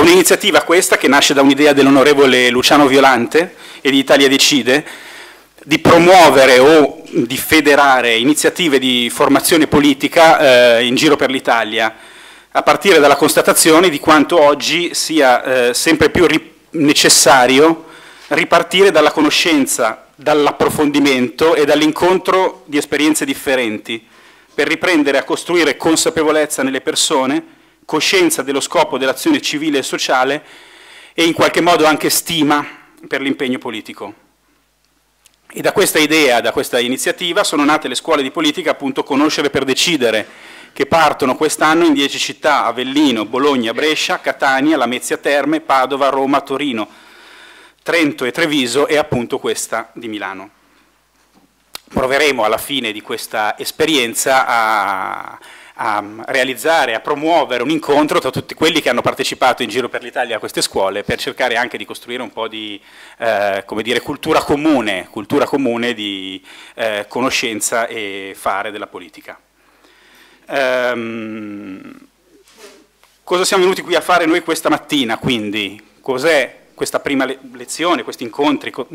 È un'iniziativa questa che nasce da un'idea dell'onorevole Luciano Violante e di Italia Decide di promuovere o di federare iniziative di formazione politica eh, in giro per l'Italia, a partire dalla constatazione di quanto oggi sia eh, sempre più ri necessario ripartire dalla conoscenza, dall'approfondimento e dall'incontro di esperienze differenti per riprendere a costruire consapevolezza nelle persone coscienza dello scopo dell'azione civile e sociale e in qualche modo anche stima per l'impegno politico. E da questa idea, da questa iniziativa, sono nate le scuole di politica, appunto Conoscere per Decidere, che partono quest'anno in dieci città, Avellino, Bologna, Brescia, Catania, Lamezia Terme, Padova, Roma, Torino, Trento e Treviso e appunto questa di Milano. Proveremo alla fine di questa esperienza a a realizzare, a promuovere un incontro tra tutti quelli che hanno partecipato in giro per l'Italia a queste scuole per cercare anche di costruire un po' di eh, dire, cultura comune, cultura comune di eh, conoscenza e fare della politica. Ehm, cosa siamo venuti qui a fare noi questa mattina quindi? Cos'è questa prima lezione, questi incontri, co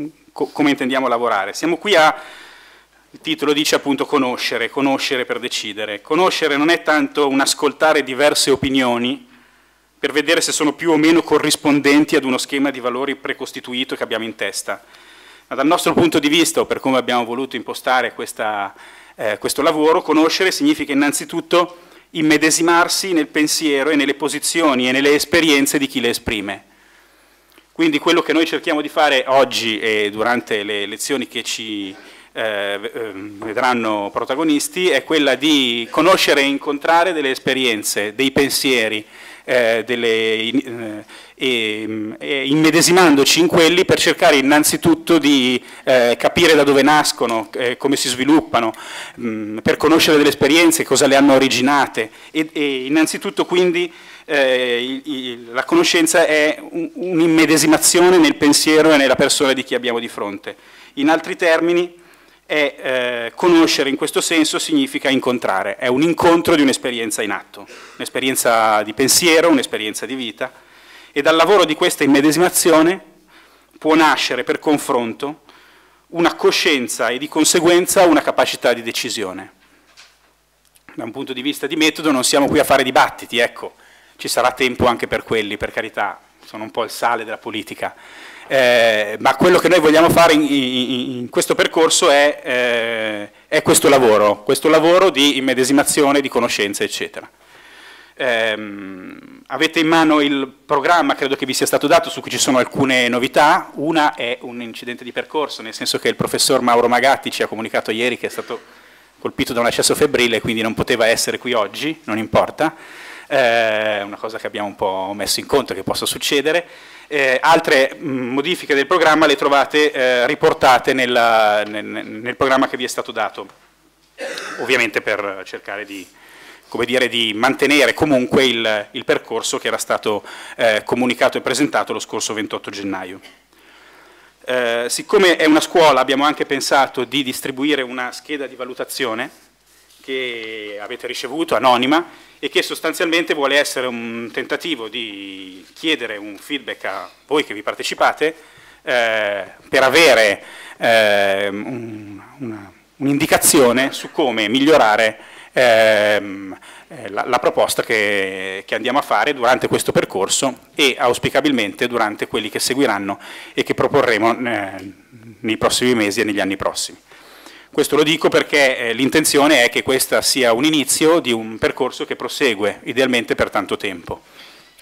come intendiamo lavorare? Siamo qui a il titolo dice appunto conoscere, conoscere per decidere. Conoscere non è tanto un ascoltare diverse opinioni per vedere se sono più o meno corrispondenti ad uno schema di valori precostituito che abbiamo in testa. Ma dal nostro punto di vista, o per come abbiamo voluto impostare questa, eh, questo lavoro, conoscere significa innanzitutto immedesimarsi nel pensiero e nelle posizioni e nelle esperienze di chi le esprime. Quindi quello che noi cerchiamo di fare oggi e durante le lezioni che ci eh, ehm, vedranno protagonisti è quella di conoscere e incontrare delle esperienze, dei pensieri, eh, delle, eh, ehm, immedesimandoci in quelli per cercare innanzitutto di eh, capire da dove nascono, eh, come si sviluppano, mh, mm, per conoscere delle esperienze, cosa le hanno originate e, e innanzitutto quindi eh, il, il, la conoscenza è un'immedesimazione nel pensiero e nella persona di chi abbiamo di fronte. In altri termini, e eh, conoscere in questo senso significa incontrare, è un incontro di un'esperienza in atto, un'esperienza di pensiero, un'esperienza di vita e dal lavoro di questa immedesimazione può nascere per confronto una coscienza e di conseguenza una capacità di decisione. Da un punto di vista di metodo non siamo qui a fare dibattiti, ecco, ci sarà tempo anche per quelli, per carità, sono un po' il sale della politica eh, ma quello che noi vogliamo fare in, in, in questo percorso è, eh, è, questo lavoro, questo lavoro di immedesimazione, di conoscenza, eccetera. Eh, avete in mano il programma, credo che vi sia stato dato, su cui ci sono alcune novità. Una è un incidente di percorso, nel senso che il professor Mauro Magatti ci ha comunicato ieri che è stato colpito da un accesso febbrile, quindi non poteva essere qui oggi, non importa. Eh, una cosa che abbiamo un po' messo in conto che possa succedere. Eh, altre mh, mm, modifiche del programma le trovate eh, riportate nella, nel, nel, programma che vi è stato dato, ovviamente per cercare di, dire, di mantenere comunque il, il, percorso che era stato eh, comunicato e presentato lo scorso 28 gennaio. Eh, siccome è una scuola abbiamo anche pensato di distribuire una scheda di valutazione che avete ricevuto, anonima, e che sostanzialmente vuole essere un tentativo di chiedere un feedback a voi che vi partecipate eh, per avere eh, un'indicazione su come migliorare ehm, eh, la, la, proposta che, che, andiamo a fare durante questo percorso e auspicabilmente durante quelli che seguiranno e che proporremo eh, nei prossimi mesi e negli anni prossimi. Questo lo dico perché eh, l'intenzione è che questo sia un inizio di un percorso che prosegue idealmente per tanto tempo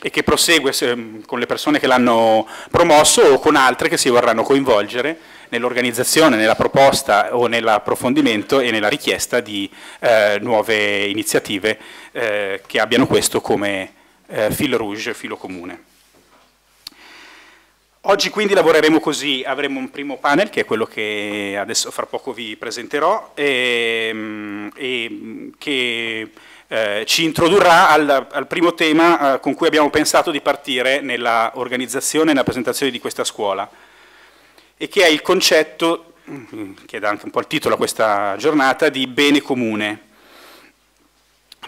e che prosegue se, mm, con le persone che l'hanno promosso o con altre che si vorranno coinvolgere nell'organizzazione, nella proposta o nell'approfondimento e nella richiesta di eh, nuove iniziative eh, che abbiano questo come eh, fil rouge, filo comune. Oggi quindi lavoreremo così, avremo un primo panel che è quello che adesso fra poco vi presenterò ehm, e, e che eh, ci introdurrà al, al primo tema eh, con cui abbiamo pensato di partire nella organizzazione e nella presentazione di questa scuola e che è il concetto, che dà anche un po' il titolo a questa giornata, di bene comune.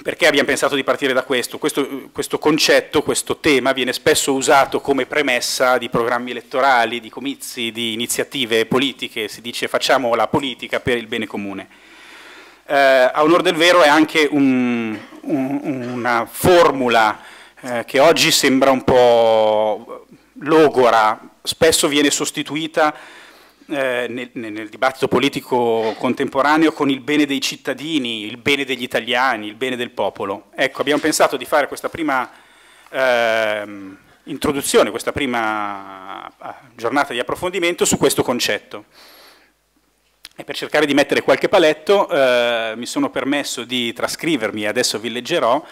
Perché abbiamo pensato di partire da questo? questo? questo? concetto, questo tema viene spesso usato come premessa di programmi elettorali, di comizi, di iniziative politiche, si dice facciamo la politica per il bene comune. Eh, a onore del vero è anche un, un, una formula eh, che oggi sembra un po' logora, spesso viene sostituita eh, nel, nel, dibattito politico contemporaneo con il bene dei cittadini, il bene degli italiani, il bene del popolo. Ecco, abbiamo pensato di fare questa prima eh, introduzione, questa prima eh, giornata di approfondimento su questo concetto. E per cercare di mettere qualche paletto eh, mi sono permesso di trascrivermi, e adesso vi leggerò,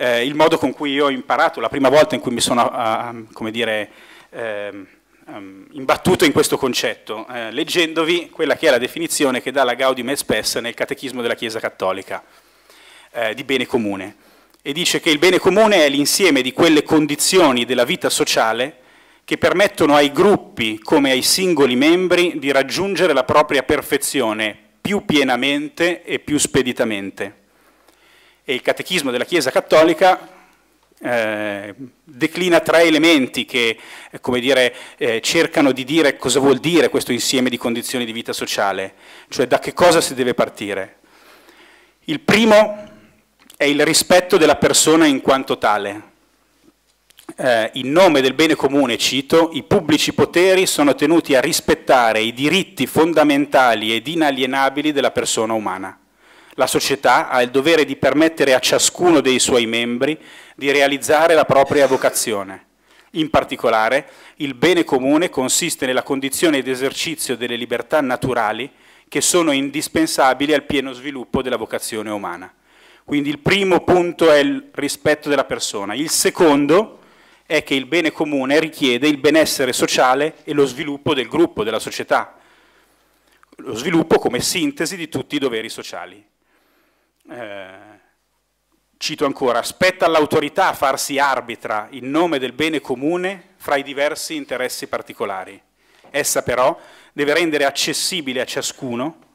eh, il modo con cui io ho imparato, la prima volta in cui mi sono, ah, come dire, eh, um, imbattuto in questo concetto, eh, leggendovi quella che è la definizione che dà la Gaudium et nel Catechismo della Chiesa Cattolica eh, di bene comune. E dice che il bene comune è l'insieme di quelle condizioni della vita sociale che permettono ai gruppi come ai singoli membri di raggiungere la propria perfezione più pienamente e più speditamente. E il Catechismo della Chiesa Cattolica eh, declina tre elementi che eh, come dire, eh, cercano di dire cosa vuol dire questo insieme di condizioni di vita sociale, cioè da che cosa si deve partire. Il primo è il rispetto della persona in quanto tale. Eh, in nome del bene comune, cito, i pubblici poteri sono tenuti a rispettare i diritti fondamentali ed inalienabili della persona umana. La società ha il dovere di permettere a ciascuno dei suoi membri di realizzare la propria vocazione. In particolare, il bene comune consiste nella condizione ed esercizio delle libertà naturali che sono indispensabili al pieno sviluppo della vocazione umana. Quindi il primo punto è il rispetto della persona, il secondo è che il bene comune richiede il benessere sociale e lo sviluppo del gruppo, della società, lo sviluppo come sintesi di tutti i doveri sociali. Eh, Cito ancora, spetta all'autorità farsi arbitra in nome del bene comune fra i diversi interessi particolari. Essa però deve rendere accessibile a ciascuno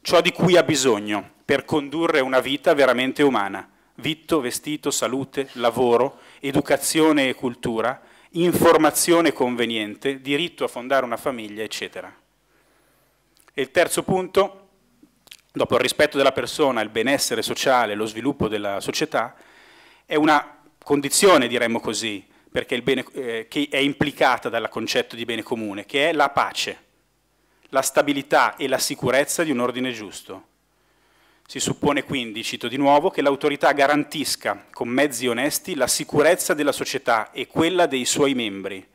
ciò di cui ha bisogno per condurre una vita veramente umana, vitto, vestito, salute, lavoro, educazione e cultura, informazione conveniente, diritto a fondare una famiglia, eccetera. E il terzo punto, dopo il rispetto della persona, il benessere sociale, lo sviluppo della società, è una condizione, diremmo così, perché bene, eh, che è implicata dal concetto di bene comune, che è la pace, la stabilità e la sicurezza di un ordine giusto. Si suppone quindi, cito di nuovo, che l'autorità garantisca con mezzi onesti la sicurezza della società e quella dei suoi membri.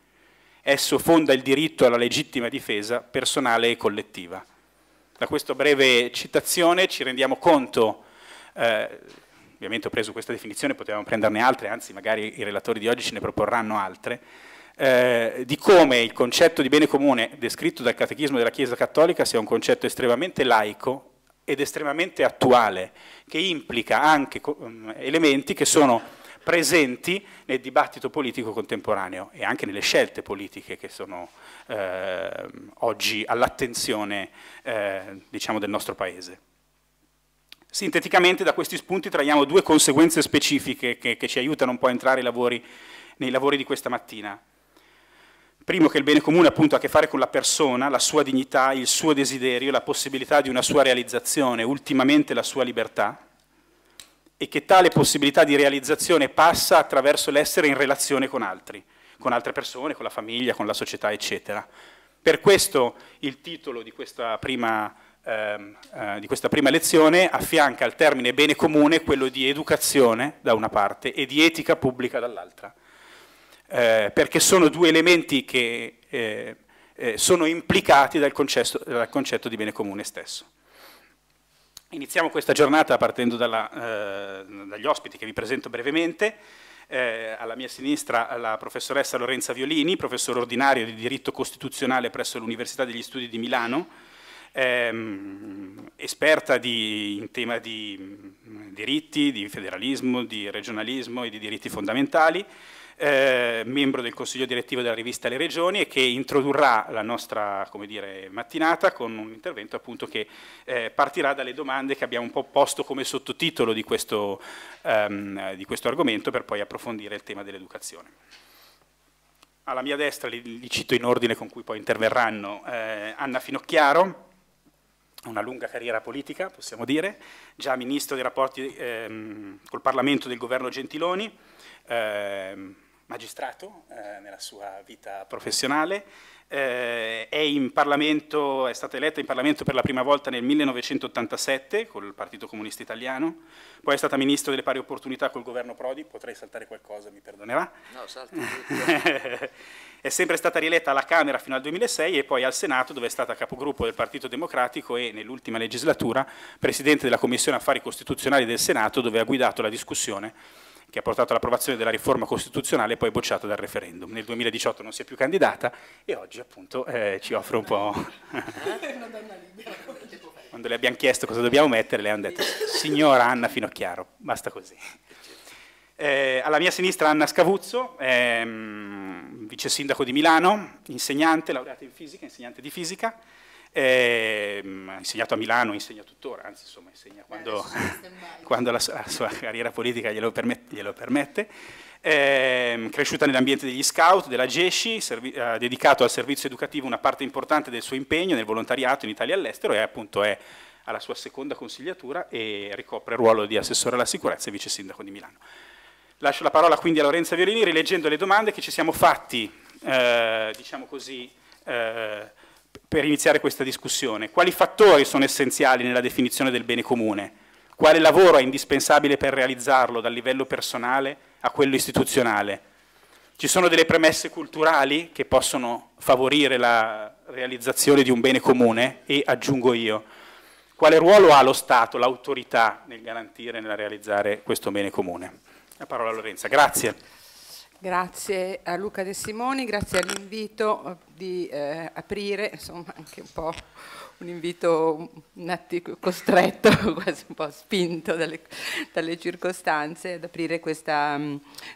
Esso fonda il diritto alla legittima difesa personale e collettiva. Da questa breve citazione ci rendiamo conto, eh, ovviamente ho preso questa definizione, potevamo prenderne altre, anzi magari i relatori di oggi ce ne proporranno altre, eh, di come il concetto di bene comune descritto dal Catechismo della Chiesa Cattolica sia un concetto estremamente laico ed estremamente attuale, che implica anche mm, elementi che sono presenti nel dibattito politico contemporaneo e anche nelle scelte politiche che sono eh, oggi all'attenzione eh, diciamo del nostro Paese. Sinteticamente da questi spunti traiamo due conseguenze specifiche che, che ci aiutano un po' a entrare lavori, nei lavori di questa mattina. Primo che il bene comune appunto ha a che fare con la persona, la sua dignità, il suo desiderio, la possibilità di una sua realizzazione, ultimamente la sua libertà, e che tale possibilità di realizzazione passa attraverso l'essere in relazione con altri con altre persone, con la famiglia, con la società, eccetera. Per questo il titolo di questa prima, ehm, eh, di questa prima lezione affianca al termine bene comune quello di educazione da una parte e di etica pubblica dall'altra, eh, perché sono due elementi che eh, eh sono implicati dal concetto, dal concetto di bene comune stesso. Iniziamo questa giornata partendo dalla, eh, dagli ospiti che vi presento brevemente eh, alla mia sinistra la professoressa Lorenza Violini, professore ordinario di diritto costituzionale presso l'Università degli Studi di Milano, ehm, esperta di, in tema di mh, mm, diritti, di federalismo, di regionalismo e di diritti fondamentali, eh, membro del Consiglio direttivo della rivista Le Regioni e che introdurrà la nostra dire, mattinata con un intervento appunto che eh, partirà dalle domande che abbiamo un po' posto come sottotitolo di questo, ehm, di questo argomento per poi approfondire il tema dell'educazione alla mia destra, li, li, cito in ordine con cui poi interverranno, eh, Anna Finocchiaro, una lunga carriera politica, possiamo dire, già ministro dei rapporti ehm, col Parlamento del governo Gentiloni, ehm, magistrato eh, nella sua vita professionale, eh, è, è, stata eletta in Parlamento per la prima volta nel 1987 col Partito Comunista Italiano, poi è stata Ministro delle Pari Opportunità col governo Prodi, potrei saltare qualcosa, mi perdonerà. No, salti. è sempre stata rieletta alla Camera fino al 2006 e poi al Senato dove è stata capogruppo del Partito Democratico e nell'ultima legislatura Presidente della Commissione Affari Costituzionali del Senato dove ha guidato la discussione che ha portato all'approvazione della riforma costituzionale e poi bocciata dal referendum. Nel 2018 non si è più candidata e oggi appunto eh, ci offre un po'... Una donna libera. Quando le abbiamo chiesto cosa dobbiamo mettere, le hanno detto signora Anna Finocchiaro, basta così. Eh, alla mia sinistra Anna Scavuzzo, ehm, vice sindaco di Milano, insegnante, laureata in fisica, insegnante di fisica, eh, ha insegnato a Milano, insegna tuttora, anzi insomma insegna eh, quando, quando la, la, sua carriera politica glielo permette. Glielo permette. Eh, cresciuta nell'ambiente degli scout, della GESCI, ha dedicato al servizio educativo una parte importante del suo impegno nel volontariato in Italia e all'estero e appunto è alla sua seconda consigliatura e ricopre il ruolo di assessore alla sicurezza e vice sindaco di Milano. Lascio la parola quindi a Lorenza Violini rileggendo le domande che ci siamo fatti, eh, diciamo così, eh, per iniziare questa discussione. Quali fattori sono essenziali nella definizione del bene comune? Quale lavoro è indispensabile per realizzarlo dal livello personale a quello istituzionale? Ci sono delle premesse culturali che possono favorire la realizzazione di un bene comune? E aggiungo io, quale ruolo ha lo Stato, l'autorità nel garantire e nel realizzare questo bene comune? La parola a Lorenza, grazie. Grazie a Luca De Simoni, grazie all'invito eh, di eh, aprire, insomma anche un po' un invito un attimo costretto, quasi un po' spinto dalle, dalle circostanze, ad aprire questa,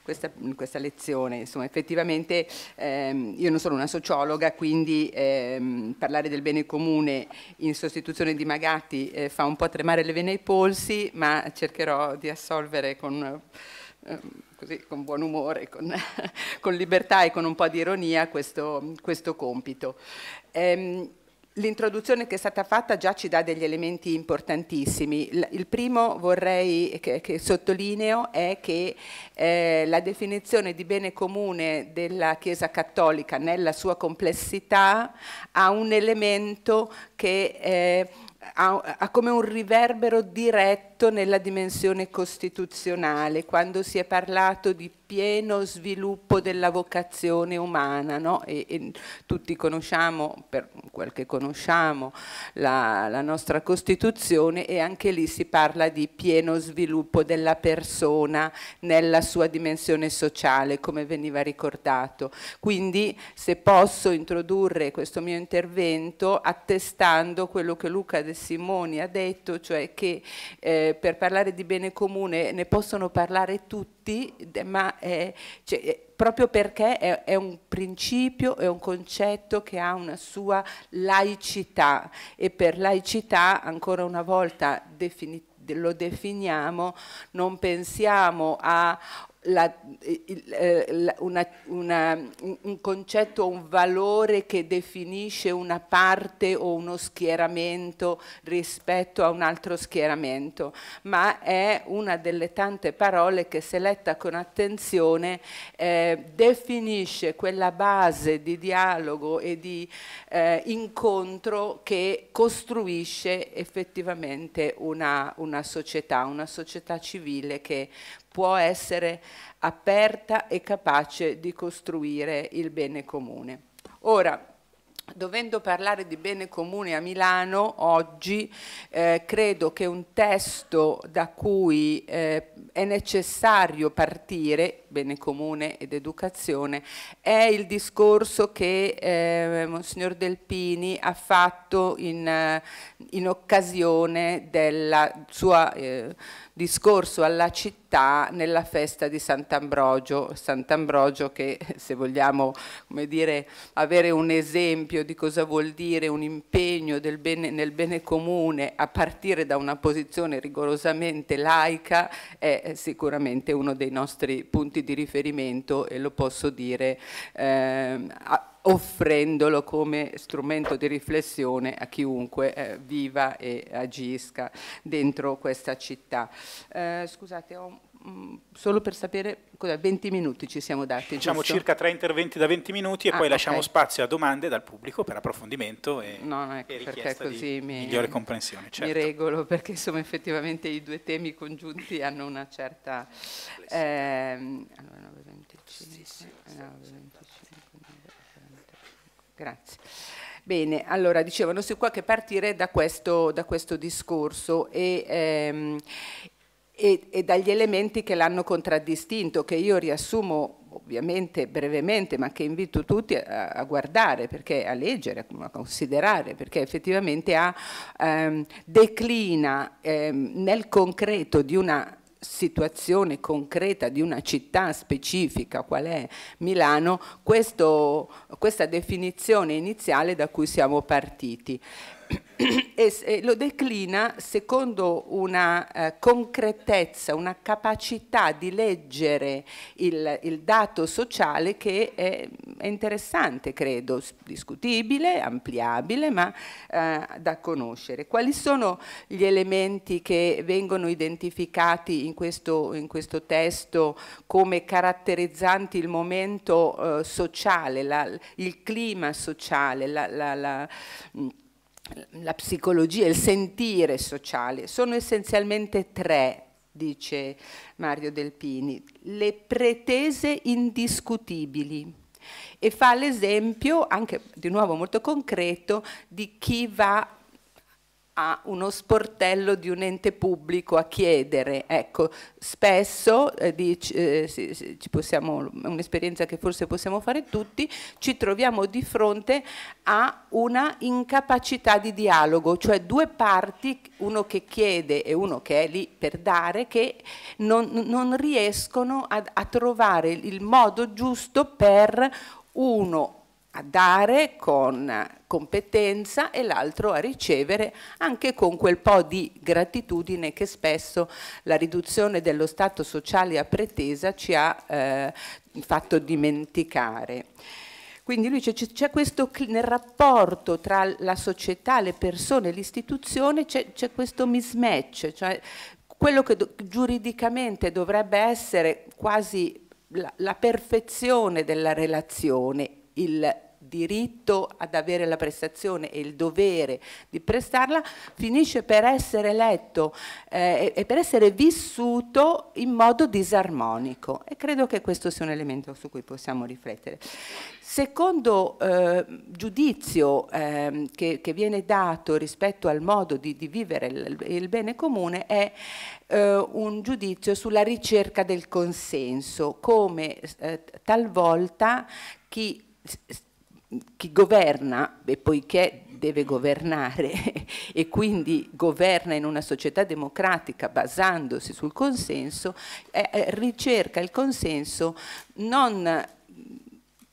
questa, questa lezione. Insomma, effettivamente ehm, io non sono una sociologa, quindi ehm, parlare del bene comune in sostituzione di Magatti eh, fa un po' tremare le vene ai polsi, ma cercherò di assolvere con... Ehm, così con buon umore, con, con, libertà e con un po' di ironia questo, questo compito. Ehm, L'introduzione che è stata fatta già ci dà degli elementi importantissimi. Il primo vorrei che, che sottolineo è che eh, la definizione di bene comune della Chiesa Cattolica nella sua complessità ha un elemento che eh, ha, ha, come un riverbero diretto nella dimensione costituzionale, quando si è parlato di pieno sviluppo della vocazione umana, no? e, e tutti conosciamo, per quel che conosciamo, la, la nostra Costituzione e anche lì si parla di pieno sviluppo della persona nella sua dimensione sociale, come veniva ricordato. Quindi se posso introdurre questo mio intervento attestando quello che Luca ha detto, Simoni ha detto, cioè che eh, per parlare di bene comune ne possono parlare tutti, ma è, eh, cioè, eh, proprio perché è, è, un principio, è un concetto che ha una sua laicità e per laicità ancora una volta definitiva lo definiamo, non pensiamo a la, eh, la, una, una, un concetto o un valore che definisce una parte o uno schieramento rispetto a un altro schieramento, ma è una delle tante parole che se letta con attenzione eh, definisce quella base di dialogo e di eh, incontro che costruisce effettivamente una, una società, una società civile che può essere aperta e capace di costruire il bene comune. Ora, Dovendo parlare di bene comune a Milano oggi, eh, credo che un testo da cui eh, è necessario partire, bene comune ed educazione, è il discorso che eh, Monsignor Delpini ha fatto in, eh, in occasione del suo eh, discorso alla città nella festa di Sant'Ambrogio, Sant'Ambrogio che se vogliamo dire, avere un esempio esempio di cosa vuol dire un impegno bene, nel bene comune a partire da una posizione rigorosamente laica è sicuramente uno dei nostri punti di riferimento e lo posso dire ehm, offrendolo come strumento di riflessione a chiunque eh, viva e agisca dentro questa città. Eh, scusate, ho Mm, solo per sapere, 20 minuti ci siamo dati. Diciamo giusto? circa tre interventi da 20 minuti e ah, poi lasciamo okay. spazio a domande dal pubblico per approfondimento e, no, ecco, e perché così mi, migliore comprensione. Certo. Mi regolo perché insomma effettivamente i due temi congiunti hanno una certa... grazie. Bene, allora dicevano si può che partire da questo, da questo discorso e, ehm, e, e dagli elementi che l'hanno contraddistinto, che io riassumo ovviamente brevemente, ma che invito tutti a, a, guardare, perché a leggere, a considerare, perché effettivamente ha, ehm, declina ehm, nel concreto di una situazione concreta di una città specifica qual è Milano, questo, questa definizione iniziale da cui siamo partiti e lo declina secondo una eh, concretezza, una capacità di leggere il, il dato sociale che è, è, interessante, credo, discutibile, ampliabile, ma eh, da conoscere. Quali sono gli elementi che vengono identificati in questo, in questo testo come caratterizzanti il momento eh, sociale, la, il clima sociale, la, la, la mh, la psicologia, il sentire sociale, sono essenzialmente tre, dice Mario Delpini, le pretese indiscutibili e fa l'esempio anche di nuovo molto concreto di chi va a uno sportello di un ente pubblico a chiedere. Ecco, spesso, eh, dic, eh, si, si, possiamo, un'esperienza che forse possiamo fare tutti, ci troviamo di fronte a una incapacità di dialogo, cioè due parti, uno che chiede e uno che è lì per dare, che non, non riescono a, a trovare il modo giusto per uno a dare con competenza e l'altro a ricevere anche con quel po' di gratitudine che spesso la riduzione dello stato sociale a pretesa ci ha eh, fatto dimenticare. Quindi lui dice c'è questo nel rapporto tra la società, le persone e l'istituzione c'è questo mismatch, cioè quello che do, giuridicamente dovrebbe essere quasi la, la perfezione della relazione il diritto ad avere la prestazione e il dovere di prestarla finisce per essere letto eh, e per essere vissuto in modo disarmonico e credo che questo sia un elemento su cui possiamo riflettere. Secondo eh, giudizio eh, che, che, viene dato rispetto al modo di, di vivere il, il, bene comune è eh, un giudizio sulla ricerca del consenso, come eh, talvolta chi chi governa, e poiché deve governare e quindi governa in una società democratica basandosi sul consenso, eh, eh ricerca il consenso non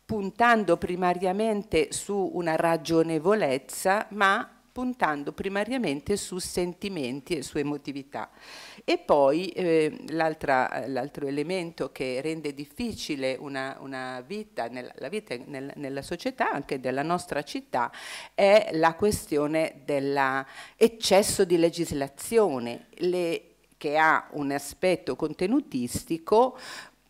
puntando primariamente su una ragionevolezza, ma puntando primariamente su sentimenti e su emotività. E poi eh, l'altro elemento che rende difficile una, una vita, nel, la vita nel, nella società, anche della nostra città, è la questione dell'eccesso di legislazione. Le, che ha un aspetto contenutistico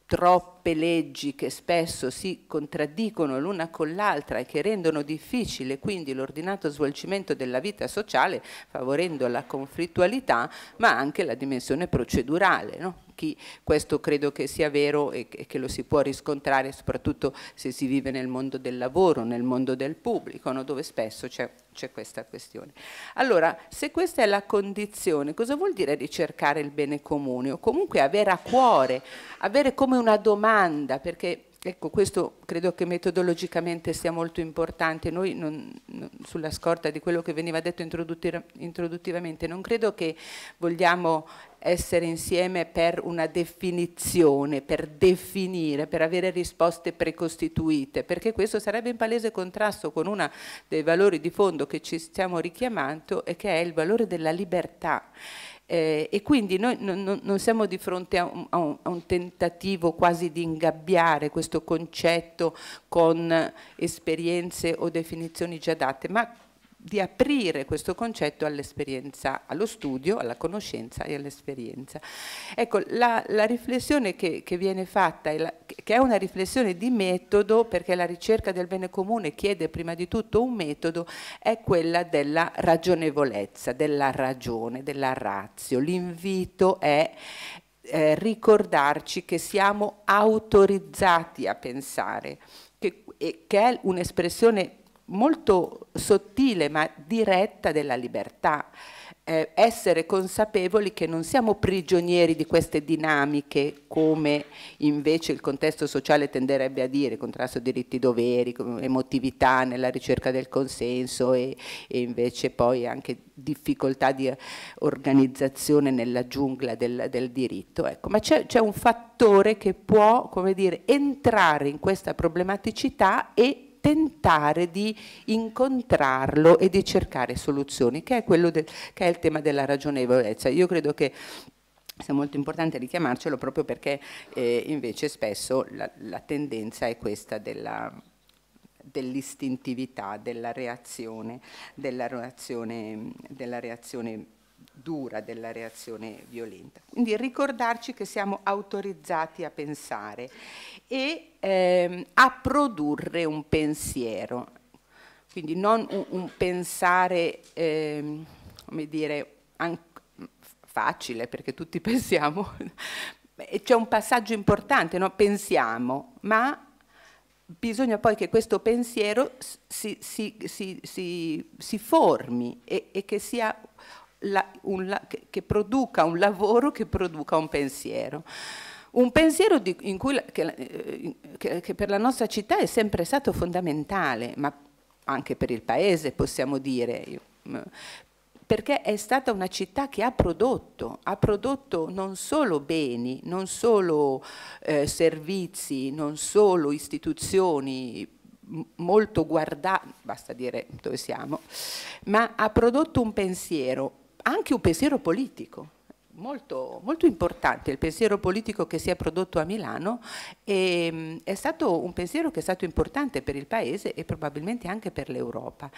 troppe leggi che spesso si contraddicono l'una con l'altra e che rendono difficile quindi l'ordinato svolgimento della vita sociale, favorendo la conflittualità, ma anche la dimensione procedurale. No? chi. Questo credo che sia vero e che lo si può riscontrare soprattutto se si vive nel mondo del lavoro, nel mondo del pubblico, no? dove spesso c'è questa questione. Allora, se questa è la condizione, cosa vuol dire ricercare il bene comune o comunque avere a cuore, avere come una domanda, perché Ecco, questo credo che metodologicamente sia molto importante. Noi, non, non, sulla scorta di quello che veniva detto introduttivamente, non credo che vogliamo essere insieme per una definizione, per definire, per avere risposte precostituite, perché questo sarebbe in palese contrasto con uno dei valori di fondo che ci stiamo richiamando e che è il valore della libertà. Eh, e quindi noi non, non siamo di fronte a un, a, un, a un, tentativo quasi di ingabbiare questo concetto con esperienze o definizioni già date, ma di aprire questo concetto all'esperienza, allo studio, alla conoscenza e all'esperienza. Ecco, la, la riflessione che, che, viene fatta, è la, che è una riflessione di metodo, perché la ricerca del bene comune chiede prima di tutto un metodo, è quella della ragionevolezza, della ragione, della razio. L'invito è eh, ricordarci che siamo autorizzati a pensare, che, che è un'espressione molto sottile ma diretta della libertà. Eh, essere consapevoli che non siamo prigionieri di queste dinamiche come invece il contesto sociale tenderebbe a dire, contrasto diritti-doveri, emotività nella ricerca del consenso e, e, invece poi anche difficoltà di organizzazione nella giungla del, del diritto. Ecco, ma c'è un fattore che può dire, entrare in questa problematicità e tentare di incontrarlo e di cercare soluzioni, che è, del, che è il tema della ragionevolezza. Io credo che sia molto importante richiamarcelo proprio perché eh, invece spesso la, la, tendenza è questa dell'istintività, della reazione, della reazione, della reazione dura della reazione violenta. Quindi ricordarci che siamo autorizzati a pensare e ehm, a produrre un pensiero, quindi non un, un pensare, ehm, come dire, facile perché tutti pensiamo, c'è un passaggio importante, no? pensiamo, ma bisogna poi che questo pensiero si, si, si, si formi e, e, che sia la, un, che, che produca un lavoro che produca un pensiero. Un pensiero di, cui, che, eh, che, che per la nostra città è sempre stato fondamentale, ma anche per il paese possiamo dire, mm, perché è stata una città che ha prodotto, ha prodotto non solo beni, non solo eh, servizi, non solo istituzioni molto guardate, basta dire dove siamo, ma ha prodotto un pensiero, anche un pensiero politico, molto, molto importante, il pensiero politico che si è prodotto a Milano e, mm, è stato un pensiero che è stato importante per il Paese e probabilmente anche per l'Europa.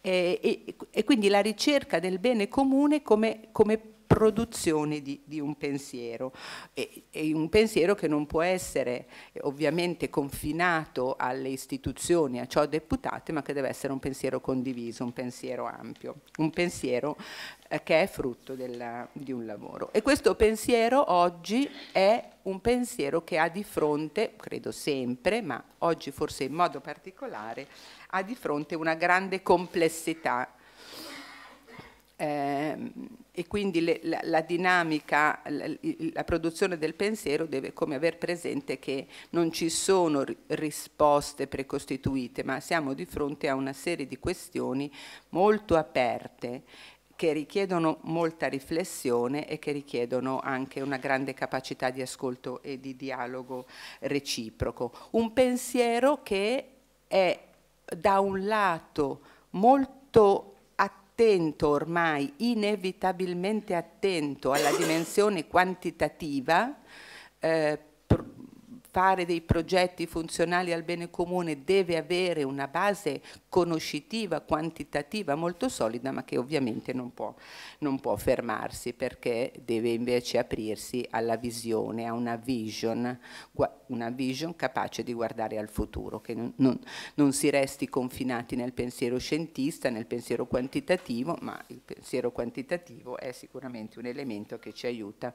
E, e, e, quindi la ricerca del bene comune come, come produzione di, di un pensiero, e, e un pensiero che non può essere eh, ovviamente confinato alle istituzioni, a ciò deputate, ma che deve essere un pensiero condiviso, un pensiero ampio, un pensiero eh, che è frutto della, di un lavoro. E questo pensiero oggi è un pensiero che ha di fronte, credo sempre, ma oggi forse in modo particolare, ha di fronte una grande complessità. Eh, e quindi le, la, la, dinamica, la, la, produzione del pensiero deve come aver presente che non ci sono risposte precostituite, ma siamo di fronte a una serie di questioni molto aperte che richiedono molta riflessione e che richiedono anche una grande capacità di ascolto e di dialogo reciproco. Un pensiero che è da un lato molto attento ormai, inevitabilmente attento alla dimensione quantitativa, eh, fare dei progetti funzionali al bene comune deve avere una base conoscitiva, quantitativa molto solida, ma che ovviamente non può, non può fermarsi perché deve invece aprirsi alla visione, a una vision una vision capace di guardare al futuro, che non, non, non si resti confinati nel pensiero scientista, nel pensiero quantitativo, ma il pensiero quantitativo è sicuramente un elemento che ci aiuta,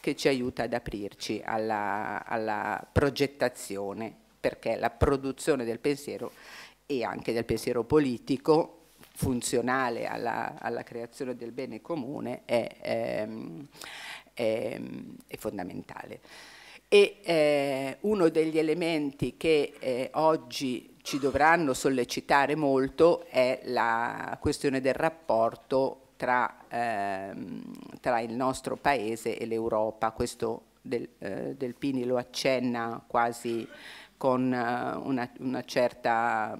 che ci aiuta ad aprirci alla, alla progettazione, perché la produzione del pensiero e anche del pensiero politico funzionale alla, alla, creazione del bene comune è, è, ehm, è, ehm, è fondamentale e eh, uno degli elementi che eh, oggi ci dovranno sollecitare molto è la questione del rapporto tra, ehm, tra il nostro paese e l'Europa. Questo del, eh, del, Pini lo accenna quasi con eh, una, una certa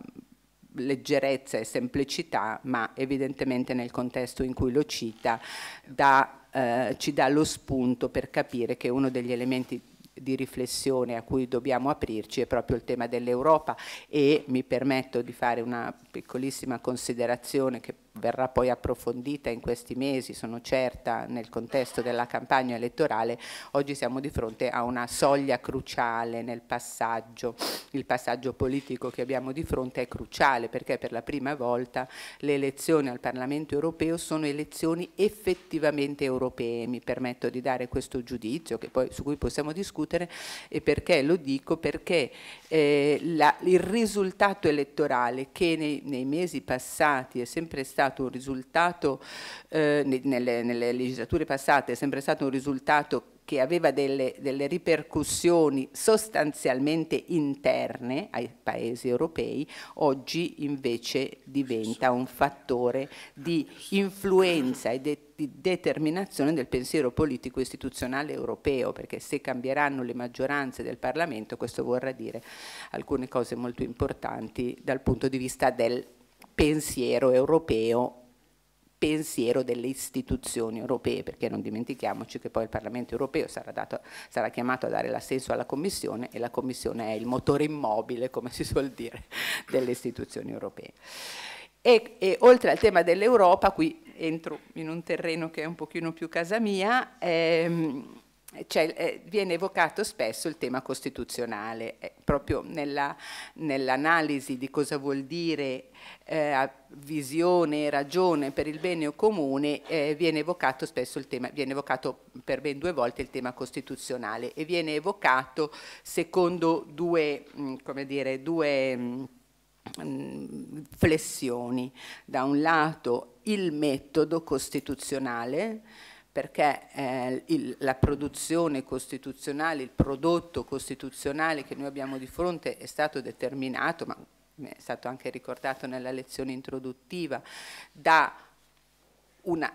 leggerezza e semplicità, ma evidentemente nel contesto in cui lo cita dà, eh, ci dà lo spunto per capire che uno degli elementi di riflessione a cui dobbiamo aprirci è proprio il tema dell'Europa e mi permetto di fare una piccolissima considerazione che verrà poi approfondita in questi mesi, sono certa, nel contesto della campagna elettorale, oggi siamo di fronte a una soglia cruciale nel passaggio, il passaggio politico che abbiamo di fronte è cruciale perché per la prima volta le elezioni al Parlamento europeo sono elezioni effettivamente europee, mi permetto di dare questo giudizio poi, su cui possiamo discutere e perché lo dico perché eh, la, il risultato elettorale che nei, nei mesi passati è sempre stato stato un risultato, eh, nelle, nelle legislature passate, è sempre stato un risultato che aveva delle, delle, ripercussioni sostanzialmente interne ai paesi europei, oggi invece diventa un fattore di influenza e de di determinazione del pensiero politico istituzionale europeo, perché se cambieranno le maggioranze del Parlamento questo vorrà dire alcune cose molto importanti dal punto di vista del pensiero europeo, pensiero delle istituzioni europee, perché non dimentichiamoci che poi il Parlamento europeo sarà, dato, sarà chiamato a dare l'assenso alla Commissione e la Commissione è il motore immobile, come si suol dire, delle istituzioni europee. E, e oltre al tema dell'Europa, qui entro in un terreno che è un pochino più casa mia, ehm, cioè, eh, viene evocato spesso il tema costituzionale, eh, proprio nell'analisi di cosa vuol dire eh, visione e ragione per il bene comune, eh, viene evocato spesso il tema, viene evocato per ben due volte il tema costituzionale e viene evocato secondo due, mh, mm, come dire, due mh, mm, mh, flessioni. Da un lato il metodo costituzionale, perché eh, il, la produzione costituzionale, il prodotto costituzionale che noi abbiamo di fronte è stato determinato, ma è stato anche ricordato nella lezione introduttiva, da una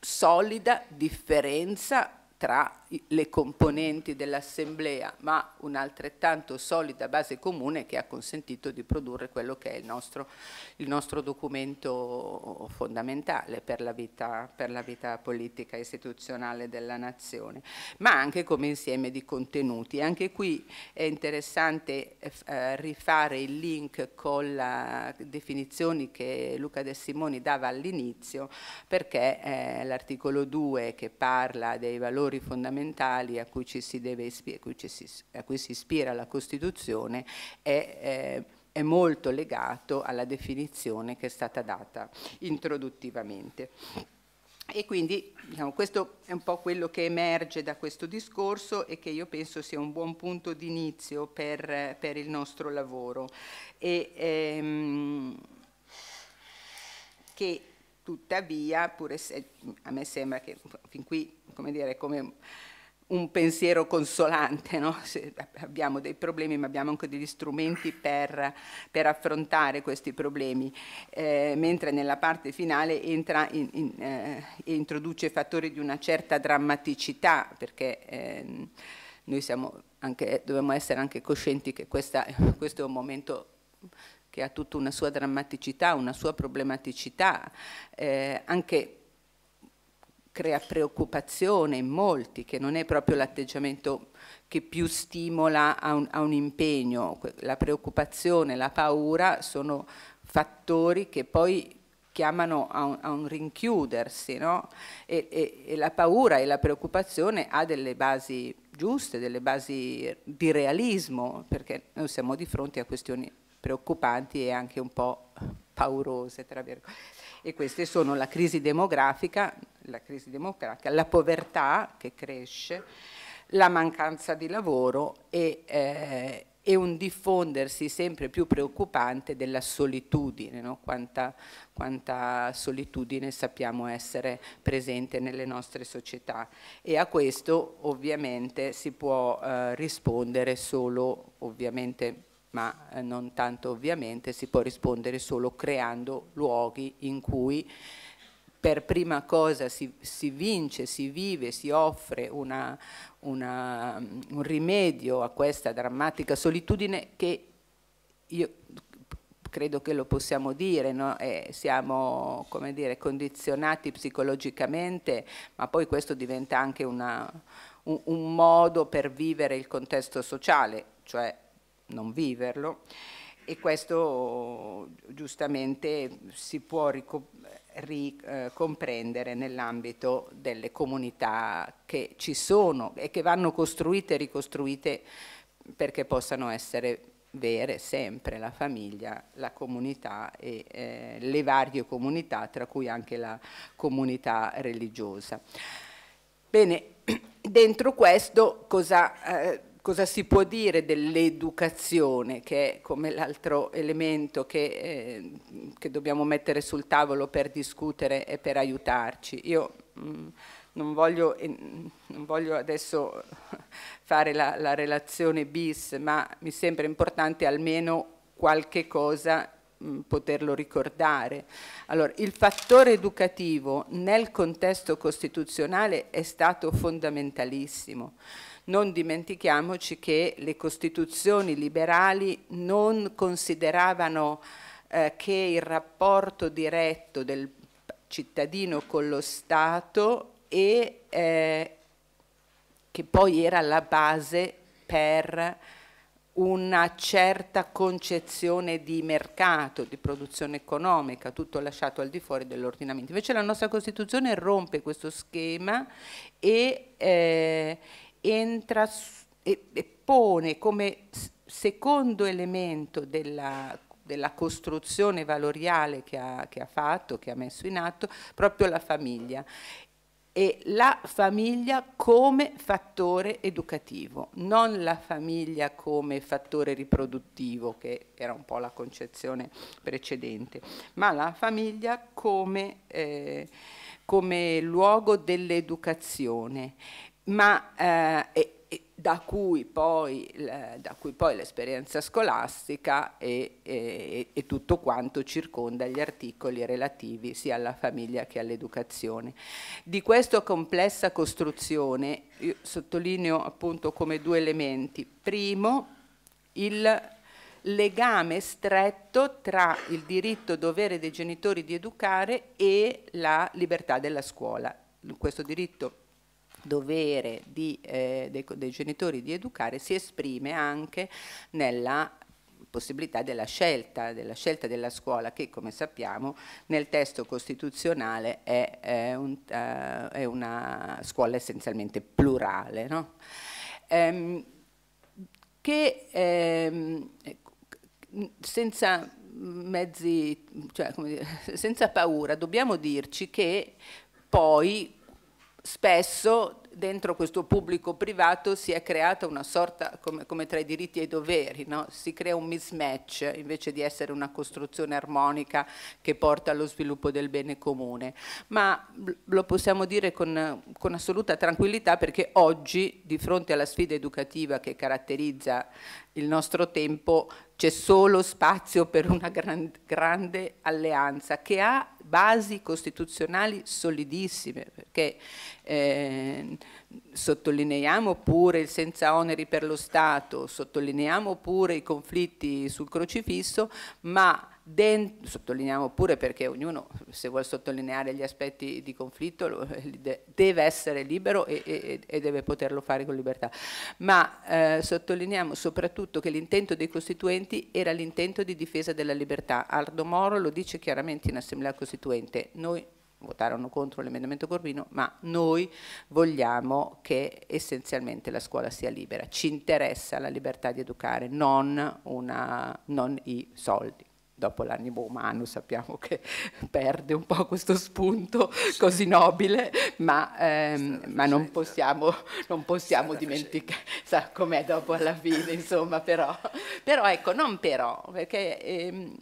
solida differenza tra le componenti dell'Assemblea, ma un'altrettanto solida base comune che ha consentito di produrre quello che è il nostro, il nostro documento fondamentale per la, vita, per la, vita, politica istituzionale della nazione, ma anche come insieme di contenuti. Anche qui è interessante eh, eh rifare il link con le definizioni che Luca De Simoni dava all'inizio, perché eh, l'articolo 2 che parla dei valori valori fondamentali a cui ci si, deve ispira, a cui, si, a cui si ispira la Costituzione è, eh, è molto legato alla definizione che è stata data introduttivamente. E quindi diciamo, questo è un po' quello che emerge da questo discorso e che io penso sia un buon punto di inizio per, per, il nostro lavoro. E, ehm, che tuttavia, pur a me sembra che fin qui come dire, come un pensiero consolante, no? abbiamo dei problemi ma abbiamo anche degli strumenti per, per affrontare questi problemi, eh, mentre nella parte finale entra in, in, eh, introduce fattori di una certa drammaticità, perché eh, noi anche, dobbiamo essere anche coscienti che questa, questo è un momento che ha tutta una sua drammaticità, una sua problematicità, eh, anche crea preoccupazione in molti, che non è proprio l'atteggiamento che più stimola a un, a un impegno. La preoccupazione, la paura sono fattori che poi chiamano a un, a un rinchiudersi, no? e, e, e, la paura e la preoccupazione ha delle basi giuste, delle basi di realismo, perché noi siamo di fronte a questioni preoccupanti e anche un po' paurose, tra virgolette e queste sono la crisi demografica, la, crisi demografica, la povertà che cresce, la mancanza di lavoro e, eh, e un diffondersi sempre più preoccupante della solitudine, no? quanta, quanta, solitudine sappiamo essere presente nelle nostre società e a questo ovviamente si può eh, rispondere solo ovviamente ma eh, non tanto ovviamente, si può rispondere solo creando luoghi in cui per prima cosa si, si vince, si vive, si offre una, una, mm, un rimedio a questa drammatica solitudine che io credo che lo possiamo dire, no? eh, siamo dire, condizionati psicologicamente, ma poi questo diventa anche una, un, un modo per vivere il contesto sociale, cioè non viverlo e questo giustamente si può ricomprendere eh, nell'ambito delle comunità che ci sono e che vanno costruite e ricostruite perché possano essere vere sempre la famiglia, la comunità e eh, le varie comunità, tra cui anche la comunità religiosa. Bene, dentro questo cosa... Eh, cosa si può dire dell'educazione, che è come l'altro elemento che, eh, che, dobbiamo mettere sul tavolo per discutere e per aiutarci. Io mh, mm, non, voglio, eh, non, voglio, adesso fare la, la relazione bis, ma mi sembra importante almeno qualche cosa mm, poterlo ricordare. Allora, il fattore educativo nel contesto costituzionale è stato fondamentalissimo. Non dimentichiamoci che le costituzioni liberali non consideravano eh, che il rapporto diretto del cittadino con lo Stato e eh, che poi era la base per una certa concezione di mercato, di produzione economica, tutto lasciato al di fuori dell'ordinamento. Invece la nostra Costituzione rompe questo schema e, eh, entra e, e pone come secondo elemento della, della costruzione valoriale che ha, che ha fatto, che ha messo in atto, proprio la famiglia e la famiglia come fattore educativo, non la famiglia come fattore riproduttivo, che era un po' la concezione precedente, ma la famiglia come, eh, come luogo dell'educazione ma eh, e, da, cui poi, da, cui poi, l'esperienza scolastica e, e, e, tutto quanto circonda gli articoli relativi sia alla famiglia che all'educazione. Di questa complessa costruzione io sottolineo appunto come due elementi. Primo, il legame stretto tra il diritto dovere dei genitori di educare e la libertà della scuola. Questo diritto dovere di, eh, dei, dei genitori di educare si esprime anche nella possibilità della scelta, della scelta della scuola che come sappiamo nel testo costituzionale è, è, un, uh, è una scuola essenzialmente plurale. No? Ehm, che ehm, senza mezzi, cioè, dire, senza paura dobbiamo dirci che poi spesso dentro questo pubblico privato si è creata una sorta, come, come tra i diritti e i doveri, no? si crea un mismatch invece di essere una costruzione armonica che porta allo sviluppo del bene comune. Ma lo possiamo dire con, con assoluta tranquillità perché oggi, di fronte alla sfida educativa che caratterizza il nostro tempo c'è solo spazio per una gran, grande alleanza che ha basi costituzionali solidissime, perché eh, sottolineiamo pure il senza oneri per lo Stato, sottolineiamo pure i conflitti sul crocifisso, ma dentro, sottolineiamo pure perché ognuno se vuole sottolineare gli aspetti di conflitto eh, deve essere libero e, e, e deve poterlo fare con libertà, ma eh, sottolineiamo soprattutto che l'intento dei costituenti era l'intento di difesa della libertà. Aldo Moro lo dice chiaramente in Assemblea Costituente, noi votarono contro l'emendamento Corvino, ma noi vogliamo che essenzialmente la scuola sia libera. Ci interessa la libertà di educare, non, una, non i soldi dopo l'animo umano sappiamo che perde un po' questo spunto sì. così nobile, ma, ehm, ma non possiamo, non possiamo dimenticare, sa com'è dopo alla fine, insomma, però, però ecco, non però, perché ehm,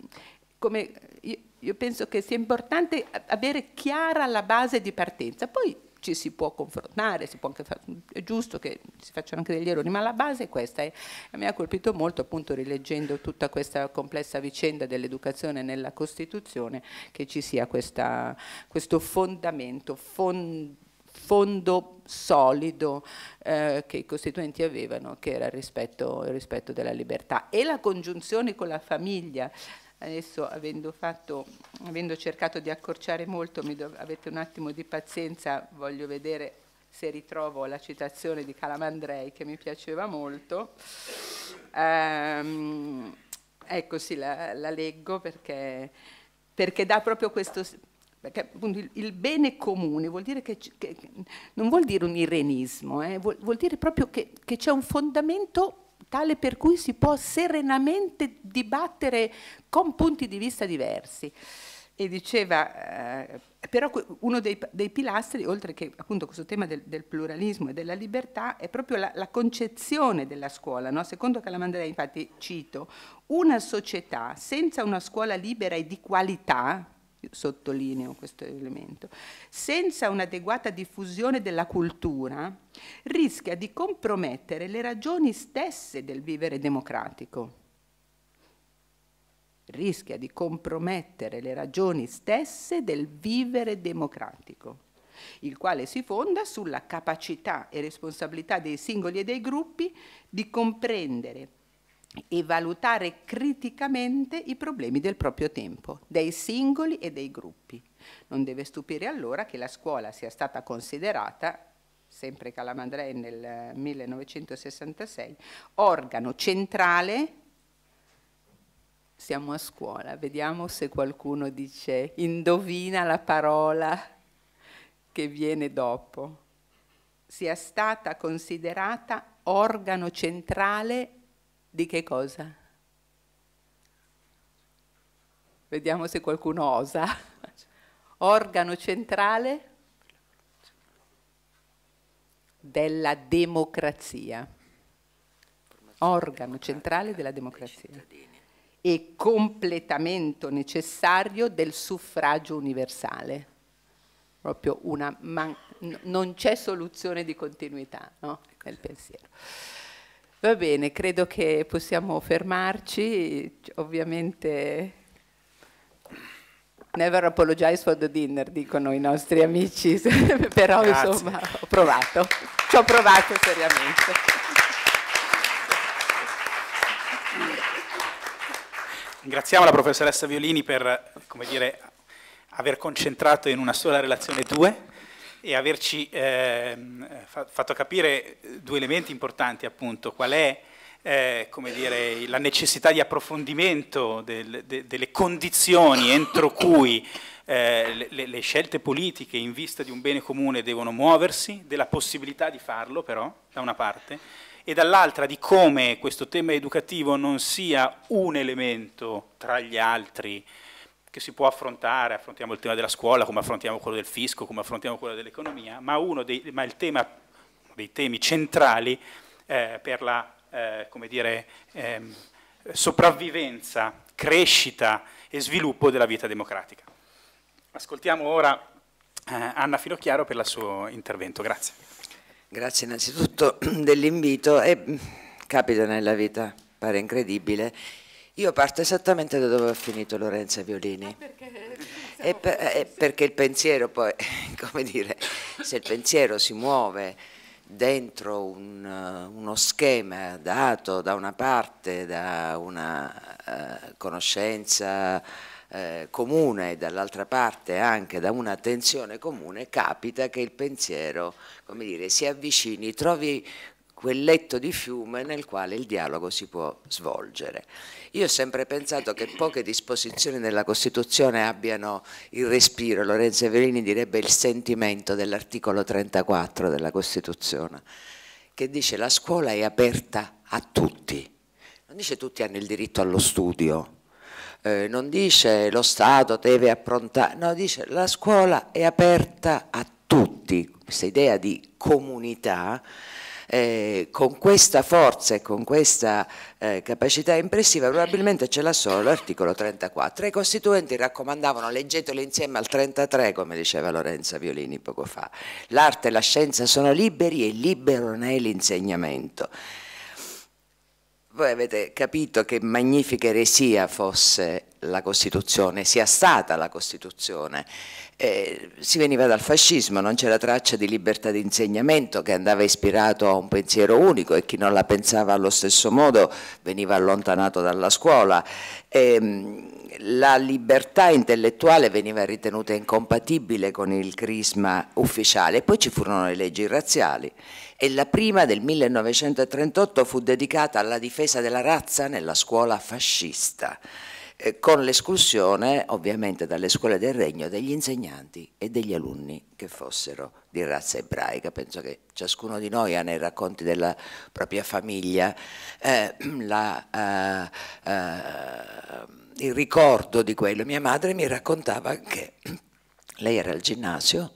come io, io penso che sia importante avere chiara la base di partenza, poi ci si può confrontare, si può anche far, è giusto che si facciano anche degli errori, ma la base è questa e mi ha colpito molto appunto rileggendo tutta questa complessa vicenda dell'educazione nella Costituzione che ci sia questa, questo fondamento, fond, fondo solido eh, che i costituenti avevano, che era il rispetto, il rispetto della libertà e la congiunzione con la famiglia. Adesso avendo, fatto, avendo cercato di accorciare molto, avete un attimo di pazienza, voglio vedere se ritrovo la citazione di Calamandrei che mi piaceva molto. Ehm, ecco sì, la, la leggo perché, perché dà proprio questo, perché appunto il, il, bene comune vuol dire che, che non vuol dire un irenismo, eh, vuol, vuol, dire proprio che, che c'è un fondamento tale per cui si può serenamente dibattere con punti di vista diversi. E diceva, eh, però uno dei, dei, pilastri, oltre che appunto questo tema del, del pluralismo e della libertà, è proprio la, la concezione della scuola. No? Secondo Calamandrei, infatti, cito, una società senza una scuola libera e di qualità, sottolineo questo elemento, senza un'adeguata diffusione della cultura, rischia di compromettere le ragioni stesse del vivere democratico. Rischia di compromettere le ragioni stesse del vivere democratico il quale si fonda sulla capacità e responsabilità dei singoli e dei gruppi di comprendere e valutare criticamente i problemi del proprio tempo, dei singoli e dei gruppi. Non deve stupire allora che la scuola sia stata considerata sempre Calamandrei nel 1966, eh, organo centrale, siamo a scuola, vediamo se qualcuno dice, indovina la parola che viene dopo, sia stata considerata organo centrale di che cosa? Vediamo se qualcuno osa. Organo centrale della democrazia. Organo centrale della democrazia. E completamento necessario del suffragio universale. Proprio una non c'è soluzione di continuità no? nel pensiero. Va bene, credo che possiamo fermarci, ovviamente never apologize for the dinner, dicono i nostri amici, però Grazie. insomma ho provato, ci ho provato seriamente. Ringraziamo la professoressa Violini per, come dire, aver concentrato in una sola relazione due e averci eh, fatto capire due elementi importanti appunto, qual è eh, dire, la necessità di approfondimento del, de, delle condizioni entro cui eh, le, le, scelte politiche in vista di un bene comune devono muoversi, della possibilità di farlo però, da una parte, e dall'altra di come questo tema educativo non sia un elemento tra gli altri che si può affrontare, affrontiamo il tema della scuola, come affrontiamo quello del fisco, come affrontiamo quello dell'economia, ma uno dei, ma tema, dei temi centrali eh, per la eh, dire, ehm, sopravvivenza, crescita e sviluppo della vita democratica. Ascoltiamo ora eh, Anna Finocchiaro per il suo intervento, grazie. Grazie innanzitutto dell'invito e mm, capita nella vita, pare incredibile, io parto esattamente da dove ha finito Lorenza Violini. perché? E per, eh, perché il pensiero poi, come dire, se il pensiero si muove dentro un, eh, uno schema dato da una parte, da una eh, conoscenza eh, comune e dall'altra parte anche da una tensione comune, capita che il pensiero come dire, si avvicini, trovi quel letto di fiume nel quale il dialogo si può svolgere. Io ho sempre pensato che poche disposizioni della Costituzione abbiano il respiro, Lorenzo Evelini direbbe il sentimento dell'articolo 34 della Costituzione, che dice la scuola è aperta a tutti, non dice tutti hanno il diritto allo studio, eh, non dice lo Stato deve approntare, no, dice la scuola è aperta a tutti, questa idea di comunità eh, con questa forza e con questa eh, capacità impressiva probabilmente ce l'ha solo l'articolo 34. I costituenti raccomandavano leggetelo insieme al 33 come diceva Lorenzo Violini poco fa. L'arte e la scienza sono liberi e libero ne è l'insegnamento. Voi avete capito che magnifica eresia fosse la Costituzione, sia stata la Costituzione, eh, si veniva dal fascismo, non c'era traccia di libertà di insegnamento che andava ispirato a un pensiero unico e chi non la pensava allo stesso modo veniva allontanato dalla scuola. Eh, la libertà intellettuale veniva ritenuta incompatibile con il crisma ufficiale, e poi ci furono le leggi razziali e la prima del 1938 fu dedicata alla difesa della razza nella scuola fascista eh, con l'esclusione ovviamente dalle scuole del regno degli insegnanti e degli alunni che fossero di razza ebraica. Penso che ciascuno di noi ha nei racconti della propria famiglia eh, la, eh, eh, il ricordo di quello. Mia madre mi raccontava che lei era al ginnasio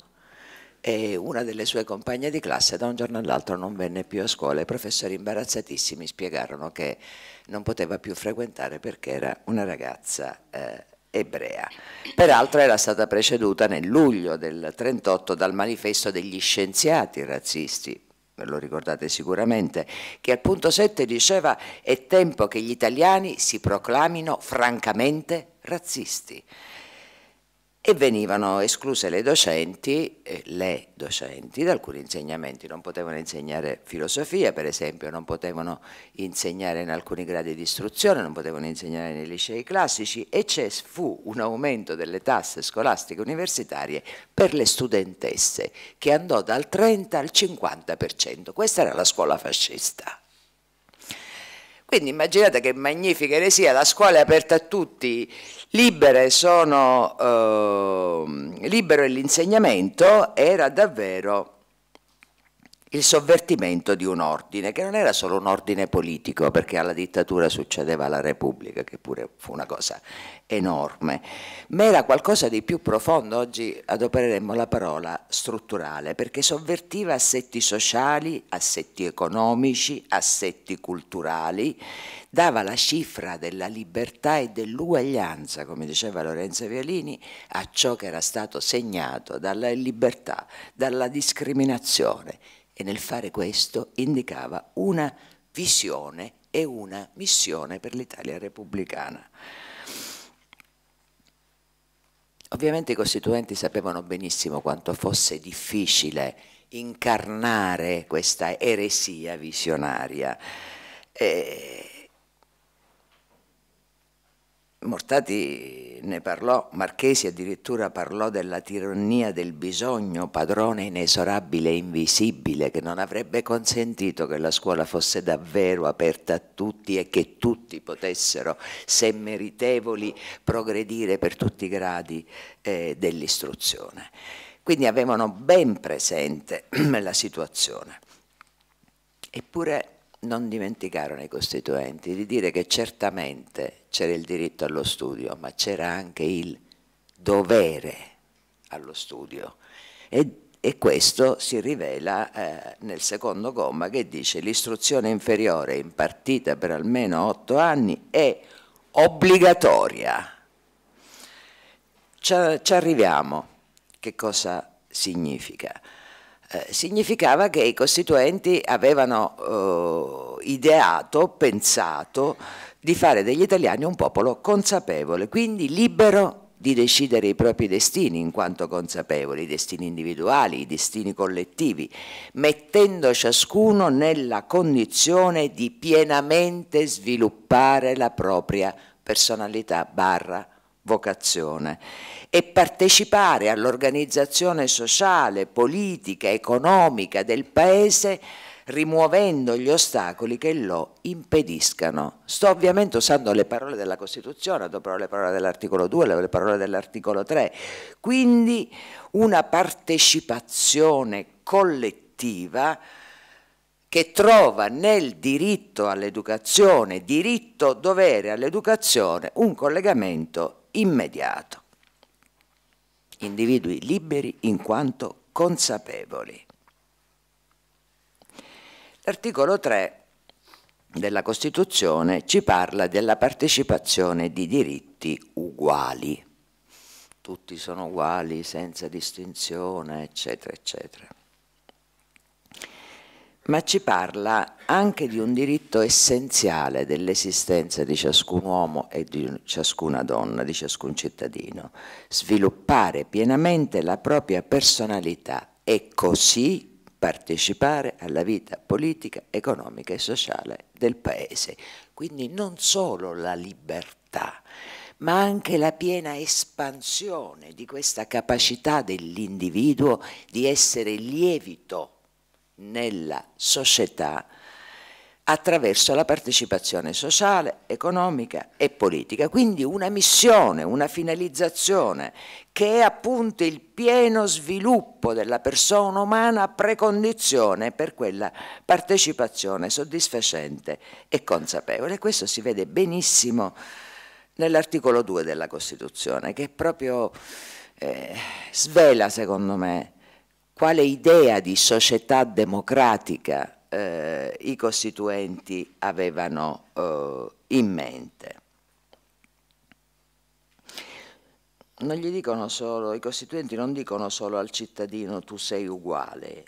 e una delle sue compagne di classe da un giorno all'altro non venne più a scuola. I professori imbarazzatissimi spiegarono che non poteva più frequentare perché era una ragazza eh, ebrea. Peraltro era stata preceduta nel luglio del 38 dal manifesto degli scienziati razzisti, ve lo ricordate sicuramente, che al punto 7 diceva è tempo che gli italiani si proclamino francamente razzisti e venivano escluse le docenti, eh, le docenti da alcuni insegnamenti, non potevano insegnare filosofia per esempio, non potevano insegnare in alcuni gradi di istruzione, non potevano insegnare nei licei classici e c'è fu un aumento delle tasse scolastiche universitarie per le studentesse che andò dal 30 al 50%, questa era la scuola fascista. Quindi immaginate che magnifica eresia, la scuola è aperta a tutti, Libere sono, eh, libero è l'insegnamento era davvero il sovvertimento di un ordine, che non era solo un ordine politico, perché alla dittatura succedeva la Repubblica, che pure fu una cosa enorme, ma era qualcosa di più profondo, oggi adopereremmo la parola strutturale, perché sovvertiva assetti sociali, assetti economici, assetti culturali, dava la cifra della libertà e dell'uguaglianza, come diceva Lorenzo Violini, a ciò che era stato segnato dalla libertà, dalla discriminazione e nel fare questo indicava una visione e una missione per l'Italia repubblicana. Ovviamente i costituenti sapevano benissimo quanto fosse difficile incarnare questa eresia visionaria. Eh, Mortati ne parlò, Marchesi addirittura parlò della tirannia del bisogno, padrone inesorabile e invisibile, che non avrebbe consentito che la scuola fosse davvero aperta a tutti e che tutti potessero, se meritevoli, progredire per tutti i gradi eh, dell'istruzione. Quindi avevano ben presente la situazione. Eppure non dimenticarono i costituenti di dire che certamente c'era il diritto allo studio, ma c'era anche il dovere allo studio. E, e questo si rivela eh, nel secondo comma che dice l'istruzione inferiore impartita per almeno otto anni è obbligatoria. Ci, ci arriviamo. Che cosa significa? Eh, significava che i costituenti avevano eh, ideato, pensato di fare degli italiani un popolo consapevole, quindi libero di decidere i propri destini in quanto consapevoli, i destini individuali, i destini collettivi, mettendo ciascuno nella condizione di pienamente sviluppare la propria personalità barra vocazione e partecipare all'organizzazione sociale, politica, economica del Paese rimuovendo gli ostacoli che lo impediscano. Sto ovviamente usando le parole della Costituzione, dopo le parole dell'articolo 2, le parole dell'articolo 3, quindi una partecipazione collettiva che trova nel diritto all'educazione, diritto-dovere all'educazione, un collegamento immediato. Individui liberi in quanto consapevoli. L'articolo 3 della Costituzione ci parla della partecipazione di diritti uguali. Tutti sono uguali senza distinzione, eccetera, eccetera ma ci parla anche di un diritto essenziale dell'esistenza di ciascun uomo e di ciascuna donna, di ciascun cittadino, sviluppare pienamente la propria personalità e così partecipare alla vita politica, economica e sociale del Paese. Quindi non solo la libertà, ma anche la piena espansione di questa capacità dell'individuo di essere lievito nella società attraverso la partecipazione sociale, economica e politica. Quindi una missione, una finalizzazione che è appunto il pieno sviluppo della persona umana precondizione per quella partecipazione soddisfacente e consapevole. Questo si vede benissimo nell'articolo 2 della Costituzione che proprio eh, svela secondo me quale idea di società democratica eh, i costituenti avevano eh, in mente. Non gli dicono solo, i costituenti non dicono solo al cittadino tu sei uguale,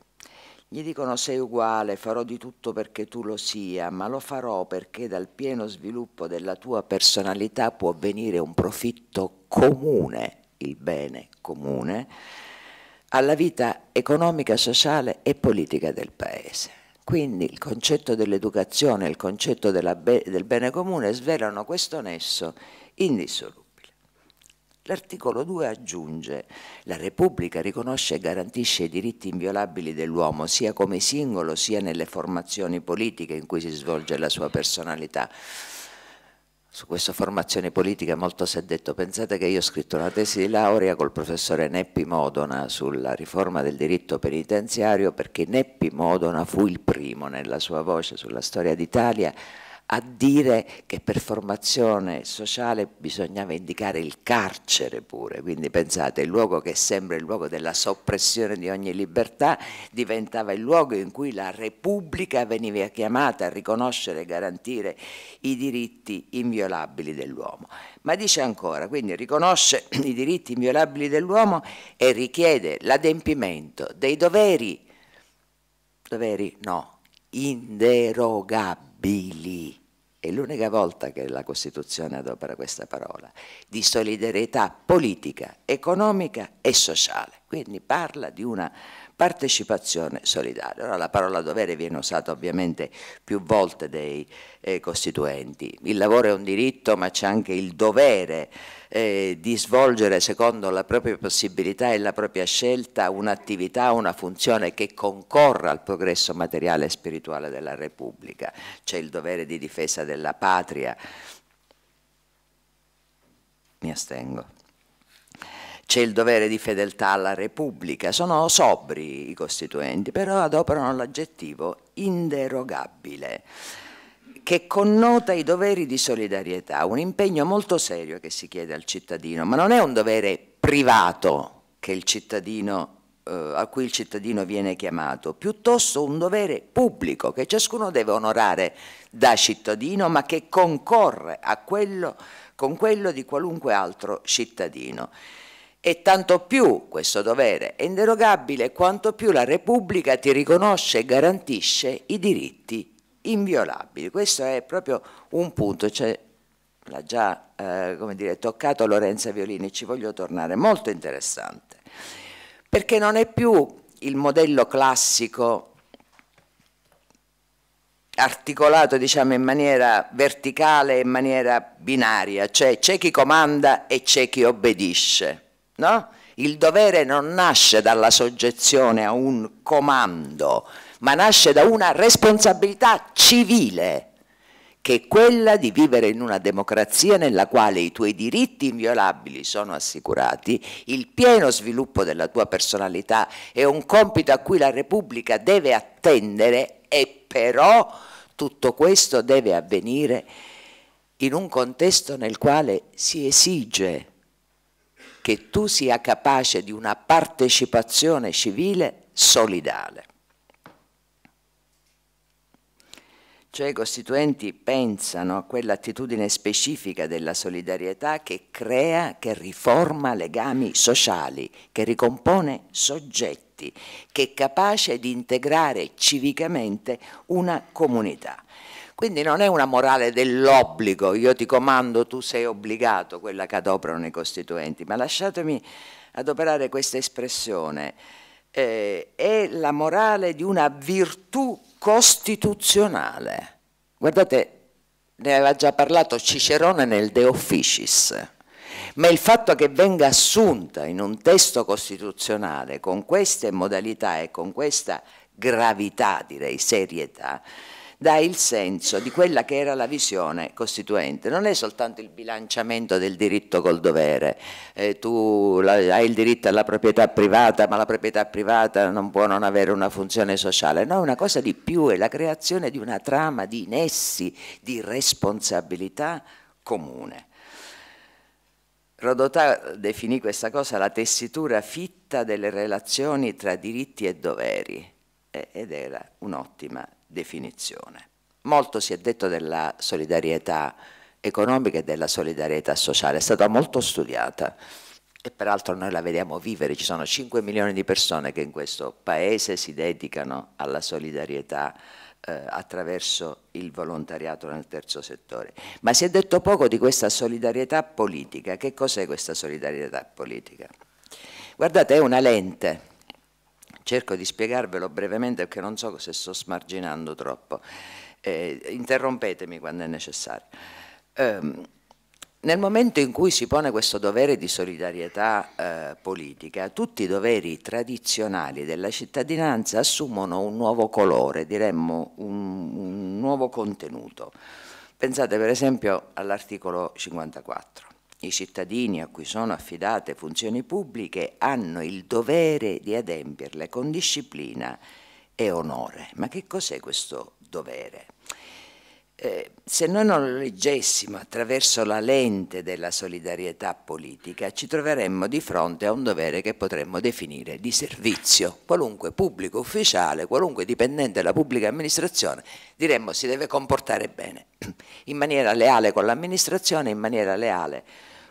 gli dicono sei uguale, farò di tutto perché tu lo sia, ma lo farò perché dal pieno sviluppo della tua personalità può venire un profitto comune, il bene comune, alla vita economica, sociale e politica del Paese. Quindi il concetto dell'educazione e il concetto be del bene comune svelano questo nesso indissolubile. L'articolo 2 aggiunge la Repubblica riconosce e garantisce i diritti inviolabili dell'uomo sia come singolo sia nelle formazioni politiche in cui si svolge la sua personalità su questa formazione politica molto si è detto, pensate che io ho scritto una tesi di laurea col professore Neppi Modona sulla riforma del diritto penitenziario perché Neppi Modona fu il primo nella sua voce sulla storia d'Italia a dire che per formazione sociale bisognava indicare il carcere pure, quindi pensate, il luogo che sembra il luogo della soppressione di ogni libertà diventava il luogo in cui la Repubblica veniva chiamata a riconoscere e garantire i diritti inviolabili dell'uomo. Ma dice ancora, quindi riconosce i diritti inviolabili dell'uomo e richiede l'adempimento dei doveri, doveri no, inderogabili nobili. È l'unica volta che la Costituzione adopera questa parola, di solidarietà politica, economica e sociale. Quindi parla di una partecipazione solidale. Ora la parola dovere viene usata ovviamente più volte dai eh, costituenti. Il lavoro è un diritto, ma c'è anche il dovere eh, di svolgere secondo la propria possibilità e la propria scelta un'attività, una funzione che concorra al progresso materiale e spirituale della Repubblica. C'è il dovere di difesa della patria. Mi astengo c'è il dovere di fedeltà alla Repubblica, sono sobri i costituenti, però adoperano l'aggettivo inderogabile che connota i doveri di solidarietà, un impegno molto serio che si chiede al cittadino, ma non è un dovere privato eh, a cui il cittadino viene chiamato, piuttosto un dovere pubblico che ciascuno deve onorare da cittadino, ma che concorre quello, con quello di qualunque altro cittadino. E tanto più questo dovere è inderogabile, quanto più la Repubblica ti riconosce e garantisce i diritti inviolabili. Questo è proprio un punto, cioè, l'ha già eh, dire, toccato Lorenza Violini, ci voglio tornare, molto interessante, perché non è più il modello classico articolato diciamo, in maniera verticale, in maniera binaria, cioè c'è chi comanda e c'è chi obbedisce. No? Il dovere non nasce dalla soggezione a un comando, ma nasce da una responsabilità civile, che è quella di vivere in una democrazia nella quale i tuoi diritti inviolabili sono assicurati, il pieno sviluppo della tua personalità è un compito a cui la Repubblica deve attendere e però tutto questo deve avvenire in un contesto nel quale si esige che tu sia capace di una partecipazione civile solidale. Cioè i costituenti pensano a quell'attitudine specifica della solidarietà che crea, che riforma legami sociali, che ricompone soggetti, che è capace di integrare civicamente una comunità. Quindi non è una morale dell'obbligo, io ti comando, tu sei obbligato, quella che adoperano i costituenti, ma lasciatemi adoperare questa espressione eh, è la morale di una virtù costituzionale. Guardate, ne aveva già parlato Cicerone nel De Officis, ma il fatto che venga assunta in un testo costituzionale con queste modalità e con questa gravità, direi serietà, dà il senso di quella che era la visione costituente. Non è soltanto il bilanciamento del diritto col dovere, eh, tu hai il diritto alla proprietà privata, ma la proprietà privata non può non avere una funzione sociale, no, una cosa di più è la creazione di una trama di nessi, di responsabilità comune. Rodotà definì questa cosa la tessitura fitta delle relazioni tra diritti e doveri eh, ed era un'ottima definizione. Molto si è detto della solidarietà economica e della solidarietà sociale, è stata molto studiata e peraltro noi la vediamo vivere, ci sono 5 milioni di persone che in questo paese si dedicano alla solidarietà eh, attraverso il volontariato nel terzo settore. Ma si è detto poco di questa solidarietà politica. Che cos'è questa solidarietà politica? Guardate, è una lente Cerco di spiegarvelo brevemente perché non so se sto smarginando troppo. Eh, interrompetemi quando è necessario. Um, nel momento in cui si pone questo dovere di solidarietà eh, politica, tutti i doveri tradizionali della cittadinanza assumono un nuovo colore, diremmo un, un nuovo contenuto. Pensate per esempio all'articolo 54 i cittadini a cui sono affidate funzioni pubbliche hanno il dovere di adempierle con disciplina e onore. Ma che cos'è questo dovere? eh, se noi non lo leggessimo attraverso la lente della solidarietà politica, ci troveremmo di fronte a un dovere che potremmo definire di servizio. Qualunque pubblico ufficiale, qualunque dipendente della pubblica amministrazione, diremmo si deve comportare bene, in maniera leale con l'amministrazione, in maniera leale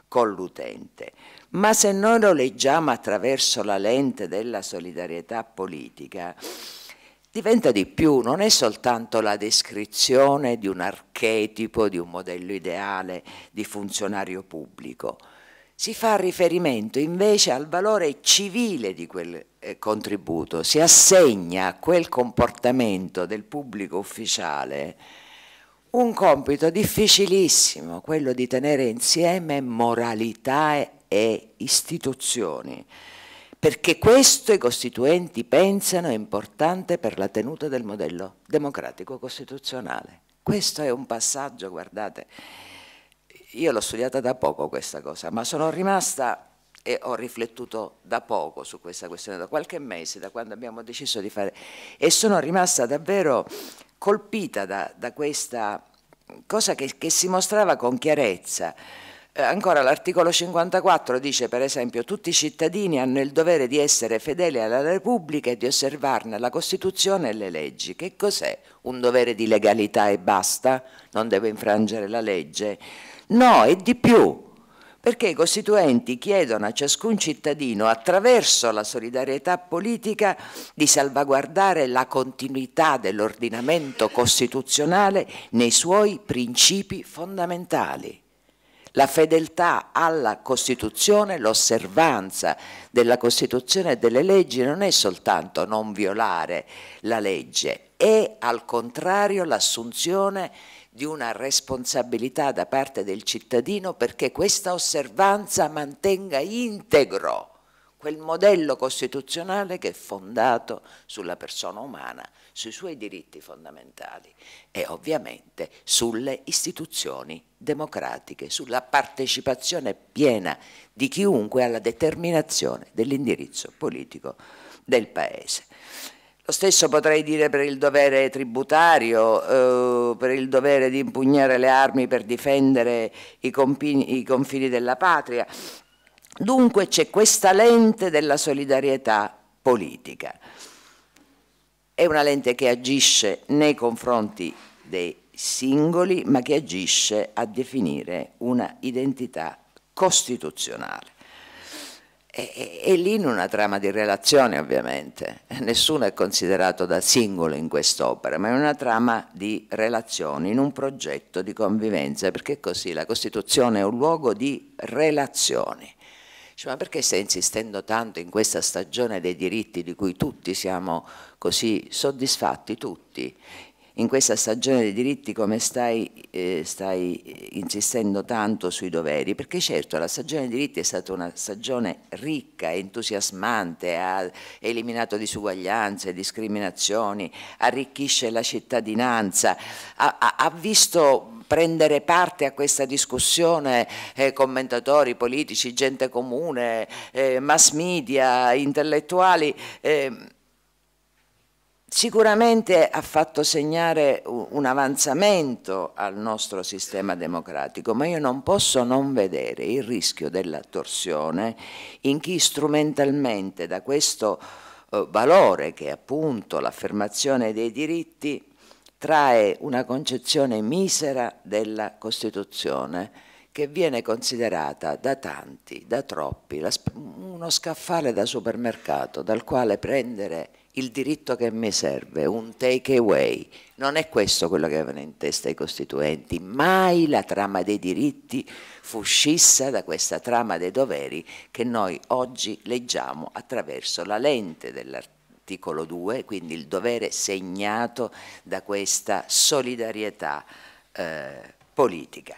con l'utente. Ma se noi lo leggiamo attraverso la lente della solidarietà politica, diventa di più, non è soltanto la descrizione di un archetipo, di un modello ideale di funzionario pubblico, si fa riferimento invece al valore civile di quel eh, contributo, si assegna a quel comportamento del pubblico ufficiale un compito difficilissimo, quello di tenere insieme moralità e, e istituzioni perché questo i costituenti pensano è importante per la tenuta del modello democratico costituzionale. Questo è un passaggio, guardate, io l'ho studiata da poco questa cosa, ma sono rimasta e ho riflettuto da poco su questa questione, da qualche mese, da quando abbiamo deciso di fare, e sono rimasta davvero colpita da, da questa cosa che, che si mostrava con chiarezza eh, ancora l'articolo 54 dice per esempio tutti i cittadini hanno il dovere di essere fedeli alla Repubblica e di osservarne la Costituzione e le leggi. Che cos'è? Un dovere di legalità e basta? Non devo infrangere la legge? No, è di più, perché i costituenti chiedono a ciascun cittadino attraverso la solidarietà politica di salvaguardare la continuità dell'ordinamento costituzionale nei suoi principi fondamentali la fedeltà alla Costituzione, l'osservanza della Costituzione e delle leggi non è soltanto non violare la legge, è al contrario l'assunzione di una responsabilità da parte del cittadino perché questa osservanza mantenga integro quel modello costituzionale che è fondato sulla persona umana sui suoi diritti fondamentali e ovviamente sulle istituzioni democratiche, sulla partecipazione piena di chiunque alla determinazione dell'indirizzo politico del Paese. Lo stesso potrei dire per il dovere tributario, eh, per il dovere di impugnare le armi per difendere i, compini, i confini della patria. Dunque c'è questa lente della solidarietà politica è una lente che agisce nei confronti dei singoli, ma che agisce a definire una identità costituzionale. E, e, lì in una trama di relazioni ovviamente, nessuno è considerato da singolo in quest'opera, ma è una trama di relazioni, in un progetto di convivenza, perché così la Costituzione è un luogo di relazioni. Dice, ma perché stai insistendo tanto in questa stagione dei diritti di cui tutti siamo così soddisfatti, tutti? In questa stagione dei diritti come stai, eh, stai insistendo tanto sui doveri? Perché certo la stagione dei diritti è stata una stagione ricca, entusiasmante, ha eliminato disuguaglianze, discriminazioni, arricchisce la cittadinanza, ha, ha, ha visto prendere parte a questa discussione eh, commentatori, politici, gente comune, eh, mass media, intellettuali, eh, sicuramente ha fatto segnare un avanzamento al nostro sistema democratico, ma io non posso non vedere il rischio della torsione in chi strumentalmente da questo eh, valore che è appunto l'affermazione dei diritti trae una concezione misera della Costituzione che viene considerata da tanti, da troppi, uno scaffale da supermercato dal quale prendere il diritto che mi serve, un take away. Non è questo quello che avevano in testa i costituenti. Mai la trama dei diritti fu scissa da questa trama dei doveri che noi oggi leggiamo attraverso la lente dell'articolo articolo 2, quindi il dovere segnato da questa solidarietà eh, politica.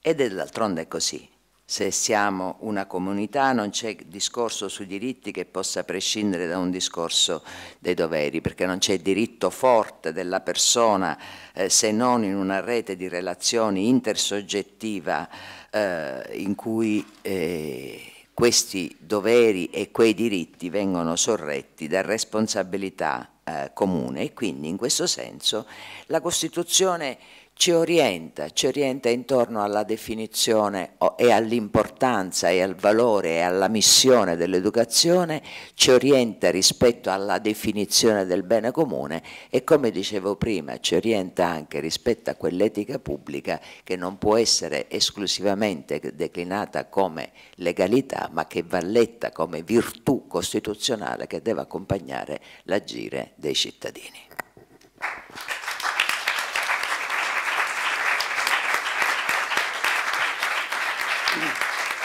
Ed è d'altronde così. Se siamo una comunità non c'è discorso sui diritti che possa prescindere da un discorso dei doveri, perché non c'è diritto forte della persona eh, se non in una rete di relazioni intersoggettiva eh, in cui eh, questi doveri e quei diritti vengono sorretti da responsabilità eh, comune e quindi in questo senso la Costituzione ci orienta, ci orienta intorno alla definizione e all'importanza e al valore e alla missione dell'educazione, ci orienta rispetto alla definizione del bene comune e come dicevo prima ci orienta anche rispetto a quell'etica pubblica che non può essere esclusivamente declinata come legalità ma che va letta come virtù costituzionale che deve accompagnare l'agire dei cittadini.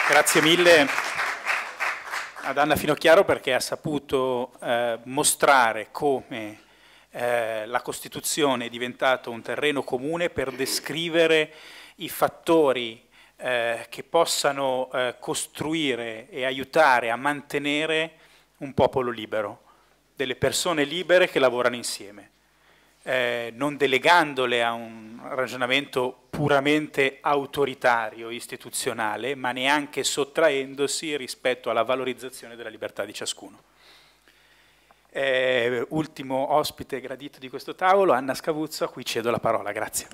Grazie mille ad Anna Finocchiaro perché ha saputo eh, mostrare come eh, la Costituzione è diventato un terreno comune per descrivere i fattori eh, che possano eh, costruire e aiutare a mantenere un popolo libero, delle persone libere che lavorano insieme eh, non delegandole a un ragionamento puramente autoritario, istituzionale, ma neanche sottraendosi rispetto alla valorizzazione della libertà di ciascuno. Eh, ultimo ospite gradito di questo tavolo, Anna Scavuzzo, a cui cedo la parola, grazie.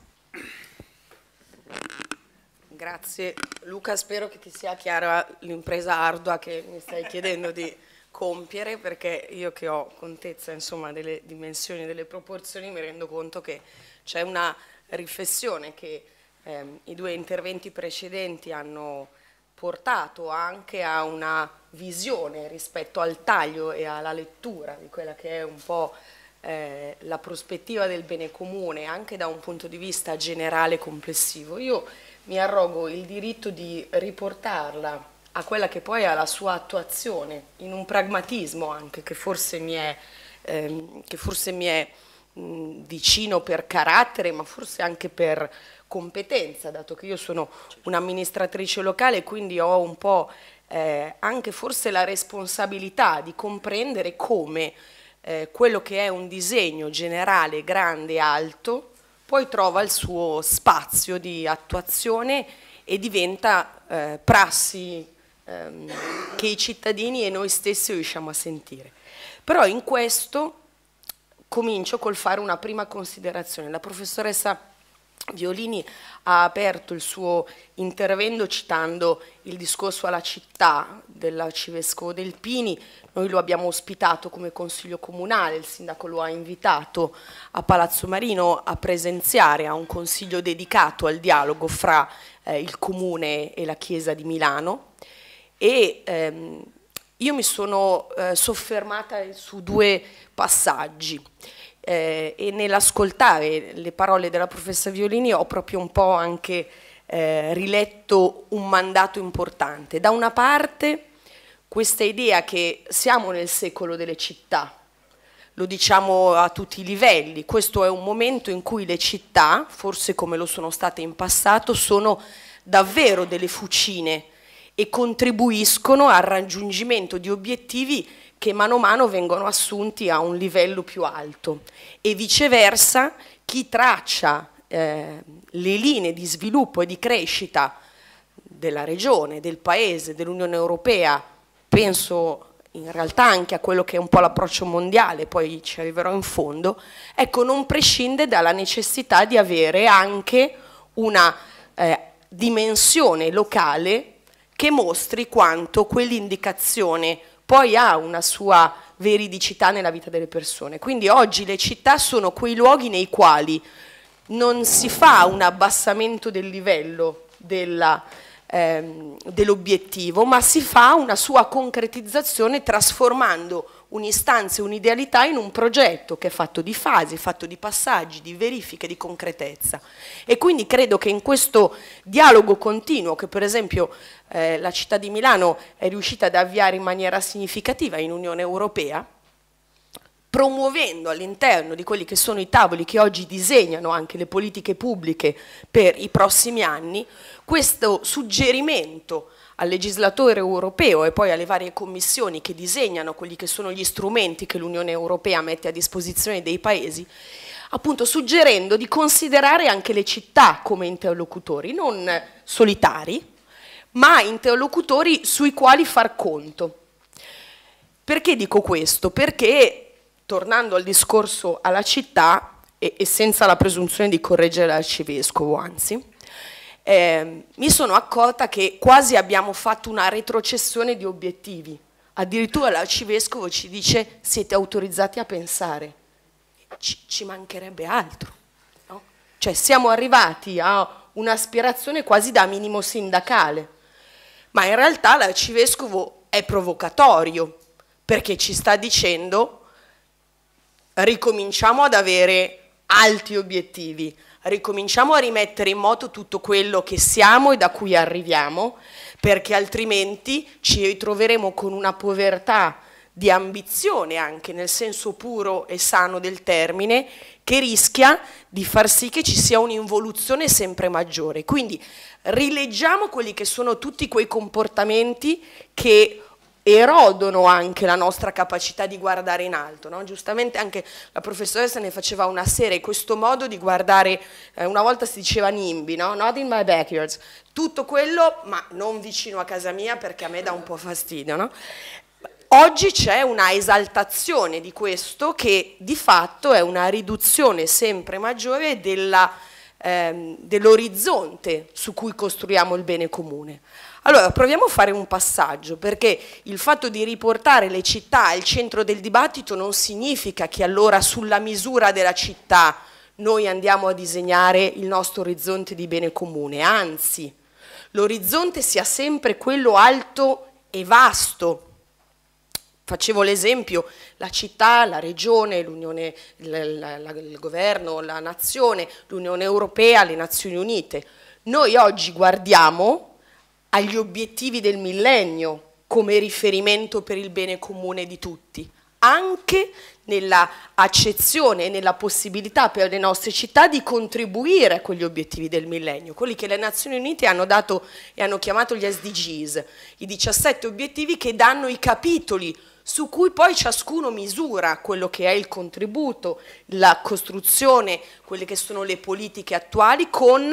Grazie Luca, spero che ti sia chiara l'impresa ardua che mi stai chiedendo di compiere perché io che ho contezza insomma, delle dimensioni, delle proporzioni mi rendo conto che c'è una riflessione che ehm, i due interventi precedenti hanno portato anche a una visione rispetto al taglio e alla lettura di quella che è un po' eh, la prospettiva del bene comune anche da un punto di vista generale complessivo. Io mi arrogo il diritto di riportarla a quella che poi ha la sua attuazione, in un pragmatismo anche che forse mi è, ehm, forse mi è mh, vicino per carattere, ma forse anche per competenza, dato che io sono certo. un'amministratrice locale, quindi ho un po' eh, anche forse la responsabilità di comprendere come eh, quello che è un disegno generale, grande e alto, poi trova il suo spazio di attuazione e diventa eh, prassi ehm, che i cittadini e noi stessi riusciamo a sentire. Però in questo comincio col fare una prima considerazione. La professoressa Violini ha aperto il suo intervento citando il discorso alla città dell'arcivescovo del Pini, noi lo abbiamo ospitato come consiglio comunale, il sindaco lo ha invitato a Palazzo Marino a presenziare a un consiglio dedicato al dialogo fra eh, il comune e la chiesa di Milano. E ehm, io mi sono eh, soffermata su due passaggi eh, e nell'ascoltare le parole della professa Violini ho proprio un po' anche eh, riletto un mandato importante. Da una parte questa idea che siamo nel secolo delle città, lo diciamo a tutti i livelli, questo è un momento in cui le città, forse come lo sono state in passato, sono davvero delle fucine e contribuiscono al raggiungimento di obiettivi che mano a mano vengono assunti a un livello più alto e viceversa chi traccia eh, le linee di sviluppo e di crescita della regione, del paese, dell'Unione Europea, penso in realtà anche a quello che è un po' l'approccio mondiale, poi ci arriverò in fondo, ecco non prescinde dalla necessità di avere anche una eh, dimensione locale che mostri quanto quell'indicazione poi ha una sua veridicità nella vita delle persone. Quindi oggi le città sono quei luoghi nei quali non si fa un abbassamento del livello ehm, dell'obiettivo, ehm, dell ma si fa una sua concretizzazione trasformando un'istanza, un'idealità in un progetto che è fatto di fasi, fatto di passaggi, di verifiche, di concretezza. E quindi credo che in questo dialogo continuo che per esempio eh, la città di Milano è riuscita ad avviare in maniera significativa in Unione Europea, promuovendo all'interno di quelli che sono i tavoli che oggi disegnano anche le politiche pubbliche per i prossimi anni, questo suggerimento al legislatore europeo e poi alle varie commissioni che disegnano quelli che sono gli strumenti che l'Unione Europea mette a disposizione dei paesi, appunto suggerendo di considerare anche le città come interlocutori, non solitari, ma interlocutori sui quali far conto. Perché dico questo? Perché, tornando al discorso alla città, e, senza la presunzione di correggere l'arcivescovo, anzi, eh, mi sono accorta che quasi abbiamo fatto una retrocessione di obiettivi. Addirittura l'arcivescovo ci dice siete autorizzati a pensare. Ci, ci mancherebbe altro. No? Cioè siamo arrivati a un'aspirazione quasi da minimo sindacale, ma in realtà l'arcivescovo è provocatorio perché ci sta dicendo ricominciamo ad avere alti obiettivi, ricominciamo a rimettere in moto tutto quello che siamo e da cui arriviamo, perché altrimenti ci ritroveremo con una povertà di ambizione anche nel senso puro e sano del termine, che rischia di far sì che ci sia un'involuzione sempre maggiore. Quindi rileggiamo quelli che sono tutti quei comportamenti che erodono anche la nostra capacità di guardare in alto. No? Giustamente anche la professoressa ne faceva una serie, questo modo di guardare, eh, una volta si diceva NIMBY, no? not in my backyards, tutto quello ma non vicino a casa mia perché a me dà un po' fastidio. No? Oggi c'è una esaltazione di questo che di fatto è una riduzione sempre maggiore della ehm, dell'orizzonte su cui costruiamo il bene comune. Allora proviamo a fare un passaggio perché il fatto di riportare le città al centro del dibattito non significa che allora sulla misura della città noi andiamo a disegnare il nostro orizzonte di bene comune, anzi l'orizzonte sia sempre quello alto e vasto. Facevo l'esempio, la città, la regione, il governo, la nazione, l'Unione Europea, le Nazioni Unite. Noi oggi guardiamo agli obiettivi del millennio come riferimento per il bene comune di tutti, anche nella accezione e nella possibilità per le nostre città di contribuire a quegli obiettivi del millennio, quelli che le Nazioni Unite hanno dato e hanno chiamato gli SDGs, i 17 obiettivi che danno i capitoli su cui poi ciascuno misura quello che è il contributo, la costruzione, quelle che sono le politiche attuali con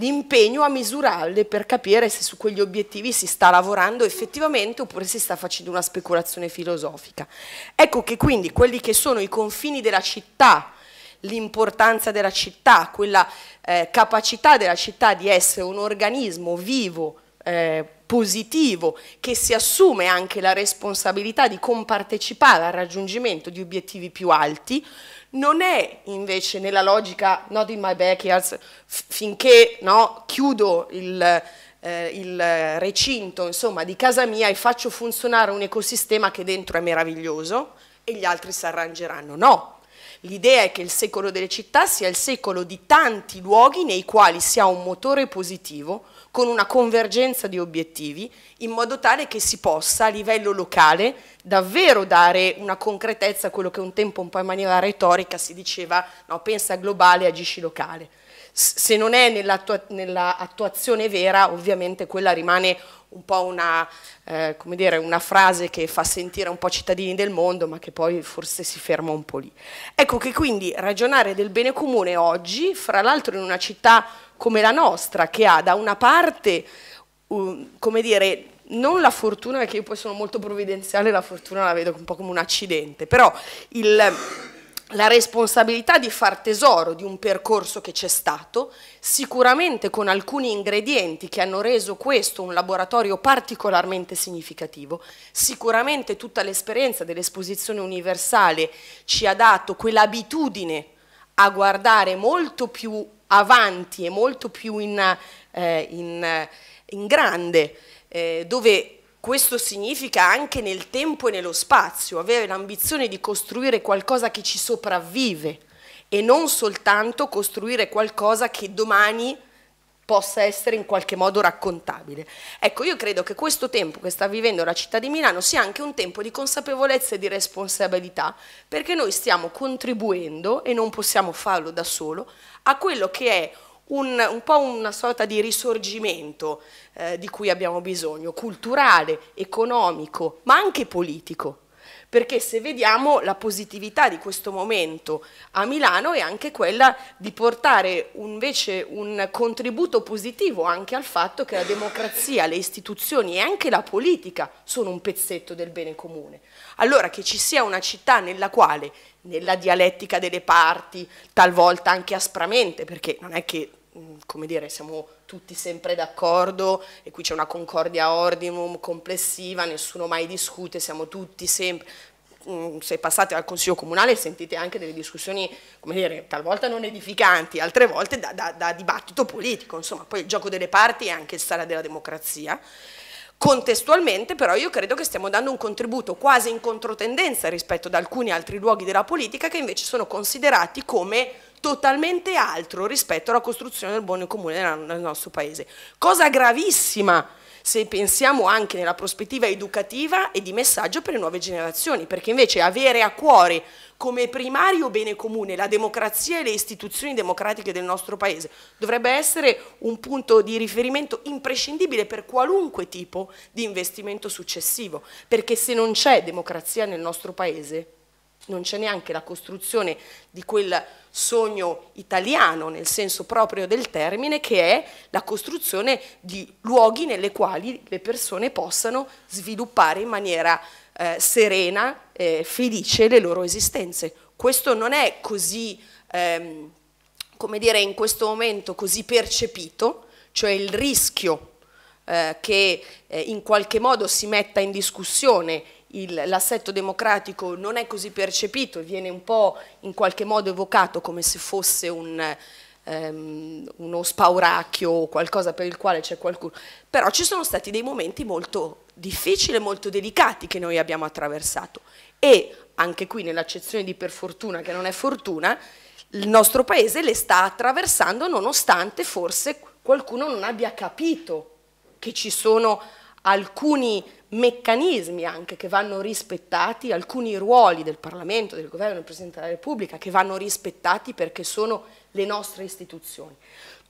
l'impegno a misurarle per capire se su quegli obiettivi si sta lavorando effettivamente oppure si sta facendo una speculazione filosofica. Ecco che quindi quelli che sono i confini della città, l'importanza della città, quella eh, capacità della città di essere un organismo vivo, eh, positivo, che si assume anche la responsabilità di compartecipare al raggiungimento di obiettivi più alti, non è invece nella logica not in my backyard finché no, chiudo il, eh, il recinto insomma, di casa mia e faccio funzionare un ecosistema che dentro è meraviglioso e gli altri si arrangeranno. No, l'idea è che il secolo delle città sia il secolo di tanti luoghi nei quali si ha un motore positivo con una convergenza di obiettivi in modo tale che si possa a livello locale davvero dare una concretezza a quello che un tempo un po' in maniera retorica si diceva no, pensa globale, agisci locale. Se non è nell'attuazione vera, ovviamente quella rimane un po' una, eh, dire, una, frase che fa sentire un po' cittadini del mondo, ma che poi forse si ferma un po' lì. Ecco che quindi ragionare del bene comune oggi, fra l'altro in una città come la nostra, che ha da una parte, um, come dire, non la fortuna, perché io poi sono molto provvidenziale, la fortuna la vedo un po' come un accidente, però il, la responsabilità di far tesoro di un percorso che c'è stato, sicuramente con alcuni ingredienti che hanno reso questo un laboratorio particolarmente significativo, sicuramente tutta l'esperienza dell'esposizione universale ci ha dato quell'abitudine a guardare molto più avanti e molto più in, eh, in, in grande, eh, dove questo significa anche nel tempo e nello spazio, avere l'ambizione di costruire qualcosa che ci sopravvive e non soltanto costruire qualcosa che domani possa essere in qualche modo raccontabile. Ecco, io credo che questo tempo che sta vivendo la città di Milano sia anche un tempo di consapevolezza e di responsabilità, perché noi stiamo contribuendo, e non possiamo farlo da solo, a quello che è un, un po' una sorta di risorgimento eh, di cui abbiamo bisogno, culturale, economico, ma anche politico. Perché se vediamo la positività di questo momento a Milano è anche quella di portare invece un contributo positivo anche al fatto che la democrazia, le istituzioni e anche la politica sono un pezzetto del bene comune. Allora che ci sia una città nella quale nella dialettica delle parti, talvolta anche aspramente, perché non è che, mm, come dire, siamo tutti sempre d'accordo e qui c'è una concordia ordinum complessiva, nessuno mai discute, siamo tutti sempre... Mm, se passate al Consiglio Comunale sentite anche delle discussioni, come dire, talvolta non edificanti, altre volte da, da, da dibattito politico, insomma, poi il gioco delle parti è anche il sale della democrazia Contestualmente però io credo che stiamo dando un contributo quasi in controtendenza rispetto ad alcuni altri luoghi della politica che invece sono considerati come totalmente altro rispetto alla costruzione del buono comune nel nostro paese. Cosa gravissima se pensiamo anche nella prospettiva educativa e di messaggio per le nuove generazioni, perché invece avere a cuore come primario bene comune la democrazia e le istituzioni democratiche del nostro Paese dovrebbe essere un punto di riferimento imprescindibile per qualunque tipo di investimento successivo, perché se non c'è democrazia nel nostro Paese non c'è neanche la costruzione di quel sogno italiano nel senso proprio del termine che è la costruzione di luoghi nelle quali le persone possano sviluppare in maniera eh, serena, eh, felice le loro esistenze. Questo non è così, ehm, come dire, in questo momento così percepito, cioè il rischio eh, che eh, in qualche modo si metta in discussione l'assetto democratico non è così percepito, viene un po' in qualche modo evocato come se fosse un, um, uno spauracchio o qualcosa per il quale c'è qualcuno, però ci sono stati dei momenti molto difficili, molto delicati che noi abbiamo attraversato e anche qui nell'accezione di per fortuna che non è fortuna, il nostro paese le sta attraversando nonostante forse qualcuno non abbia capito che ci sono alcuni meccanismi anche che vanno rispettati, alcuni ruoli del Parlamento, del Governo, del Presidente della Repubblica che vanno rispettati perché sono le nostre istituzioni.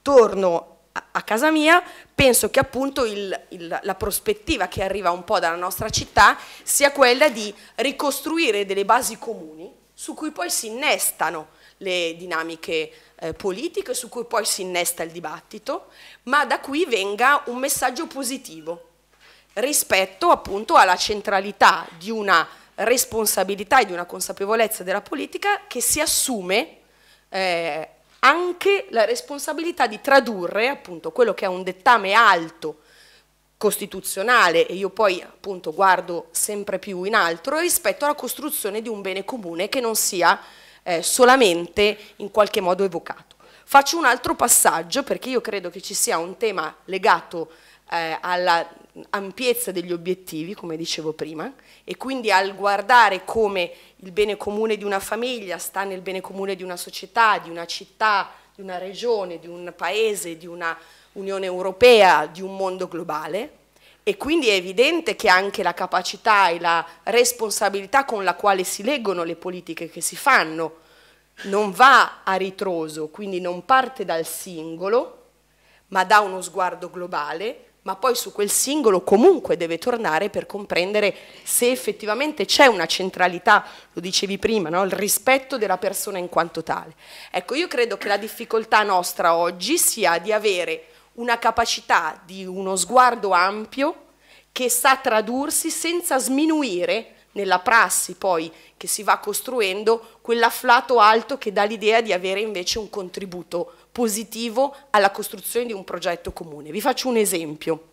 Torno a casa mia, penso che appunto il, il, la prospettiva che arriva un po' dalla nostra città sia quella di ricostruire delle basi comuni su cui poi si innestano le dinamiche eh, politiche, su cui poi si innesta il dibattito, ma da qui venga un messaggio positivo rispetto appunto alla centralità di una responsabilità e di una consapevolezza della politica che si assume eh, anche la responsabilità di tradurre appunto quello che è un dettame alto costituzionale e io poi appunto guardo sempre più in altro rispetto alla costruzione di un bene comune che non sia eh, solamente in qualche modo evocato. Faccio un altro passaggio perché io credo che ci sia un tema legato eh, alla ampiezza degli obiettivi, come dicevo prima, e quindi al guardare come il bene comune di una famiglia sta nel bene comune di una società, di una città, di una regione, di un paese, di una Unione Europea, di un mondo globale, e quindi è evidente che anche la capacità e la responsabilità con la quale si leggono le politiche che si fanno non va a ritroso, quindi non parte dal singolo, ma da uno sguardo globale ma poi su quel singolo comunque deve tornare per comprendere se effettivamente c'è una centralità, lo dicevi prima, no? il rispetto della persona in quanto tale. Ecco, io credo che la difficoltà nostra oggi sia di avere una capacità di uno sguardo ampio che sa tradursi senza sminuire nella prassi poi che si va costruendo quell'afflato alto che dà l'idea di avere invece un contributo positivo alla costruzione di un progetto comune. Vi faccio un esempio.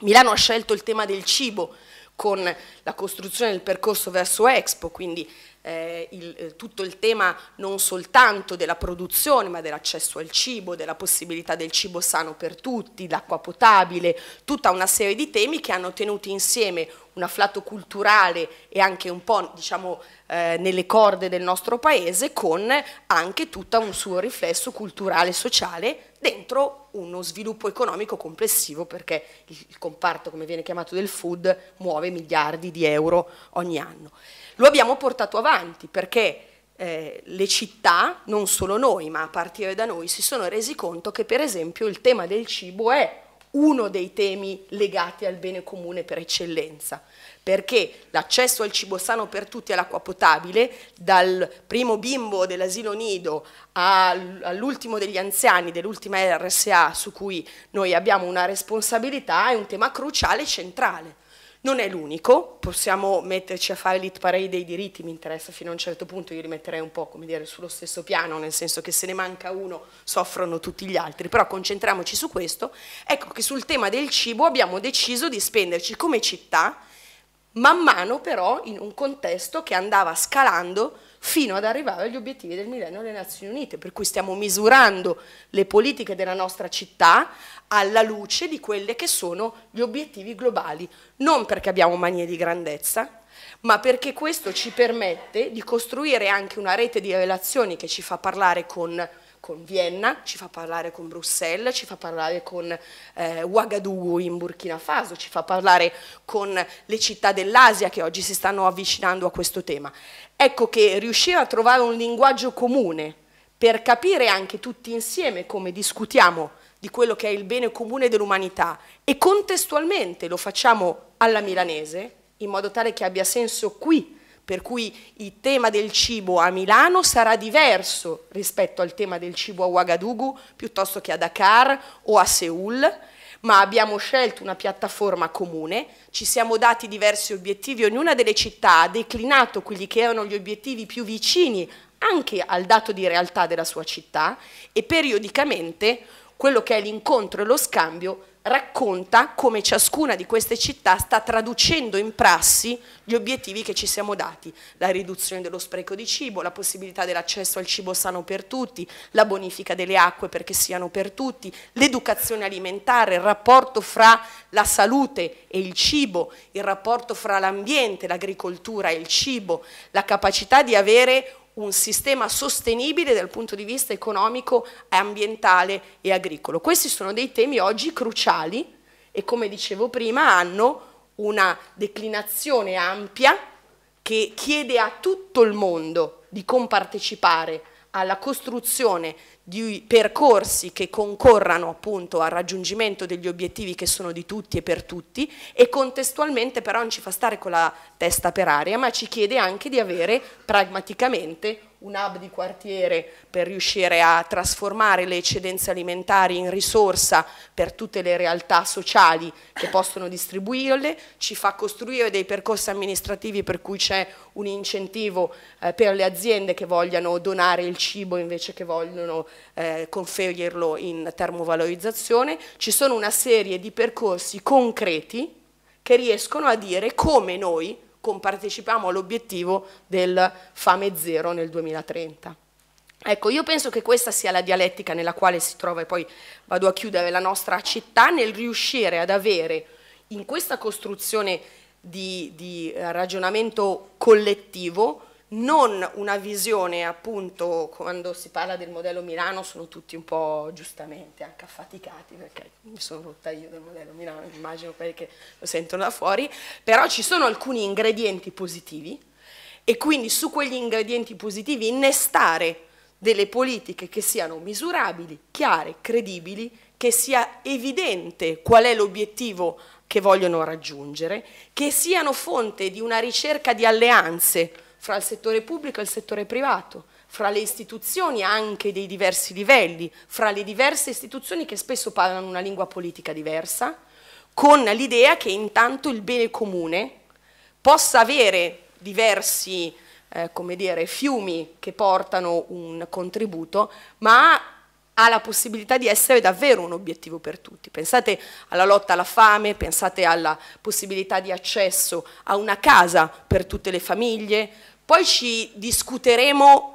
Milano ha scelto il tema del cibo con la costruzione del percorso verso Expo, quindi eh, il, eh, tutto il tema non soltanto della produzione ma dell'accesso al cibo, della possibilità del cibo sano per tutti, l'acqua potabile, tutta una serie di temi che hanno tenuto insieme un afflato culturale e anche un po' diciamo eh, nelle corde del nostro paese con anche tutto un suo riflesso culturale e sociale dentro uno sviluppo economico complessivo perché il comparto, come viene chiamato, del food muove miliardi di euro ogni anno. Lo abbiamo portato avanti perché eh, le città, non solo noi, ma a partire da noi, si sono resi conto che per esempio il tema del cibo è uno dei temi legati al bene comune per eccellenza perché l'accesso al cibo sano per tutti e all'acqua potabile, dal primo bimbo dell'asilo nido all'ultimo degli anziani dell'ultima RSA su cui noi abbiamo una responsabilità, è un tema cruciale e centrale. Non è l'unico, possiamo metterci a fare l'it parade dei diritti, mi interessa fino a un certo punto, io li metterei un po' come dire sullo stesso piano, nel senso che se ne manca uno soffrono tutti gli altri, però concentriamoci su questo, ecco che sul tema del cibo abbiamo deciso di spenderci come città man mano però in un contesto che andava scalando fino ad arrivare agli obiettivi del millennio delle Nazioni Unite, per cui stiamo misurando le politiche della nostra città alla luce di quelli che sono gli obiettivi globali, non perché abbiamo manie di grandezza, ma perché questo ci permette di costruire anche una rete di relazioni che ci fa parlare con con Vienna, ci fa parlare con Bruxelles, ci fa parlare con eh, Ouagadougou in Burkina Faso, ci fa parlare con le città dell'Asia che oggi si stanno avvicinando a questo tema. Ecco che riuscire a trovare un linguaggio comune per capire anche tutti insieme come discutiamo di quello che è il bene comune dell'umanità e contestualmente lo facciamo alla milanese, in modo tale che abbia senso qui per cui il tema del cibo a Milano sarà diverso rispetto al tema del cibo a Ouagadougou piuttosto che a Dakar o a Seoul, ma abbiamo scelto una piattaforma comune, ci siamo dati diversi obiettivi, ognuna delle città ha declinato quelli che erano gli obiettivi più vicini anche al dato di realtà della sua città e periodicamente quello che è l'incontro e lo scambio racconta come ciascuna di queste città sta traducendo in prassi gli obiettivi che ci siamo dati, la riduzione dello spreco di cibo, la possibilità dell'accesso al cibo sano per tutti, la bonifica delle acque perché siano per tutti, l'educazione alimentare, il rapporto fra la salute e il cibo, il rapporto fra l'ambiente, l'agricoltura e il cibo, la capacità di avere un sistema sostenibile dal punto di vista economico, ambientale e agricolo. Questi sono dei temi oggi cruciali e come dicevo prima hanno una declinazione ampia che chiede a tutto il mondo di compartecipare alla costruzione di percorsi che concorrano appunto al raggiungimento degli obiettivi che sono di tutti e per tutti e contestualmente però non ci fa stare con la testa per aria ma ci chiede anche di avere pragmaticamente un hub di quartiere per riuscire a trasformare le eccedenze alimentari in risorsa per tutte le realtà sociali che possono distribuirle, ci fa costruire dei percorsi amministrativi per cui c'è un incentivo eh, per le aziende che vogliano donare il cibo invece che vogliono eh, conferirlo in termovalorizzazione, ci sono una serie di percorsi concreti che riescono a dire come noi compartecipiamo all'obiettivo del fame zero nel 2030. Ecco, io penso che questa sia la dialettica nella quale si trova, e poi vado a chiudere, la nostra città nel riuscire ad avere in questa costruzione di, di ragionamento collettivo non una visione, appunto, quando si parla del modello Milano sono tutti un po' giustamente anche affaticati, perché mi sono rotta io del modello Milano, immagino quelli che lo sentono da fuori, però ci sono alcuni ingredienti positivi e quindi su quegli ingredienti positivi innestare delle politiche che siano misurabili, chiare, credibili, che sia evidente qual è l'obiettivo che vogliono raggiungere, che siano fonte di una ricerca di alleanze fra il settore pubblico e il settore privato, fra le istituzioni anche dei diversi livelli, fra le diverse istituzioni che spesso parlano una lingua politica diversa, con l'idea che intanto il bene comune possa avere diversi eh, come dire, fiumi che portano un contributo, ma ha la possibilità di essere davvero un obiettivo per tutti. Pensate alla lotta alla fame, pensate alla possibilità di accesso a una casa per tutte le famiglie, poi ci discuteremo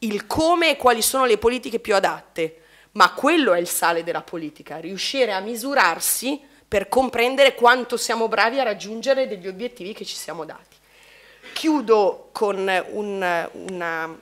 il come e quali sono le politiche più adatte, ma quello è il sale della politica, riuscire a misurarsi per comprendere quanto siamo bravi a raggiungere degli obiettivi che ci siamo dati. Chiudo con un, una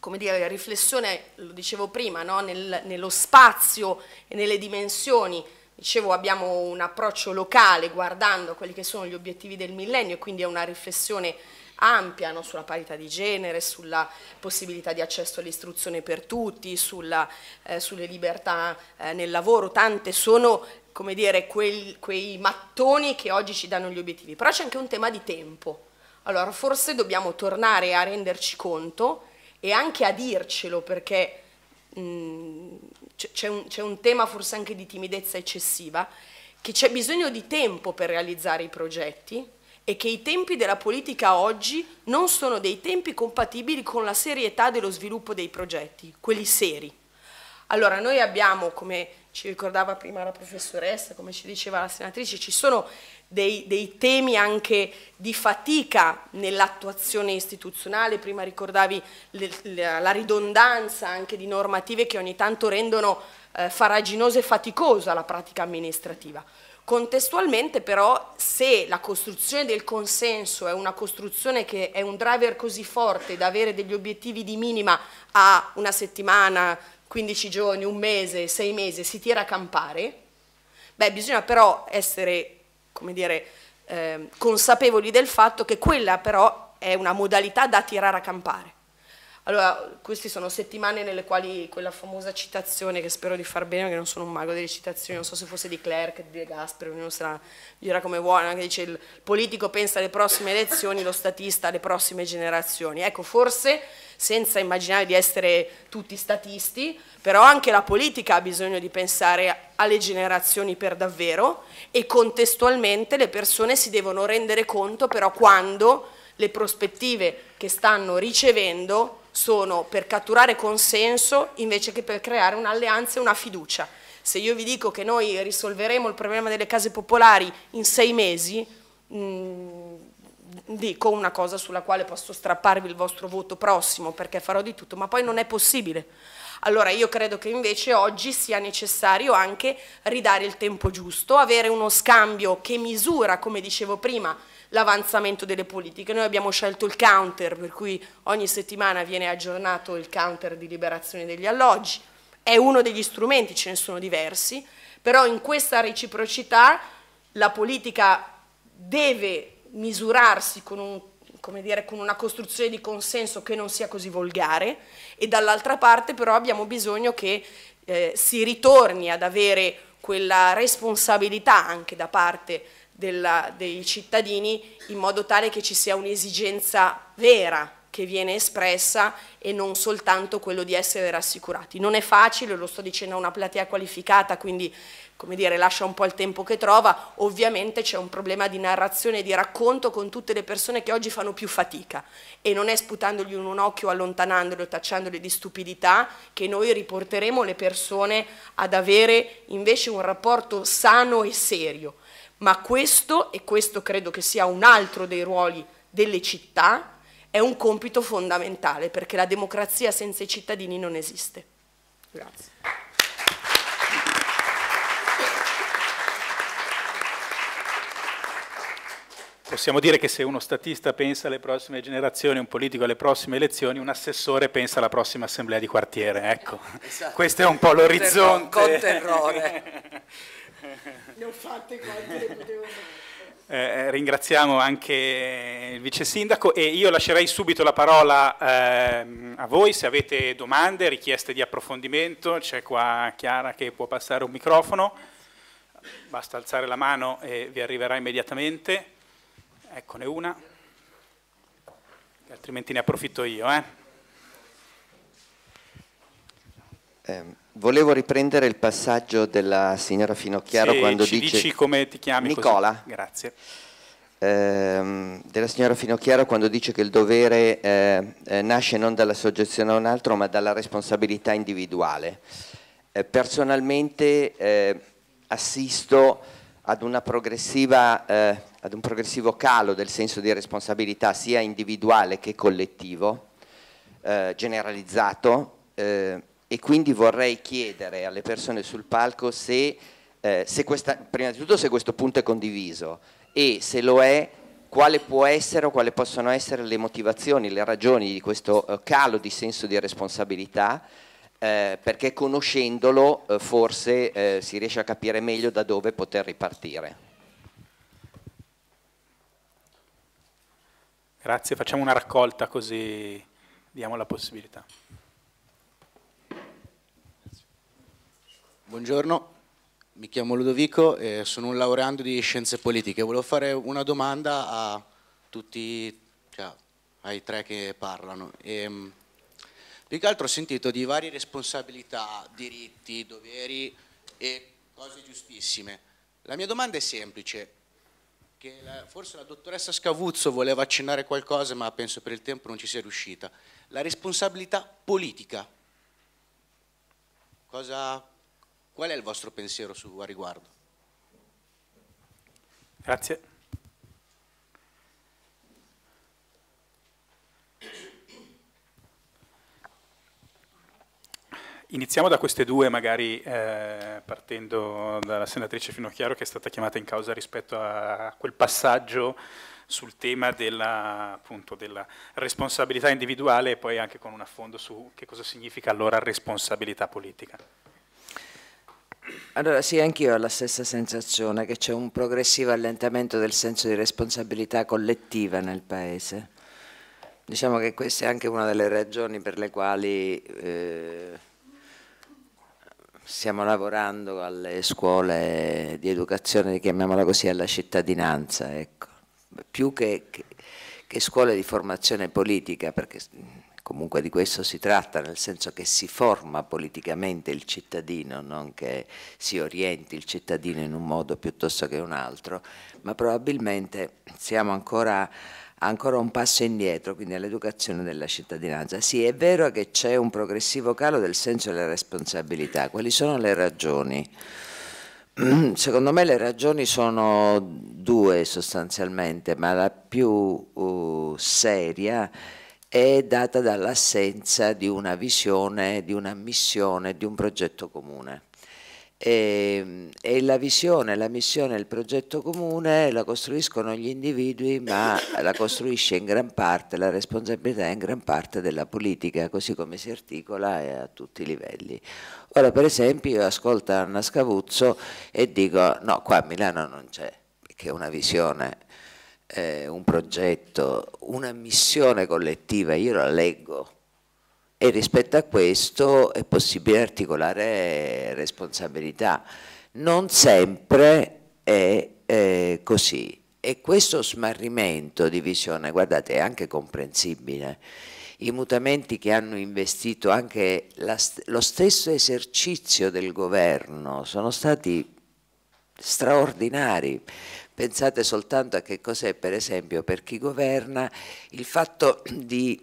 come dire, riflessione, lo dicevo prima, no? Nel, nello spazio e nelle dimensioni, dicevo abbiamo un approccio locale guardando quelli che sono gli obiettivi del millennio e quindi è una riflessione ampiano sulla parità di genere, sulla possibilità di accesso all'istruzione per tutti, sulla, eh, sulle libertà eh, nel lavoro, tante sono come dire, quei, quei mattoni che oggi ci danno gli obiettivi, però c'è anche un tema di tempo. Allora, forse dobbiamo tornare a renderci conto e anche a dircelo perché mm, c'è un, un, tema forse anche di timidezza eccessiva, che c'è bisogno di tempo per realizzare i progetti, e che i tempi della politica oggi non sono dei tempi compatibili con la serietà dello sviluppo dei progetti, quelli seri. Allora, noi abbiamo, come ci ricordava prima la professoressa, come ci diceva la senatrice, ci sono dei, dei temi anche di fatica nell'attuazione istituzionale, prima ricordavi le, la, la ridondanza anche di normative che ogni tanto rendono eh, farraginose e faticosa la pratica amministrativa. Contestualmente però se la costruzione del consenso è una costruzione che è un driver così forte da avere degli obiettivi di minima a una settimana, 15 giorni, un mese, sei mesi, si tira a campare, beh bisogna però essere, come dire, eh, consapevoli del fatto che quella però è una modalità da tirare a campare. Allora, queste sono settimane nelle quali quella famosa citazione, che spero di far bene, perché non sono un mago delle citazioni, non so se fosse di Clerc, di De Gasperi, ognuno sarà, dirà come vuole, anche dice il politico pensa alle prossime elezioni, lo statista alle prossime generazioni. Ecco, forse senza immaginare di essere tutti statisti, però anche la politica ha bisogno di pensare alle generazioni per davvero e contestualmente le persone si devono rendere conto però quando le prospettive che stanno ricevendo sono per catturare consenso invece che per creare un'alleanza e una fiducia. Se io vi dico che noi risolveremo il problema delle case popolari in sei mesi, mh, mm, dico una cosa sulla quale posso strapparvi il vostro voto prossimo perché farò di tutto, ma poi non è possibile. Allora io credo che invece oggi sia necessario anche ridare il tempo giusto, avere uno scambio che misura, come dicevo prima, l'avanzamento delle politiche. Noi abbiamo scelto il counter, per cui ogni settimana viene aggiornato il counter di liberazione degli alloggi. È uno degli strumenti, ce ne sono diversi, però in questa reciprocità la politica deve misurarsi con, un, dire, con una costruzione di consenso che non sia così volgare e dall'altra parte però abbiamo bisogno che eh, si ritorni ad avere quella responsabilità anche da parte della, dei cittadini in modo tale che ci sia un'esigenza vera che viene espressa e non soltanto quello di essere rassicurati. Non è facile, lo sto dicendo a una platea qualificata, quindi come dire, lascia un po' il tempo che trova, ovviamente c'è un problema di narrazione e di racconto con tutte le persone che oggi fanno più fatica e non è sputandogli in un occhio, allontanandolo, tacciandole di stupidità che noi riporteremo le persone ad avere invece un rapporto sano e serio ma questo, e questo credo che sia un altro dei ruoli delle città, è un compito fondamentale perché la democrazia senza i cittadini non esiste. Grazie. Possiamo dire che se uno statista pensa alle prossime generazioni, un politico alle prossime elezioni, un assessore pensa alla prossima assemblea di quartiere. Ecco, esatto. questo è un po' l'orizzonte. Con terrore. Conterrore ne ho fatte quante ne potevo fare. Eh, eh, ringraziamo anche il vice sindaco e io lascerei subito la parola eh, a voi se avete domande, richieste di approfondimento, c'è qua Chiara che può passare un microfono, basta alzare la mano e vi arriverà immediatamente, eccone una, altrimenti ne approfitto io. Eh. Um. Volevo riprendere il passaggio della signora Finocchiaro sì, quando ci dice... dici come ti chiami? Nicola. Così. Grazie. Ehm, della signora Finocchiaro quando dice che il dovere eh, eh, nasce non dalla soggezione a un altro ma dalla responsabilità individuale. Eh, personalmente eh, assisto ad, eh, ad un progressivo calo del senso di responsabilità sia individuale che collettivo, eh, generalizzato, eh, e quindi vorrei chiedere alle persone sul palco se, eh, se questa, prima di tutto se questo punto è condiviso e se lo è quale può essere o quale possono essere le motivazioni, le ragioni di questo eh, calo di senso di responsabilità eh, perché conoscendolo eh, forse eh, si riesce a capire meglio da dove poter ripartire. Grazie, facciamo una raccolta così diamo la possibilità. Buongiorno, mi chiamo Ludovico e sono un laureando di Scienze Politiche. Volevo fare una domanda a tutti, cioè, ai tre che parlano. E, ehm, più che altro ho sentito di varie responsabilità, diritti, doveri e cose giustissime. La mia domanda è semplice, la, forse la dottoressa Scavuzzo voleva accennare qualcosa ma penso per il tempo non ci sia riuscita. La responsabilità politica. Cosa Qual è il vostro pensiero su, a riguardo? Grazie. Iniziamo da queste due, magari eh, partendo dalla senatrice Finocchiaro che è stata chiamata in causa rispetto a quel passaggio sul tema della, appunto, della responsabilità individuale e poi anche con un affondo su che cosa significa allora responsabilità politica. Allora sì, anch'io ho la stessa sensazione che c'è un progressivo allentamento del senso di responsabilità collettiva nel Paese. Diciamo che questa è anche una delle ragioni per le quali eh, stiamo lavorando alle scuole di educazione, chiamiamola così, alla cittadinanza, ecco. più che, che, che scuole di formazione politica, perché comunque di questo si tratta, nel senso che si forma politicamente il cittadino, non che si orienti il cittadino in un modo piuttosto che un altro, ma probabilmente siamo ancora ancora un passo indietro, quindi all'educazione della cittadinanza. Sì, è vero che c'è un progressivo calo del senso della responsabilità. Quali sono le ragioni? Secondo me le ragioni sono due sostanzialmente, ma la più uh, seria è data dall'assenza di una visione, di una missione, di un progetto comune. E, ehm, e, la visione, la missione, il progetto comune la costruiscono gli individui, ma la costruisce in gran parte, la responsabilità è in gran parte della politica, così come si articola e eh, a tutti i livelli. Ora, per esempio, io ascolto Anna Scavuzzo e dico: no, qua a Milano non c'è, perché è una visione eh, un progetto, una missione collettiva, io la leggo e rispetto a questo è possibile articolare responsabilità. Non sempre è eh, così e questo smarrimento di visione, guardate, è anche comprensibile. I mutamenti che hanno investito anche la, lo stesso esercizio del governo sono stati straordinari. Pensate soltanto a che cos'è, per esempio, per chi governa il fatto di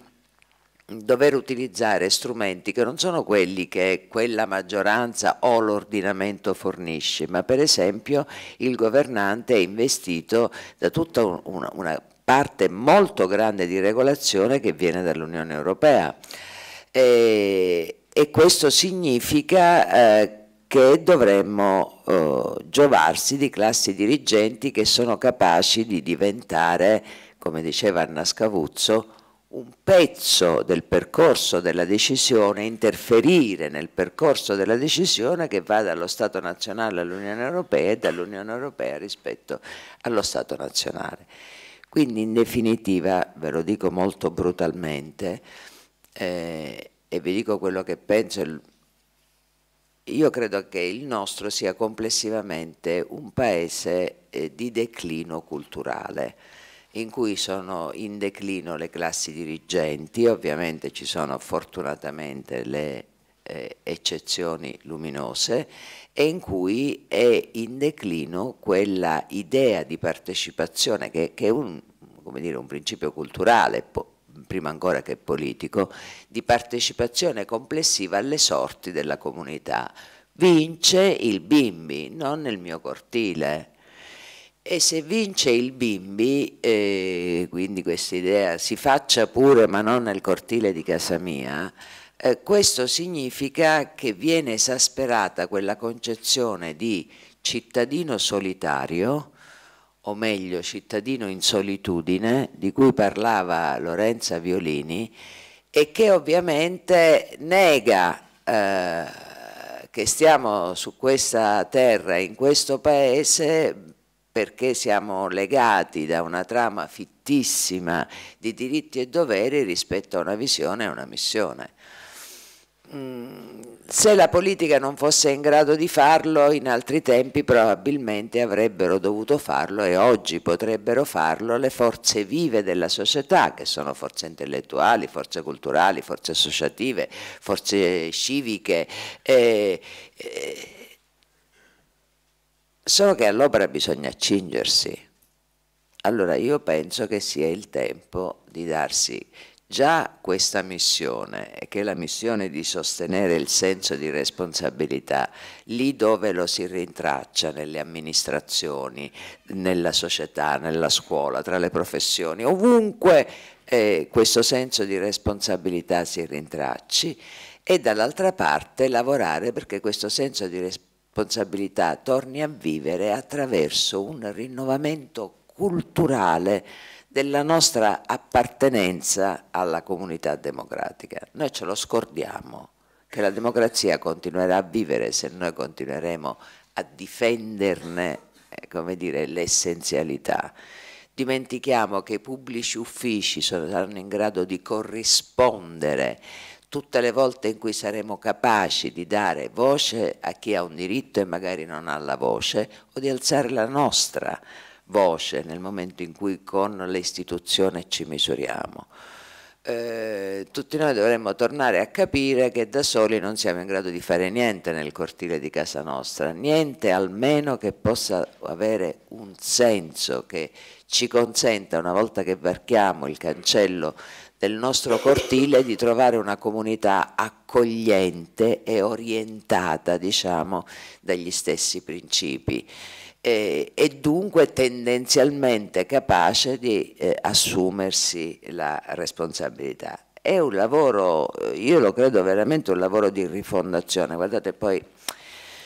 dover utilizzare strumenti che non sono quelli che quella maggioranza o l'ordinamento fornisce, ma per esempio il governante è investito da tutta una, una parte molto grande di regolazione che viene dall'Unione Europea. E, e questo significa eh, che dovremmo eh, giovarsi di classi dirigenti che sono capaci di diventare, come diceva Anna Scavuzzo, un pezzo del percorso della decisione, interferire nel percorso della decisione che va dallo Stato nazionale all'Unione Europea e dall'Unione Europea rispetto allo Stato nazionale. Quindi in definitiva, ve lo dico molto brutalmente, eh, e vi dico quello che penso, io credo che il nostro sia complessivamente un paese eh, di declino culturale in cui sono in declino le classi dirigenti, ovviamente ci sono fortunatamente le eh, eccezioni luminose e in cui è in declino quella idea di partecipazione che, che è un, dire, un principio culturale, prima ancora che politico, di partecipazione complessiva alle sorti della comunità. Vince il bimbi, non nel mio cortile. E se vince il bimbi, eh, quindi questa idea si faccia pure ma non nel cortile di casa mia, eh, questo significa che viene esasperata quella concezione di cittadino solitario o meglio cittadino in solitudine, di cui parlava Lorenza Violini, e che ovviamente nega eh, che stiamo su questa terra, in questo paese, perché siamo legati da una trama fittissima di diritti e doveri rispetto a una visione e una missione. Mm se la politica non fosse in grado di farlo, in altri tempi probabilmente avrebbero dovuto farlo e oggi potrebbero farlo le forze vive della società, che sono forze intellettuali, forze culturali, forze associative, forze civiche. Eh, eh, solo che all'opera bisogna accingersi. Allora io penso che sia il tempo di darsi Già questa missione, che è la missione di sostenere il senso di responsabilità, lì dove lo si rintraccia nelle amministrazioni, nella società, nella scuola, tra le professioni, ovunque eh, questo senso di responsabilità si rintracci e dall'altra parte lavorare perché questo senso di responsabilità torni a vivere attraverso un rinnovamento culturale della nostra appartenenza alla comunità democratica. Noi ce lo scordiamo che la democrazia continuerà a vivere se noi continueremo a difenderne eh, l'essenzialità. Dimentichiamo che i pubblici uffici saranno in grado di corrispondere tutte le volte in cui saremo capaci di dare voce a chi ha un diritto e magari non ha la voce o di alzare la nostra voce voce nel momento in cui con l'istituzione ci misuriamo. Eh, tutti noi dovremmo tornare a capire che da soli non siamo in grado di fare niente nel cortile di casa nostra, niente almeno che possa avere un senso, che ci consenta una volta che varchiamo il cancello del nostro cortile di trovare una comunità accogliente e orientata diciamo, dagli stessi principi eh, e dunque tendenzialmente capace di eh, assumersi la responsabilità. È un lavoro, eh, io lo credo veramente un lavoro di rifondazione, guardate poi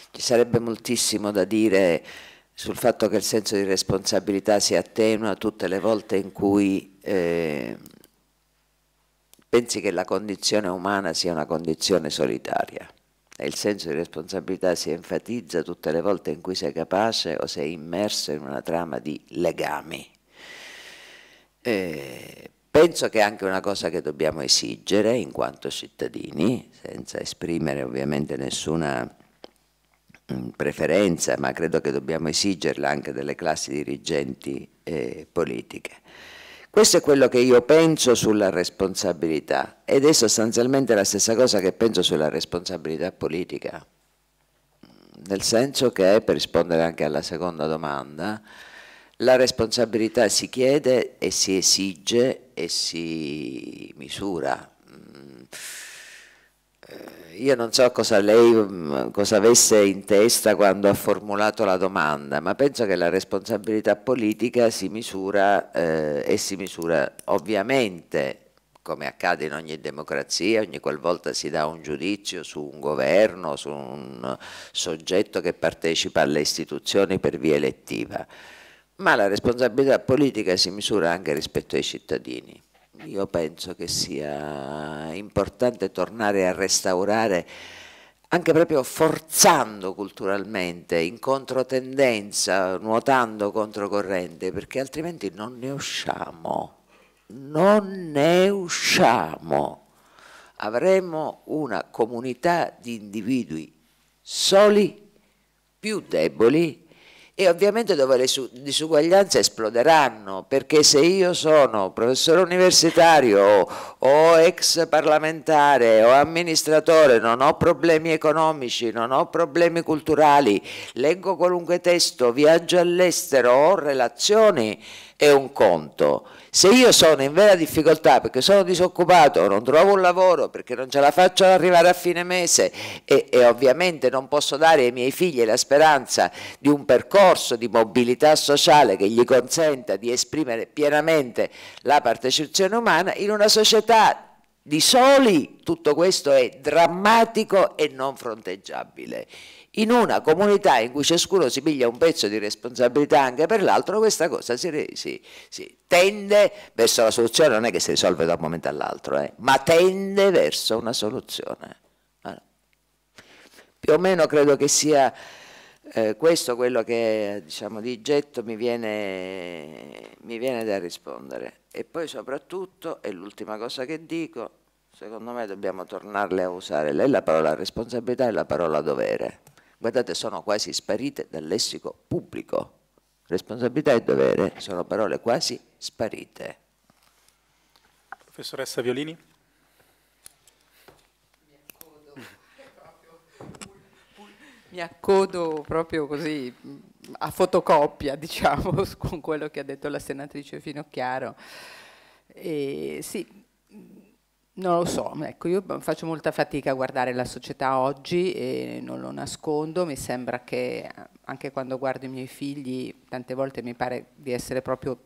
ci sarebbe moltissimo da dire sul fatto che il senso di responsabilità si attenua tutte le volte in cui eh, pensi che la condizione umana sia una condizione solitaria il senso di responsabilità si enfatizza tutte le volte in cui sei capace o sei immerso in una trama di legami. E penso che è anche una cosa che dobbiamo esigere in quanto cittadini, senza esprimere ovviamente nessuna mm, preferenza, ma credo che dobbiamo esigerla anche dalle classi dirigenti eh, politiche. Questo è quello che io penso sulla responsabilità ed è sostanzialmente la stessa cosa che penso sulla responsabilità politica, nel senso che, per rispondere anche alla seconda domanda, la responsabilità si chiede e si esige e si misura io non so cosa lei mm, cosa avesse in testa quando ha formulato la domanda, ma penso che la responsabilità politica si misura eh, e si misura ovviamente come accade in ogni democrazia, ogni qualvolta si dà un giudizio su un governo, su un soggetto che partecipa alle istituzioni per via elettiva, ma la responsabilità politica si misura anche rispetto ai cittadini io penso che sia importante tornare a restaurare anche proprio forzando culturalmente, in controtendenza, nuotando controcorrente, perché altrimenti non ne usciamo, non ne usciamo. Avremo una comunità di individui soli, più deboli, e ovviamente dove le disuguaglianze esploderanno, perché se io sono professore universitario o ex parlamentare o amministratore, non ho problemi economici, non ho problemi culturali, leggo qualunque testo, viaggio all'estero, ho relazioni è un conto. Se io sono in vera difficoltà perché sono disoccupato, non trovo un lavoro, perché non ce la faccio ad arrivare a fine mese e, e ovviamente non posso dare ai miei figli la speranza di un percorso di mobilità sociale che gli consenta di esprimere pienamente la partecipazione umana, in una società di soli tutto questo è drammatico e non fronteggiabile in una comunità in cui ciascuno si piglia un pezzo di responsabilità anche per l'altro, questa cosa si, si, si, tende verso la soluzione, non è che si risolve da un momento all'altro, eh, ma tende verso una soluzione. Allora, più o meno credo che sia eh, questo quello che diciamo, di getto mi viene, mi viene da rispondere. E poi soprattutto, è l'ultima cosa che dico, secondo me dobbiamo tornarle a usare lei la parola responsabilità e la parola dovere guardate, sono quasi sparite dal lessico pubblico. Responsabilità e dovere sono parole quasi sparite. Professoressa Violini. Mi accodo proprio così a fotocopia, diciamo, con quello che ha detto la senatrice Finocchiaro. E sì, non lo so, ecco, io faccio molta fatica a guardare la società oggi e non lo nascondo, mi sembra che anche quando guardo i miei figli, tante volte mi pare di essere proprio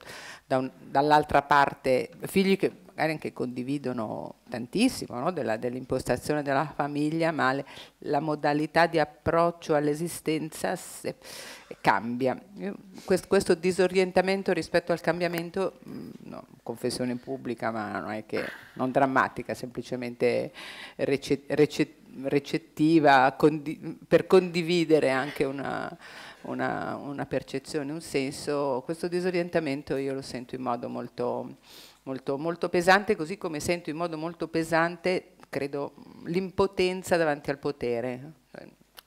da dall'altra parte, figli che magari anche condividono tantissimo no? dell'impostazione della famiglia, ma le, la modalità di approccio all'esistenza cambia. questo, questo, disorientamento rispetto al cambiamento, mm, no, confessione pubblica, ma non è che non drammatica, semplicemente rece, rece, recettiva condi, per condividere anche una, una, una percezione, un senso, questo disorientamento io lo sento in modo molto molto, molto pesante, così come sento in modo molto pesante, credo, l'impotenza davanti al potere.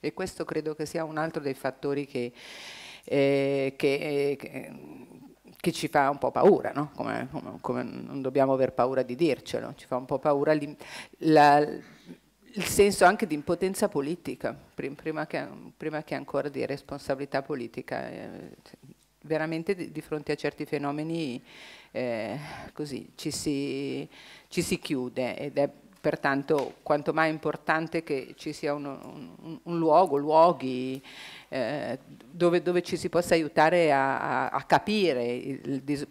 E questo credo che sia un altro dei fattori che, eh, che, eh, che che ci fa un po' paura, no? come, come, come, non dobbiamo aver paura di dircelo, ci fa un po' paura la, il senso anche di impotenza politica, prima che, prima che ancora di responsabilità politica. Eh, veramente di, di fronte a certi fenomeni eh, così ci si, ci si, chiude ed è pertanto quanto mai importante che ci sia un, un, un luogo, luoghi eh, dove, dove, ci si possa aiutare a, a, a capire il, il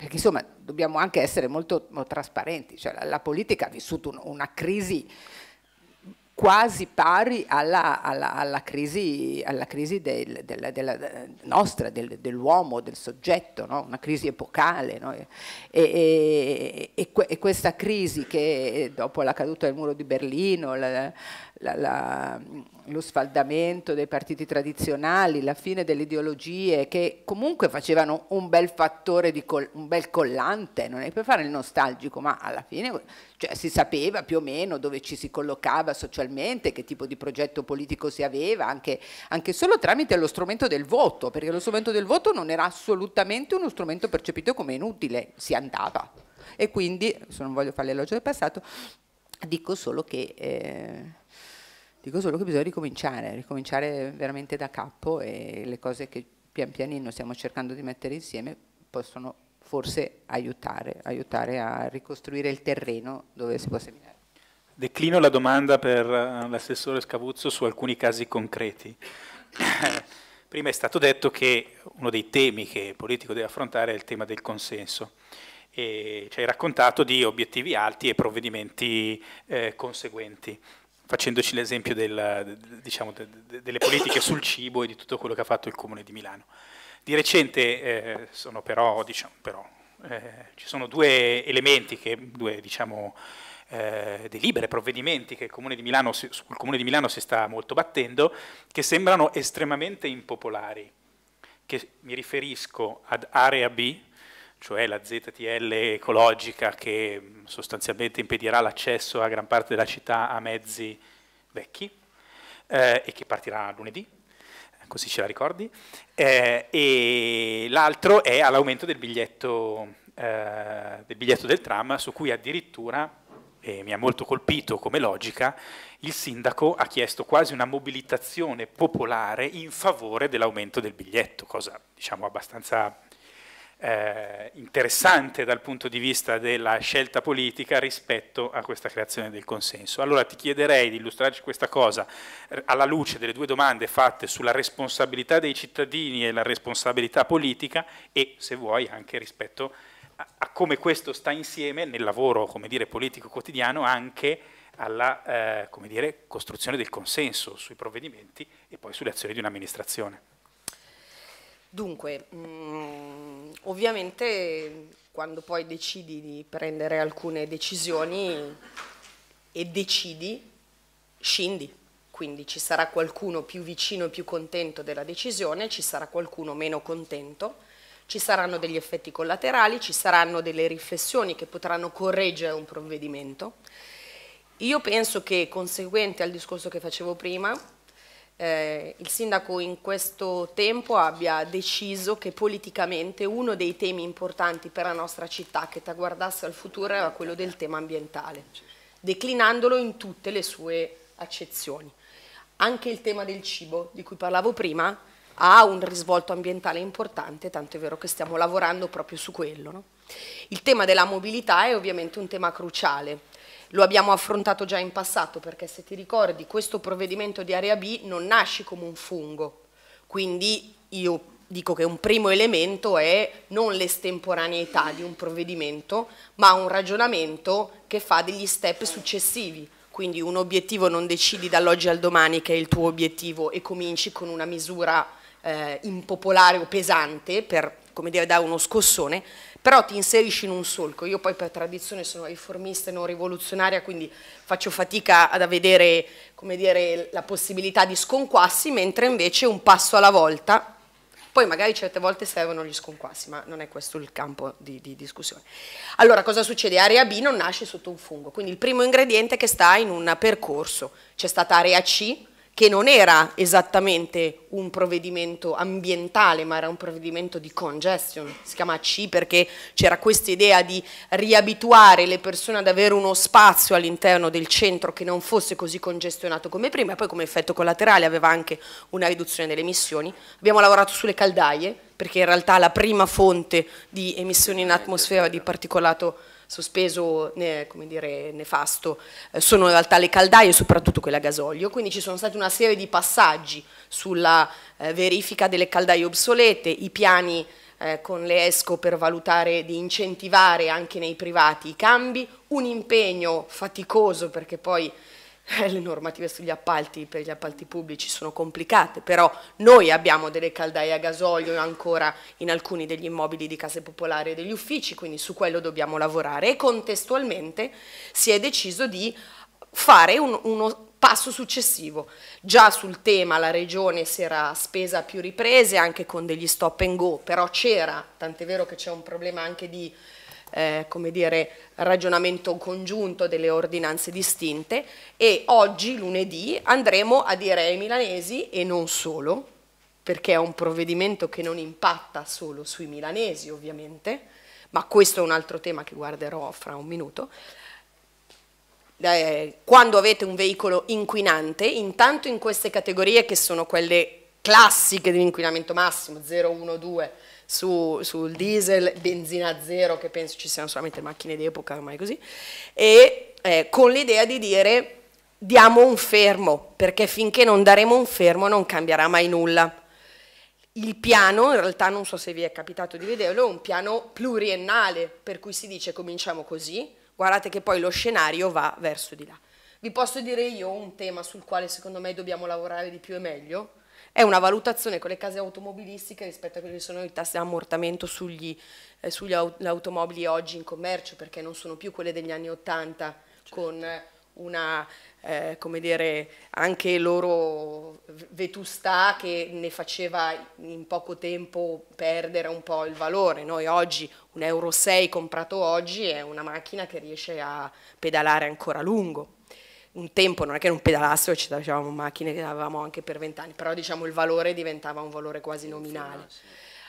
perché insomma dobbiamo anche essere molto, molto trasparenti, cioè, la, la, politica ha vissuto un, una crisi quasi pari alla, alla, alla crisi, alla crisi del, della, della nostra, del, dell'uomo, del soggetto, no? una crisi epocale. No? E, e, e, e, questa crisi che dopo la caduta del muro di Berlino, la, la, la, lo sfaldamento dei partiti tradizionali, la fine delle ideologie che comunque facevano un bel fattore, col, un bel collante, non è per fare il nostalgico, ma alla fine cioè, si sapeva più o meno dove ci si collocava socialmente, che tipo di progetto politico si aveva, anche, anche solo tramite lo strumento del voto, perché lo strumento del voto non era assolutamente uno strumento percepito come inutile, si andava. E quindi, se non voglio fare l'elogio del passato, dico solo che... Eh, Dico solo che bisogna ricominciare, ricominciare veramente da capo e le cose che pian pianino stiamo cercando di mettere insieme possono forse aiutare, aiutare a ricostruire il terreno dove si può seminare. Declino la domanda per eh, l'assessore Scavuzzo su alcuni casi concreti. Prima è stato detto che uno dei temi che il politico deve affrontare è il tema del consenso e ci hai raccontato di obiettivi alti e provvedimenti eh, conseguenti facendoci l'esempio del, diciamo, de, de, delle politiche sul cibo e di tutto quello che ha fatto il Comune di Milano. Di recente eh, sono però, diciamo, però eh, ci sono due elementi, che, due diciamo, eh, delibere, provvedimenti che Milano, sul Comune di Milano si sta molto battendo, che sembrano estremamente impopolari, che mi riferisco ad Area B, cioè la ZTL ecologica che mm, sostanzialmente impedirà l'accesso a gran parte della città a mezzi vecchi eh, e che partirà lunedì, così ce la ricordi, eh, e l'altro è all'aumento del, eh, del biglietto del tram su cui addirittura e mi ha molto colpito come logica, il sindaco ha chiesto quasi una mobilitazione popolare in favore dell'aumento del biglietto, cosa diciamo abbastanza eh, interessante dal punto di vista della scelta politica rispetto a questa creazione del consenso. Allora ti chiederei di illustrarci questa cosa eh, alla luce delle due domande fatte sulla responsabilità dei cittadini e la responsabilità politica e se vuoi anche rispetto a, a come questo sta insieme nel lavoro come dire, politico quotidiano anche alla eh, dire, costruzione del consenso sui provvedimenti e poi sulle azioni di un'amministrazione. Dunque, mh, mm, ovviamente quando poi decidi di prendere alcune decisioni e decidi, scindi. Quindi ci sarà qualcuno più vicino e più contento della decisione, ci sarà qualcuno meno contento, ci saranno degli effetti collaterali, ci saranno delle riflessioni che potranno correggere un provvedimento. Io penso che conseguente al discorso che facevo prima, eh, il sindaco in questo tempo abbia deciso che politicamente uno dei temi importanti per la nostra città che guardasse al futuro era quello del tema ambientale, declinandolo in tutte le sue accezioni. Anche il tema del cibo, di cui parlavo prima, ha un risvolto ambientale importante, tanto è vero che stiamo lavorando proprio su quello. No? Il tema della mobilità è ovviamente un tema cruciale, lo abbiamo affrontato già in passato perché se ti ricordi questo provvedimento di area B non nasce come un fungo, quindi io dico che un primo elemento è non l'estemporaneità di un provvedimento, ma un ragionamento che fa degli step successivi. Quindi un obiettivo non decidi dall'oggi al domani che è il tuo obiettivo e cominci con una misura eh, impopolare o pesante per, come dire, dare uno scossone, però ti inserisci in un solco. Io poi per tradizione sono riformista e non rivoluzionaria, quindi faccio fatica ad avere dire, la possibilità di sconquassi, mentre invece un passo alla volta, poi magari certe volte servono gli sconquassi, ma non è questo il campo di, di discussione. Allora, cosa succede? Area B non nasce sotto un fungo, quindi il primo ingrediente che sta in un percorso. C'è stata area C, che non era esattamente un provvedimento ambientale, ma era un provvedimento di congestion, si chiama C perché c'era questa idea di riabituare le persone ad avere uno spazio all'interno del centro che non fosse così congestionato come prima, e poi come effetto collaterale aveva anche una riduzione delle emissioni. Abbiamo lavorato sulle caldaie, perché in realtà la prima fonte di emissioni in atmosfera di particolato sospeso eh, dire, nefasto eh, sono in realtà le caldaie, soprattutto quelle a gasolio, quindi ci sono stati una serie di passaggi sulla eh, verifica delle caldaie obsolete, i piani eh, con le ESCO per valutare di incentivare anche nei privati i cambi, un impegno faticoso perché poi eh, le normative sugli appalti per gli appalti pubblici sono complicate, però noi abbiamo delle caldaie a gasolio ancora in alcuni degli immobili di case popolari e degli uffici, quindi su quello dobbiamo lavorare e contestualmente si è deciso di fare un, uno passo successivo. Già sul tema la regione si era spesa a più riprese anche con degli stop and go, però c'era, tant'è vero che c'è un problema anche di eh, come dire, ragionamento congiunto delle ordinanze distinte e oggi, lunedì, andremo a dire ai milanesi e non solo, perché è un provvedimento che non impatta solo sui milanesi ovviamente, ma questo è un altro tema che guarderò fra un minuto, eh, quando avete un veicolo inquinante, intanto in queste categorie che sono quelle classiche dell'inquinamento massimo, 0, 1, 2, su, sul diesel, benzina zero, che penso ci siano solamente macchine d'epoca ormai così, e eh, con l'idea di dire diamo un fermo, perché finché non daremo un fermo non cambierà mai nulla. Il piano, in realtà non so se vi è capitato di vederlo, è un piano pluriennale, per cui si dice cominciamo così, guardate che poi lo scenario va verso di là. Vi posso dire io un tema sul quale secondo me dobbiamo lavorare di più e meglio? è una valutazione con le case automobilistiche rispetto a quelli che sono i tassi di ammortamento sugli, eh, sugli aut automobili oggi in commercio, perché non sono più quelle degli anni Ottanta certo. con una, eh, come dire, anche loro vetustà che ne faceva in poco tempo perdere un po' il valore. Noi oggi un Euro 6 comprato oggi è una macchina che riesce a pedalare ancora lungo un tempo, non è che non pedalassero, ci facevamo macchine che avevamo anche per vent'anni, però diciamo il valore diventava un valore quasi nominale.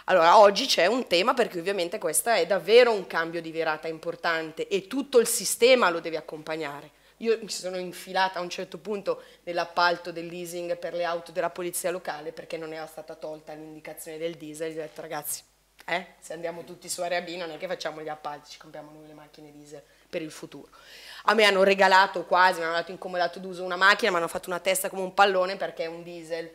Allora, oggi c'è un tema perché ovviamente questo è davvero un cambio di virata importante e tutto il sistema lo deve accompagnare. Io mi sono infilata a un certo punto nell'appalto del leasing per le auto della polizia locale perché non era stata tolta l'indicazione del diesel. Gli ho detto ragazzi, eh, se andiamo tutti su area B non è che facciamo gli appalti, ci compriamo noi le macchine diesel per il futuro. A me hanno regalato quasi, mi hanno dato incomodato d'uso una macchina, mi hanno fatto una testa come un pallone perché è un diesel,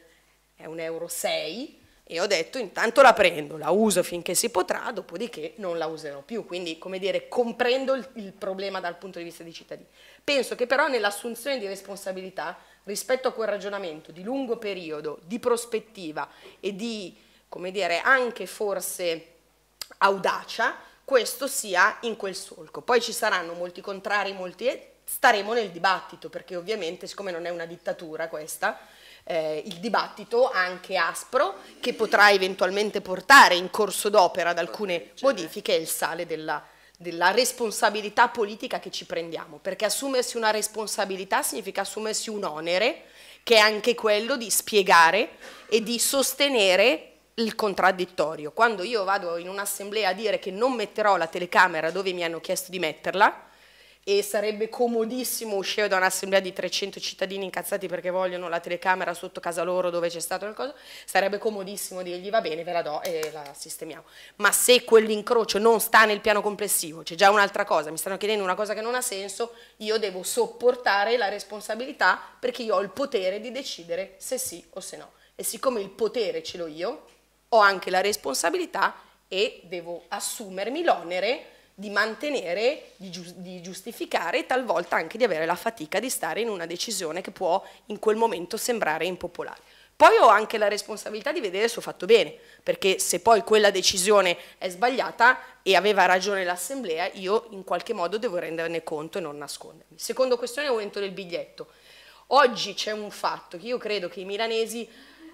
è un Euro 6 e ho detto intanto la prendo, la uso finché si potrà, dopodiché non la userò più, quindi come dire comprendo il, il problema dal punto di vista dei cittadini. Penso che però nell'assunzione di responsabilità rispetto a quel ragionamento di lungo periodo, di prospettiva e di come dire anche forse audacia, questo sia in quel solco. Poi ci saranno molti contrari, molti e staremo nel dibattito, perché ovviamente siccome non è una dittatura questa, eh, il dibattito anche aspro che potrà eventualmente portare in corso d'opera ad alcune cioè, cioè, modifiche è il sale della, della responsabilità politica che ci prendiamo, perché assumersi una responsabilità significa assumersi un onere che è anche quello di spiegare e di sostenere il contraddittorio. Quando io vado in un'assemblea a dire che non metterò la telecamera dove mi hanno chiesto di metterla, e sarebbe comodissimo uscire da un'assemblea di 300 cittadini incazzati perché vogliono la telecamera sotto casa loro dove c'è stato qualcosa, sarebbe comodissimo dirgli va bene, ve la do e la sistemiamo. Ma se quell'incrocio non sta nel piano complessivo, c'è già un'altra cosa, mi stanno chiedendo una cosa che non ha senso, io devo sopportare la responsabilità perché io ho il potere di decidere se sì o se no. E siccome il potere ce l'ho io, ho anche la responsabilità e devo assumermi l'onere di mantenere, di, giu di giustificare e talvolta anche di avere la fatica di stare in una decisione che può in quel momento sembrare impopolare. Poi ho anche la responsabilità di vedere se ho fatto bene, perché se poi quella decisione è sbagliata e aveva ragione l'assemblea, io in qualche modo devo renderne conto e non nascondermi. Secondo questione, aumento del biglietto. Oggi c'è un fatto che io credo che i milanesi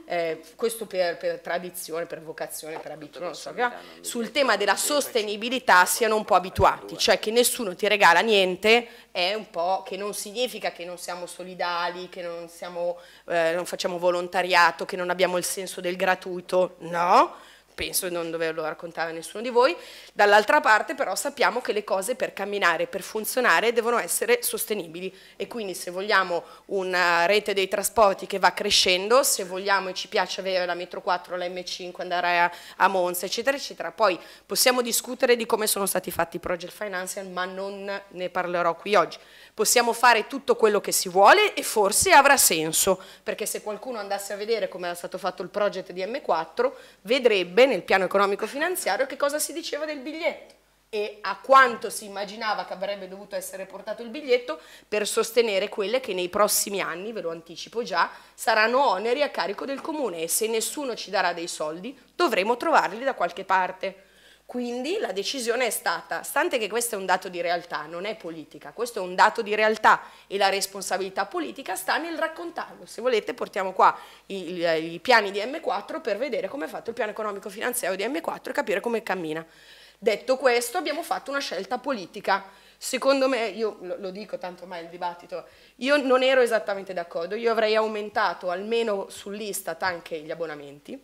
eh, questo per, per, tradizione, per vocazione, per abitudine, non so, sul tema della sostenibilità siano un po' abituati, cioè che nessuno ti regala niente è un po' che non significa che non siamo solidali, che non, siamo, eh, non facciamo volontariato, che non abbiamo il senso del gratuito, no? penso di non doverlo raccontare a nessuno di voi, dall'altra parte però sappiamo che le cose per camminare, per funzionare, devono essere sostenibili e quindi se vogliamo una rete dei trasporti che va crescendo, se vogliamo e ci piace avere la metro 4, la M5, andare a, a Monza, eccetera, eccetera, poi possiamo discutere di come sono stati fatti i project financial, ma non ne parlerò qui oggi. Possiamo fare tutto quello che si vuole e forse avrà senso, perché se qualcuno andasse a vedere come era stato fatto il project di M4, vedrebbe nel piano economico finanziario che cosa si diceva del biglietto e a quanto si immaginava che avrebbe dovuto essere portato il biglietto per sostenere quelle che nei prossimi anni, ve lo anticipo già, saranno oneri a carico del comune e se nessuno ci darà dei soldi dovremo trovarli da qualche parte. Quindi la decisione è stata, stante che questo è un dato di realtà, non è politica, questo è un dato di realtà e la responsabilità politica sta nel raccontarlo. Se volete portiamo qua i, i, piani di M4 per vedere come è fatto il piano economico finanziario di M4 e capire come cammina. Detto questo abbiamo fatto una scelta politica. Secondo me, io lo, dico tanto mai il dibattito, io non ero esattamente d'accordo, io avrei aumentato almeno sull'Istat anche gli abbonamenti,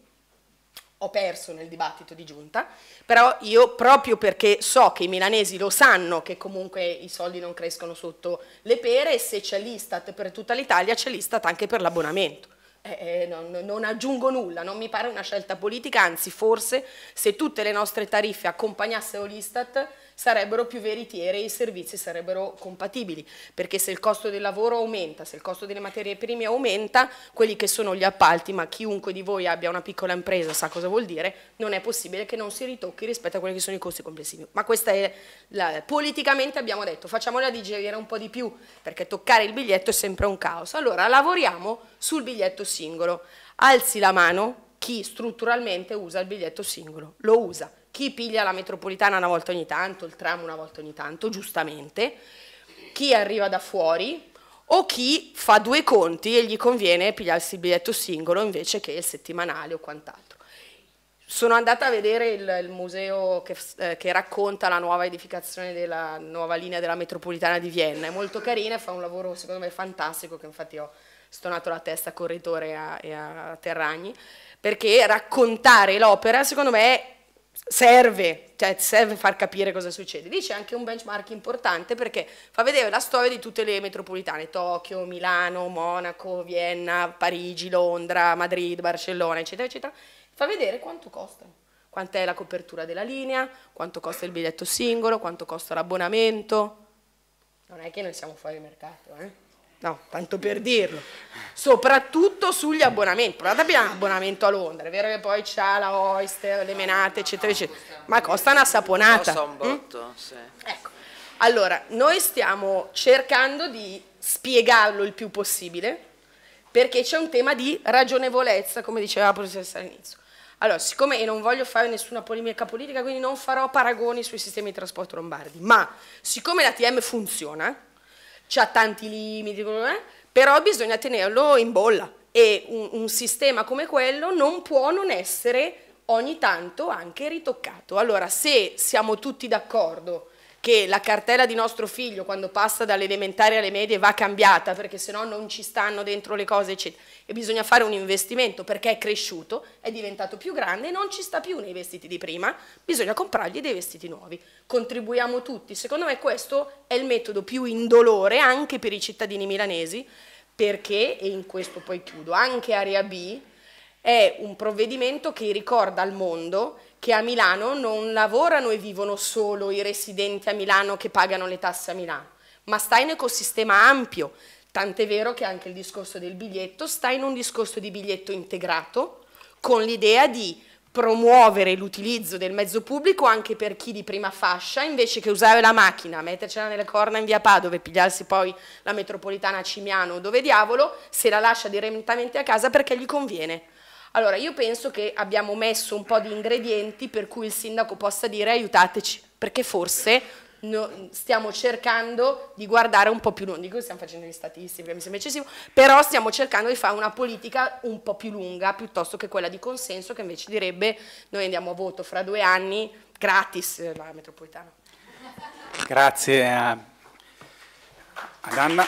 ho perso nel dibattito di giunta, però io proprio perché so che i milanesi lo sanno che comunque i soldi non crescono sotto le pere e se c'è l'Istat per tutta l'Italia c'è l'Istat anche per l'abbonamento. Eh, eh, non, non, aggiungo nulla, non mi pare una scelta politica, anzi forse se tutte le nostre tariffe accompagnassero l'Istat sarebbero più veritiere e i servizi sarebbero compatibili, perché se il costo del lavoro aumenta, se il costo delle materie prime aumenta, quelli che sono gli appalti, ma chiunque di voi abbia una piccola impresa sa cosa vuol dire, non è possibile che non si ritocchi rispetto a quelli che sono i costi complessivi. Ma questa è la, politicamente abbiamo detto, facciamola digerire un po' di più, perché toccare il biglietto è sempre un caos. Allora lavoriamo sul biglietto singolo. Alzi la mano chi strutturalmente usa il biglietto singolo, lo usa, chi piglia la metropolitana una volta ogni tanto, il tram una volta ogni tanto, giustamente, chi arriva da fuori o chi fa due conti e gli conviene pigliarsi il biglietto singolo invece che il settimanale o quant'altro. Sono andata a vedere il, il museo che, eh, che, racconta la nuova edificazione della nuova linea della metropolitana di Vienna, è molto carina e fa un lavoro secondo me fantastico che infatti ho stonato la testa a Corritore e a, e a Terragni, perché raccontare l'opera secondo me è serve, cioè serve far capire cosa succede. Lì c'è anche un benchmark importante perché fa vedere la storia di tutte le metropolitane, Tokyo, Milano, Monaco, Vienna, Parigi, Londra, Madrid, Barcellona, eccetera, eccetera. Fa vedere quanto costano quant'è la copertura della linea, quanto costa il biglietto singolo, quanto costa l'abbonamento. Non è che noi siamo fuori mercato, eh? No, tanto per dirlo. Soprattutto sugli abbonamenti. Provate abbiamo un abbonamento a Londra, è vero che poi c'ha la Oyster, le menate, eccetera, eccetera. Ma costa una saponata. Costa un mm? botto, sì. Ecco. Allora, noi stiamo cercando di spiegarlo il più possibile perché c'è un tema di ragionevolezza, come diceva la professoressa all'inizio. Allora, siccome e non voglio fare nessuna polemica politica, quindi non farò paragoni sui sistemi di trasporto lombardi, ma siccome la TM funziona, ha tanti limiti, eh? però bisogna tenerlo in bolla e un, un sistema come quello non può non essere ogni tanto anche ritoccato. Allora, se siamo tutti d'accordo che la cartella di nostro figlio quando passa dalle elementari alle medie va cambiata perché sennò non ci stanno dentro le cose eccetera e bisogna fare un investimento perché è cresciuto, è diventato più grande, non ci sta più nei vestiti di prima, bisogna comprargli dei vestiti nuovi. Contribuiamo tutti, secondo me questo è il metodo più indolore anche per i cittadini milanesi, perché, e in questo poi chiudo, anche Area B è un provvedimento che ricorda al mondo che a Milano non lavorano e vivono solo i residenti a Milano che pagano le tasse a Milano, ma sta in ecosistema ampio, Tant'è vero che anche il discorso del biglietto sta in un discorso di biglietto integrato con l'idea di promuovere l'utilizzo del mezzo pubblico anche per chi di prima fascia, invece che usare la macchina, mettercela nelle corna in via Padova e pigliarsi poi la metropolitana a Cimiano o dove diavolo, se la lascia direttamente a casa perché gli conviene. Allora io penso che abbiamo messo un po' di ingredienti per cui il sindaco possa dire aiutateci, perché forse No, stiamo cercando di guardare un po' più lungo, dico stiamo facendo gli statistiche, mi sembra eccessivo, però stiamo cercando di fare una politica un po' più lunga piuttosto che quella di consenso che invece direbbe noi andiamo a voto fra due anni gratis eh, la metropolitana. Grazie a, ad Anna.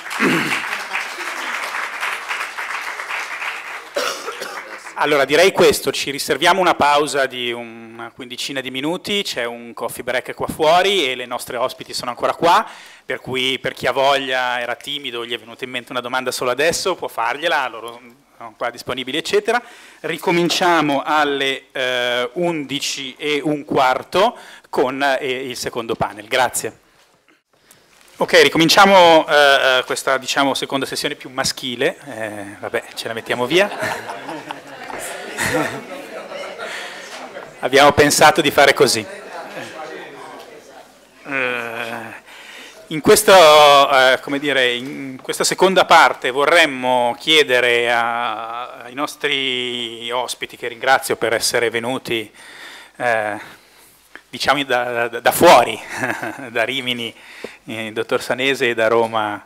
Allora direi questo, ci riserviamo una pausa di una quindicina di minuti, c'è un coffee break qua fuori e le nostre ospiti sono ancora qua, per cui per chi ha voglia, era timido, gli è venuta in mente una domanda solo adesso, può fargliela, loro sono qua disponibili eccetera. Ricominciamo alle eh, 11 e un quarto con eh, il secondo panel, grazie. Ok, ricominciamo eh, eh questa diciamo, seconda sessione più maschile, eh, vabbè ce la mettiamo via. Abbiamo pensato di fare così. Eh, in, questo, eh, dire, in questa seconda parte vorremmo chiedere ai nostri ospiti, che ringrazio per essere venuti eh, diciamo da, da, da fuori, da Rimini, il dottor Sanese e da Roma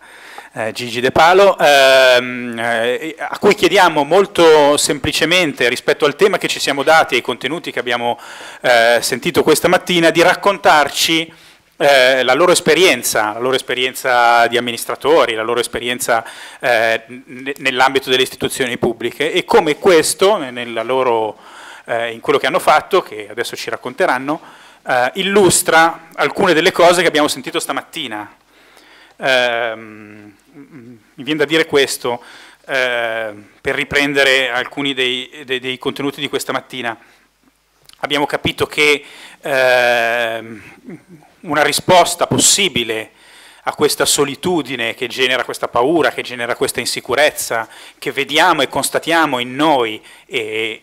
eh, Gigi De Palo, ehm, eh, a cui chiediamo molto semplicemente rispetto al tema che ci siamo dati e ai contenuti che abbiamo eh, sentito questa mattina di raccontarci eh, la loro esperienza, la loro esperienza di amministratori, la loro esperienza eh, nell'ambito delle istituzioni pubbliche e come questo, loro, eh, in quello che hanno fatto, che adesso ci racconteranno, eh, illustra alcune delle cose che abbiamo sentito stamattina. Ehm, mi viene da dire questo, eh, per riprendere alcuni dei, dei, dei, contenuti di questa mattina. Abbiamo capito che eh, una risposta possibile a questa solitudine che genera questa paura, che genera questa insicurezza, che vediamo e constatiamo in noi e, e,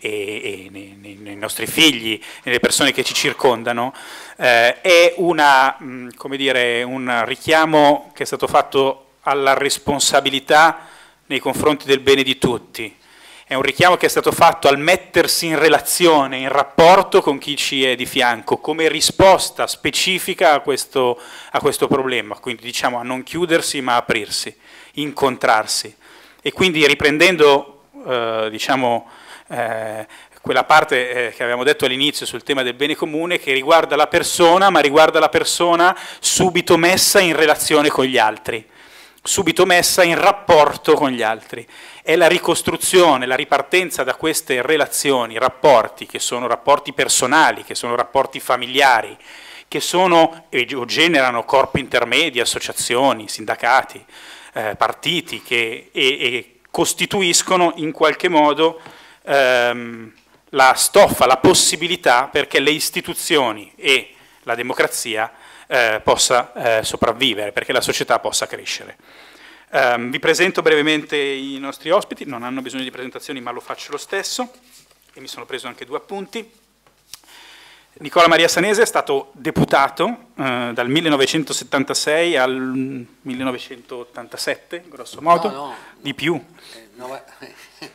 e nei, nei, nostri figli, nelle persone che ci circondano, eh, è una, mh, mm, dire, un richiamo che è stato fatto alla responsabilità nei confronti del bene di tutti. È un richiamo che è stato fatto al mettersi in relazione, in rapporto con chi ci è di fianco, come risposta specifica a questo, a questo problema, quindi diciamo a non chiudersi ma aprirsi, incontrarsi. E quindi riprendendo eh, diciamo, eh, quella parte eh, che abbiamo detto all'inizio sul tema del bene comune che riguarda la persona, ma riguarda la persona subito messa in relazione con gli altri subito messa in rapporto con gli altri. È la ricostruzione, la ripartenza da queste relazioni, rapporti, che sono rapporti personali, che sono rapporti familiari, che sono o generano corpi intermedi, associazioni, sindacati, eh, partiti, che e, e costituiscono in qualche modo ehm, la stoffa, la possibilità perché le istituzioni e la democrazia eh, possa eh, sopravvivere, perché la società possa crescere. Um, vi presento brevemente i nostri ospiti, non hanno bisogno di presentazioni ma lo faccio lo stesso e mi sono preso anche due appunti. Nicola Maria Sanese è stato deputato eh, dal 1976 al 1987, grosso modo, no, no, di più. Eh, no,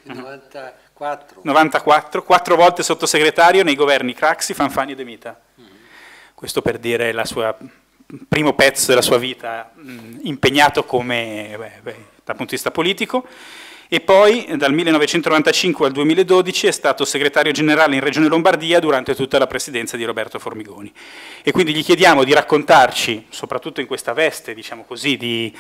94. 94, quattro volte sottosegretario nei governi Craxi, Fanfani e De Mita. Mm. Questo per dire il suo primo pezzo della sua vita mh, mm, impegnato come, beh, beh, dal punto di vista politico. E poi dal 1995 al 2012 è stato segretario generale in Regione Lombardia durante tutta la presidenza di Roberto Formigoni. E quindi gli chiediamo di raccontarci, soprattutto in questa veste, diciamo così, di,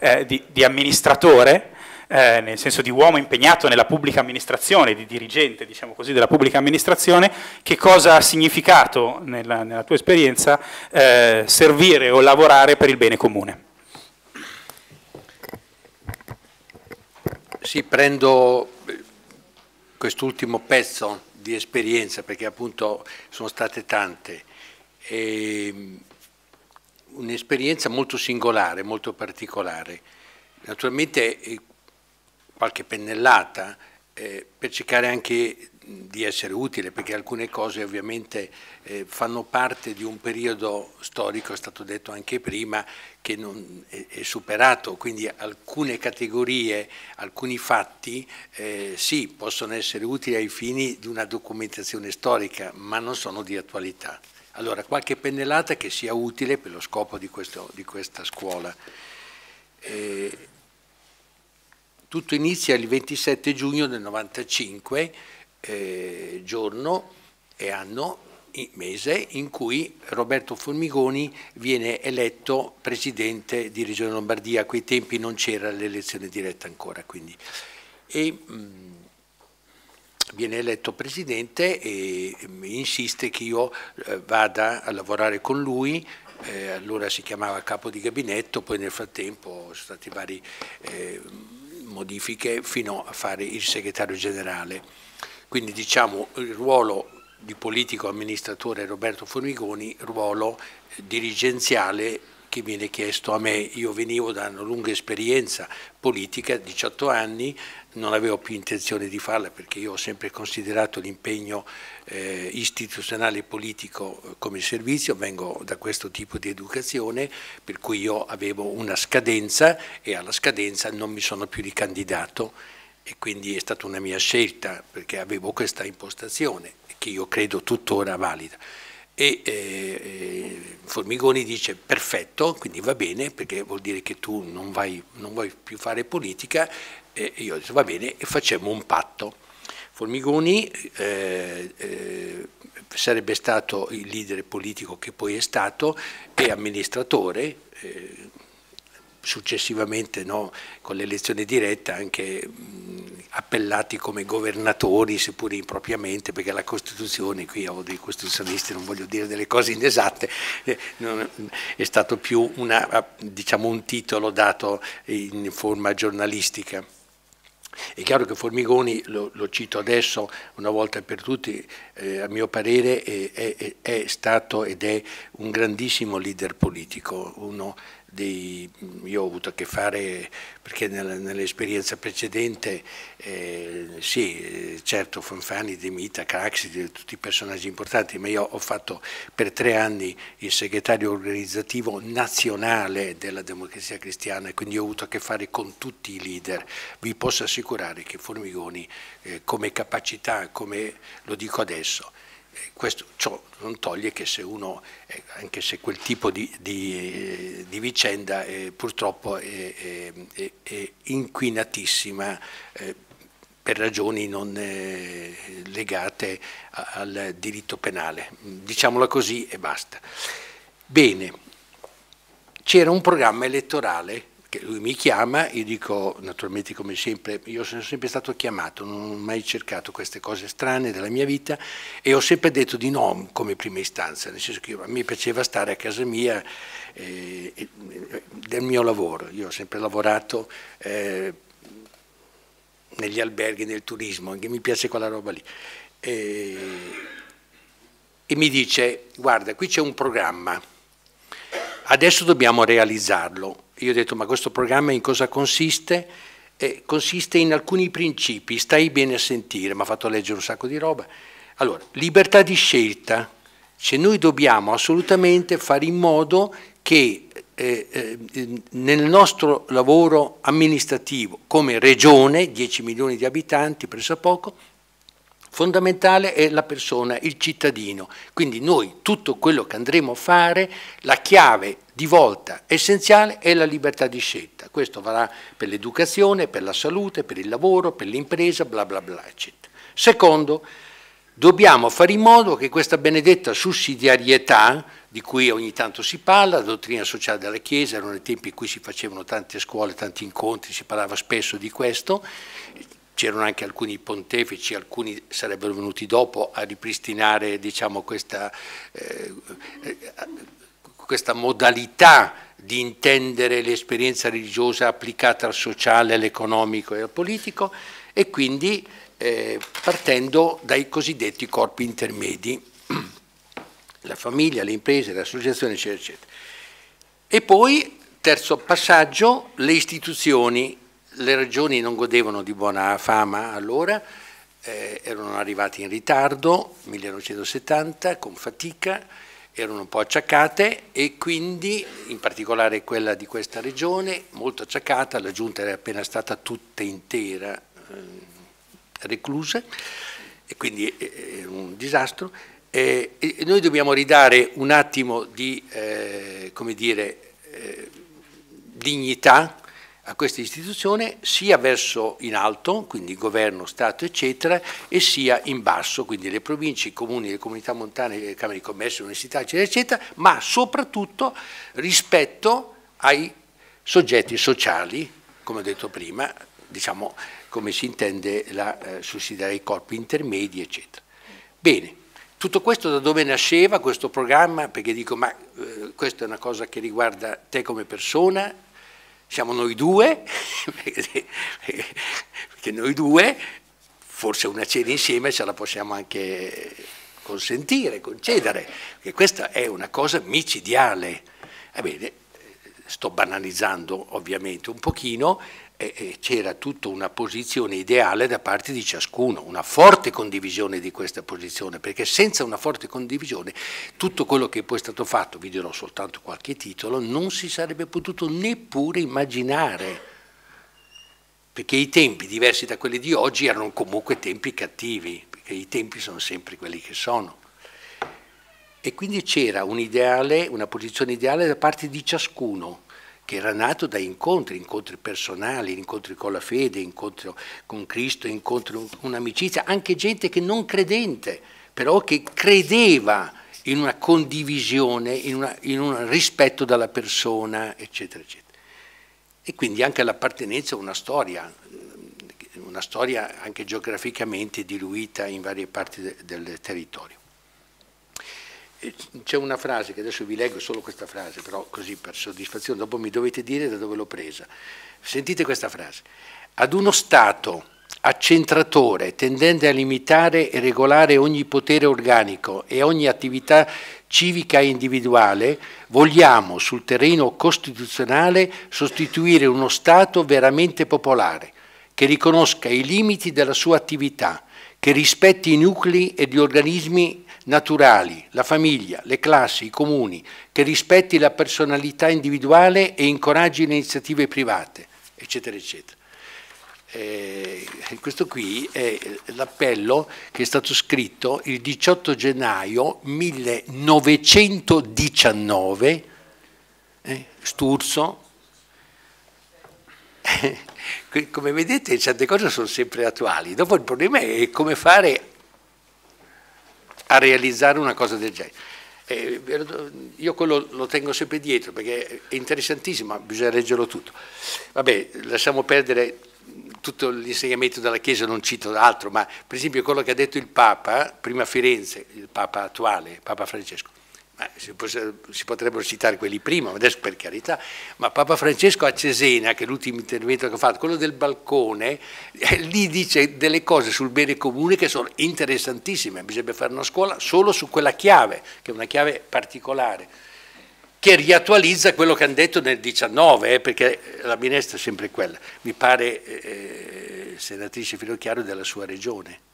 eh, di, di amministratore, eh, nel senso di uomo impegnato nella pubblica amministrazione, di dirigente diciamo così, della pubblica amministrazione, che cosa ha significato nella, nella tua esperienza eh, servire o lavorare per il bene comune? Sì, prendo quest'ultimo pezzo di esperienza perché appunto sono state tante. Ehm, un'esperienza molto singolare, molto particolare. Naturalmente eh, qualche pennellata eh, per cercare anche di essere utile, perché alcune cose ovviamente eh, fanno parte di un periodo storico, è stato detto anche prima, che non è, è superato, quindi alcune categorie, alcuni fatti eh, sì possono essere utili ai fini di una documentazione storica, ma non sono di attualità. Allora, qualche pennellata che sia utile per lo scopo di, questo, di questa scuola. Eh, tutto inizia il 27 giugno del 95, eh, giorno e anno, mese, in cui Roberto Formigoni viene eletto presidente di Regione Lombardia. A quei tempi non c'era l'elezione diretta ancora, quindi. E, mh, mm, viene eletto presidente e mm, insiste che io eh, vada a lavorare con lui, eh, allora si chiamava capo di gabinetto, poi nel frattempo sono stati vari... Eh, modifiche fino a fare il segretario generale. Quindi diciamo il ruolo di politico amministratore Roberto Formigoni, ruolo eh, dirigenziale che viene chiesto a me. Io venivo da una lunga esperienza politica, 18 anni, non avevo più intenzione di farla perché io ho sempre considerato l'impegno eh, istituzionale e politico eh, come servizio, vengo da questo tipo di educazione, per cui io avevo una scadenza e alla scadenza non mi sono più ricandidato e quindi è stata una mia scelta perché avevo questa impostazione che io credo tuttora valida. E eh, eh Formigoni dice perfetto, quindi va bene perché vuol dire che tu non, vai, non vuoi più fare politica e io ho detto va bene e facciamo un patto. Formigoni eh, eh, sarebbe stato il leader politico che poi è stato e amministratore, eh, successivamente no, con l'elezione diretta anche mh, appellati come governatori, seppur impropriamente, perché la Costituzione, qui ho dei costituzionalisti, non voglio dire delle cose inesatte, eh, non, è stato più una, diciamo, un titolo dato in forma giornalistica. È chiaro che Formigoni, lo, lo, cito adesso una volta per tutti, eh, a mio parere eh, è, è, è, stato ed è un grandissimo leader politico, uno dei, mm, io ho avuto a che fare, perché nell'esperienza precedente, eh, sì, eh, certo Fanfani, Demita, Craxi, tutti i personaggi importanti, ma io ho fatto per tre anni il segretario organizzativo nazionale della democrazia cristiana e quindi ho avuto a che fare con tutti i leader. Vi posso assicurare che Formigoni eh, come capacità, come lo dico adesso, questo, ciò non toglie che se uno, eh, anche se quel tipo di, di, eh, di vicenda eh, purtroppo è, è, è inquinatissima eh, per ragioni non eh, legate al diritto penale. Diciamola così e basta. Bene, c'era un programma elettorale lui mi chiama, io dico naturalmente come sempre, io sono sempre stato chiamato, non ho mai cercato queste cose strane della mia vita e ho sempre detto di no come prima istanza, nel senso che io, a me piaceva stare a casa mia eh, eh del mio lavoro, io ho sempre lavorato eh, negli alberghi, nel turismo, anche mi piace quella roba lì. e, eh, e mi dice, guarda, qui c'è un programma, adesso dobbiamo realizzarlo io ho detto ma questo programma in cosa consiste? Eh, consiste in alcuni principi, stai bene a sentire, mi ha fatto leggere un sacco di roba. Allora, libertà di scelta, cioè noi dobbiamo assolutamente fare in modo che eh, eh, nel nostro lavoro amministrativo come regione, 10 milioni di abitanti presso poco, Fondamentale è la persona, il cittadino. Quindi noi tutto quello che andremo a fare, la chiave di volta essenziale è la libertà di scelta. Questo varrà per l'educazione, per la salute, per il lavoro, per l'impresa, bla bla bla, eccetera. Secondo, dobbiamo fare in modo che questa benedetta sussidiarietà, di cui ogni tanto si parla, la dottrina sociale della Chiesa, erano i tempi in cui si facevano tante scuole, tanti incontri, si parlava spesso di questo, c'erano anche alcuni pontefici, alcuni sarebbero venuti dopo a ripristinare diciamo, questa, eh, eh, questa, modalità di intendere l'esperienza religiosa applicata al sociale, all'economico e al politico e quindi eh, partendo dai cosiddetti corpi intermedi, la famiglia, le imprese, le associazioni, eccetera, eccetera. E poi, terzo passaggio, le istituzioni le regioni non godevano di buona fama allora, eh, erano arrivate in ritardo, 1970, con fatica, erano un po' acciaccate e quindi, in particolare quella di questa regione, molto acciaccata, la giunta era appena stata tutta intera eh, reclusa e quindi eh, era un disastro. Eh, noi dobbiamo ridare un attimo di, eh, come dire, eh, dignità a questa istituzione sia verso in alto, quindi governo, Stato eccetera, e sia in basso, quindi le province, i comuni, le comunità montane, le camere di commercio, le università eccetera eccetera, ma soprattutto rispetto ai soggetti sociali, come ho detto prima, diciamo come si intende la eh, sussidiare i corpi intermedi eccetera. Bene. Tutto questo da dove nasceva questo programma? Perché dico, ma eh, questa è una cosa che riguarda te come persona, siamo noi due, perché, noi due forse una cena insieme ce la possiamo anche consentire, concedere, che questa è una cosa micidiale. Ebbene, sto banalizzando ovviamente un pochino, c'era tutta una posizione ideale da parte di ciascuno, una forte condivisione di questa posizione, perché senza una forte condivisione tutto quello che poi è stato fatto, vi dirò soltanto qualche titolo, non si sarebbe potuto neppure immaginare, perché i tempi diversi da quelli di oggi erano comunque tempi cattivi, perché i tempi sono sempre quelli che sono. E quindi c'era un ideale, una posizione ideale da parte di ciascuno, che era nato da incontri, incontri personali, incontri con la fede, incontri con Cristo, incontri un'amicizia, anche gente che non credente, però che credeva in una condivisione, in, una, in un rispetto della persona, eccetera, eccetera. E quindi anche l'appartenenza a una storia, una storia anche geograficamente diluita in varie parti del territorio. Eh, c'è una frase che adesso vi leggo, solo questa frase, però così per soddisfazione, dopo mi dovete dire da dove l'ho presa. Sentite questa frase. Ad uno Stato accentratore, tendente a limitare e regolare ogni potere organico e ogni attività civica e individuale, vogliamo sul terreno costituzionale sostituire uno Stato veramente popolare, che riconosca i limiti della sua attività, che rispetti i nuclei e gli organismi naturali, la famiglia, le classi, i comuni, che rispetti la personalità individuale e incoraggi le iniziative private, eccetera, eccetera. Eh, questo qui è l'appello che è stato scritto il 18 gennaio 1919, eh, Sturzo. Come vedete certe cose sono sempre attuali, dopo il problema è come fare a realizzare una cosa del genere. Eh, io quello lo tengo sempre dietro perché è interessantissimo, ma bisogna leggerlo tutto. Vabbè, lasciamo perdere tutto l'insegnamento della Chiesa, non cito altro, ma per esempio quello che ha detto il Papa, prima a Firenze, il Papa attuale, Papa Francesco, eh, si, potrebbero citare quelli prima, adesso per carità, ma Papa Francesco a Cesena, che è l'ultimo intervento che ha fatto, quello del balcone, eh, lì dice delle cose sul bene comune che sono interessantissime, bisogna fare una scuola solo su quella chiave, che è una chiave particolare, che riattualizza quello che hanno detto nel 19, eh, perché eh, la minestra è sempre quella, mi pare, eh, senatrice Filocchiaro, della sua regione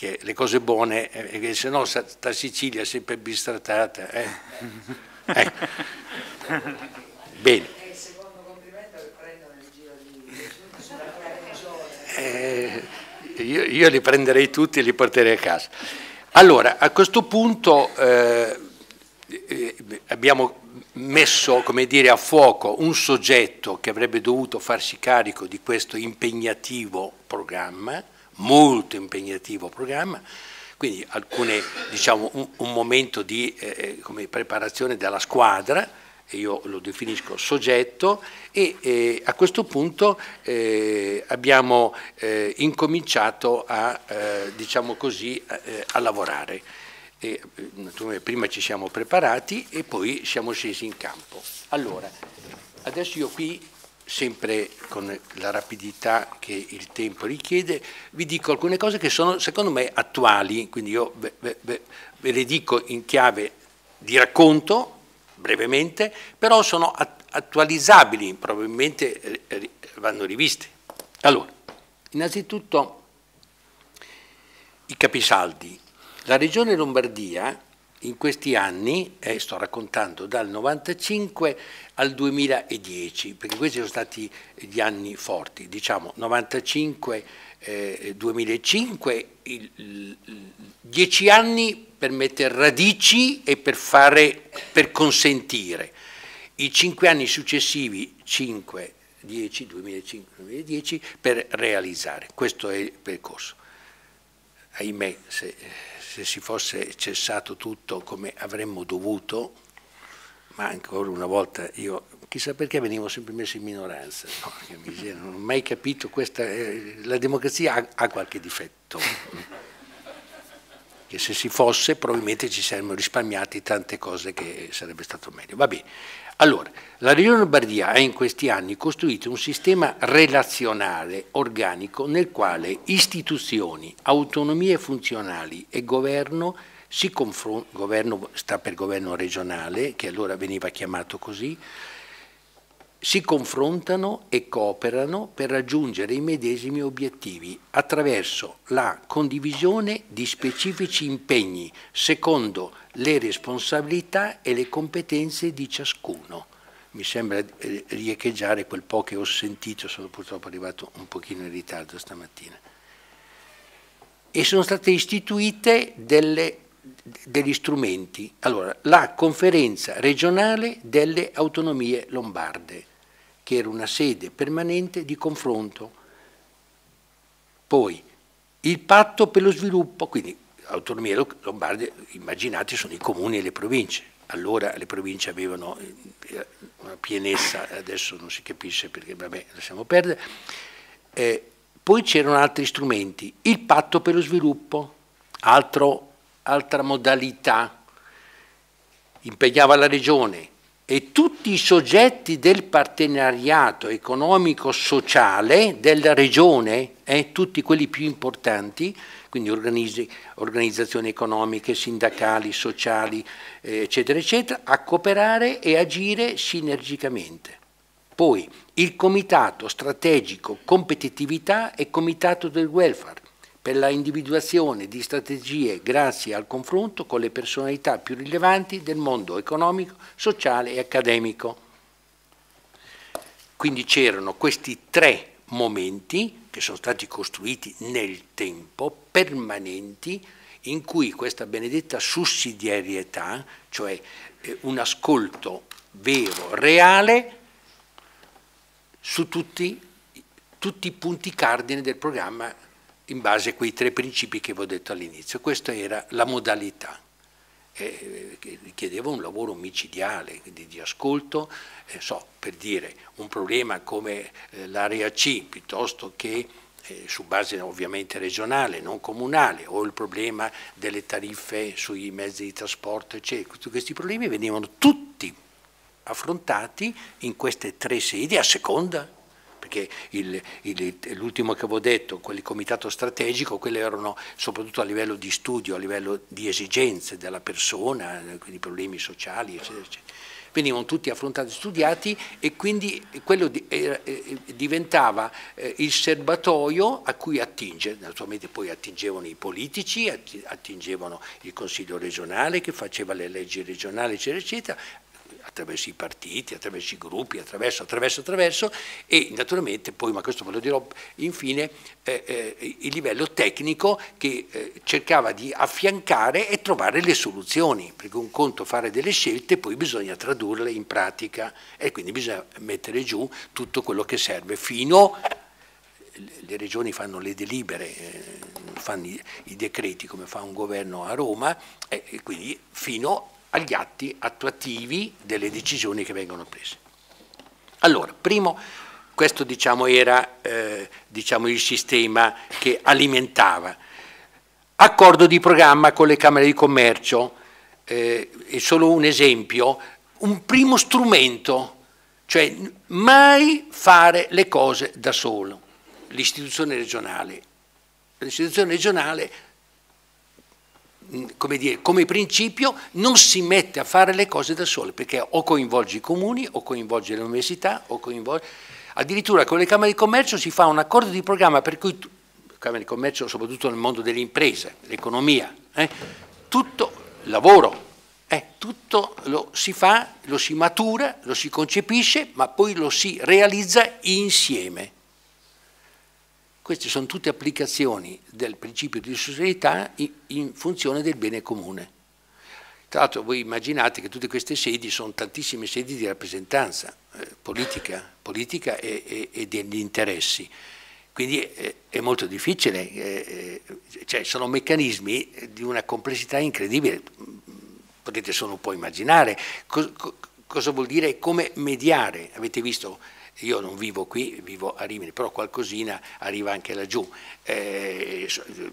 perché le cose buone, eh, se no sta Sicilia è sempre bistrattata. Eh. eh. Bene. Eh, io, io, li prenderei tutti e li porterei a casa. Allora, a questo punto eh, eh abbiamo messo dire, a fuoco un soggetto che avrebbe dovuto farsi carico di questo impegnativo programma, molto impegnativo programma, quindi alcune, diciamo, un, un, momento di eh, eh preparazione della squadra, io lo definisco soggetto, e eh, a questo punto eh, abbiamo eh, incominciato a, eh, diciamo così, a, a lavorare. E, prima ci siamo preparati e poi siamo scesi in campo. Allora, adesso io qui sempre con la rapidità che il tempo richiede, vi dico alcune cose che sono secondo me attuali, quindi io ve, ve, ve, ve le dico in chiave di racconto, brevemente, però sono attualizzabili, probabilmente eh, vanno riviste. Allora, innanzitutto i capisaldi. La regione Lombardia in questi anni, eh, sto raccontando dal 95 al 2010, perché questi sono stati gli anni forti, diciamo 95-2005, eh, dieci anni per mettere radici e per, fare, per consentire. I cinque anni successivi, 5, 10, 2005, 2010, per realizzare. Questo è il percorso. Ahimè, se... Eh, se si fosse cessato tutto come avremmo dovuto, ma ancora una volta io chissà perché venivo sempre messo in minoranza, no? non ho mai capito questa, eh, la democrazia ha, ha qualche difetto, che se si fosse probabilmente ci saremmo risparmiati tante cose che sarebbe stato meglio. Va bene, allora, la Regione Lombardia ha in questi anni costruito un sistema relazionale, organico, nel quale istituzioni, autonomie funzionali e governo si confrontano, governo sta per governo regionale, che allora veniva chiamato così, si confrontano e cooperano per raggiungere i medesimi obiettivi attraverso la condivisione di specifici impegni secondo le responsabilità e le competenze di ciascuno. Mi sembra eh, riecheggiare quel po' che ho sentito, sono purtroppo arrivato un pochino in ritardo stamattina. E sono state istituite delle, degli strumenti. Allora, la conferenza regionale delle autonomie lombarde, che era una sede permanente di confronto. Poi il patto per lo sviluppo, quindi autonomie lombarde, immaginate, sono i comuni e le province. Allora le province avevano eh, una pienezza, adesso non si capisce perché, vabbè, lasciamo perdere. Eh, poi c'erano altri strumenti, il patto per lo sviluppo, altro, altra modalità, impegnava la regione, e tutti i soggetti del partenariato economico-sociale della regione, eh, tutti quelli più importanti, quindi organizzazioni economiche, sindacali, sociali, eh, eccetera, eccetera, a cooperare e agire sinergicamente. Poi il Comitato Strategico Competitività e Comitato del Welfare, per la individuazione di strategie grazie al confronto con le personalità più rilevanti del mondo economico, sociale e accademico. Quindi c'erano questi tre momenti che sono stati costruiti nel tempo, permanenti, in cui questa benedetta sussidiarietà, cioè eh, un ascolto vero, reale, su tutti, tutti i punti cardine del programma in base a quei tre principi che vi ho detto all'inizio. Questa era la modalità. Eh, richiedeva un lavoro micidiale di, di ascolto, eh, so, per dire un problema come eh, l'area C piuttosto che eh, su base ovviamente regionale, non comunale, o il problema delle tariffe sui mezzi di trasporto, eccetera. Tutti questi problemi venivano tutti affrontati in queste tre sedi a seconda perché l'ultimo che avevo detto, quel comitato strategico, quelle erano soprattutto a livello di studio, a livello di esigenze della persona, quindi problemi sociali, eccetera, eccetera. Venivano tutti affrontati, studiati e quindi quello di, eh, eh, diventava eh, il serbatoio a cui attingere. Naturalmente poi attingevano i politici, attingevano il Consiglio regionale che faceva le leggi regionali, eccetera, eccetera, attraverso i partiti, attraverso i gruppi, attraverso, attraverso, attraverso e naturalmente poi, ma questo ve lo dirò infine, eh, eh, il livello tecnico che eh, cercava di affiancare e trovare le soluzioni, perché un conto fare delle scelte, poi bisogna tradurle in pratica e quindi bisogna mettere giù tutto quello che serve fino le regioni fanno le delibere, eh, fanno i, decreti come fa un governo a Roma, e quindi fino a agli atti attuativi delle decisioni che vengono prese. Allora, primo, questo diciamo, era eh, diciamo, il sistema che alimentava. Accordo di programma con le Camere di Commercio, eh, è solo un esempio, un primo strumento, cioè mai fare le cose da solo, l'istituzione regionale. L'istituzione regionale Mm, come, dire, come principio non si mette a fare le cose da sole, perché o coinvolge i comuni, o coinvolge le università, o coinvolge... Addirittura con le Camere di Commercio si fa un accordo di programma per cui, Camere di Commercio soprattutto nel mondo delle imprese, l'economia, eh, tutto lavoro, eh, tutto lo si fa, lo si matura, lo si concepisce, ma poi lo si realizza insieme. Queste sono tutte applicazioni del principio di sussidiarietà in funzione del bene comune. Tra l'altro voi immaginate che tutte queste sedi sono tantissime sedi di rappresentanza eh, politica, politica e, e, e, degli interessi. Quindi è, eh, è molto difficile, eh, eh, cioè sono meccanismi di una complessità incredibile, potete solo un po' immaginare. Co co cosa vuol dire come mediare? Avete visto io non vivo qui, vivo a Rimini, però qualcosina arriva anche laggiù. Eh,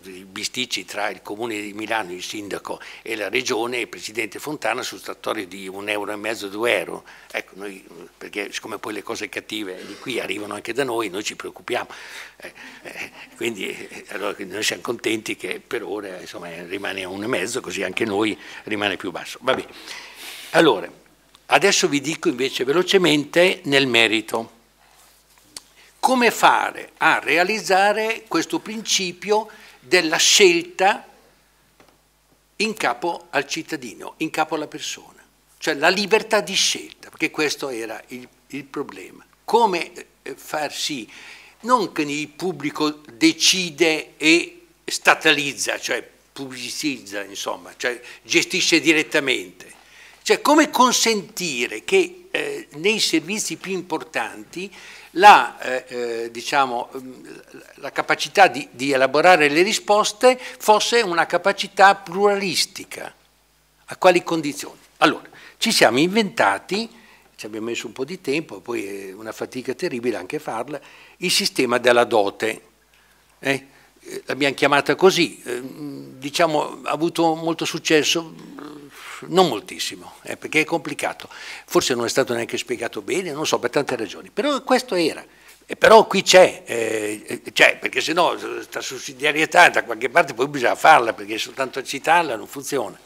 I bisticci tra il comune di Milano, il sindaco e la regione, il presidente Fontana, sono stati di un euro e mezzo, due euro. Ecco, noi, perché siccome poi le cose cattive di qui arrivano anche da noi, noi ci preoccupiamo. Eh, eh, quindi eh, allora, noi siamo contenti che per ora insomma, rimane un e mezzo, così anche noi rimane più basso. Va bene. Allora, adesso vi dico invece velocemente nel merito come fare a realizzare questo principio della scelta in capo al cittadino, in capo alla persona, cioè la libertà di scelta, perché questo era il, il problema. Come eh, far sì, non che il pubblico decide e statalizza, cioè pubblicizza, insomma, cioè gestisce direttamente. Cioè come consentire che eh, nei servizi più importanti la, eh, eh diciamo, mm, la capacità di, di elaborare le risposte fosse una capacità pluralistica. A quali condizioni? Allora, ci siamo inventati, ci abbiamo messo un po' di tempo, poi è una fatica terribile anche farla, il sistema della dote. Eh? eh l'abbiamo chiamata così, eh, mm, diciamo ha avuto molto successo, non moltissimo, eh, perché è complicato. Forse non è stato neanche spiegato bene, non so, per tante ragioni. Però questo era. E però qui c'è, eh, eh c'è perché se no la sussidiarietà da qualche parte poi bisogna farla, perché soltanto citarla non funziona.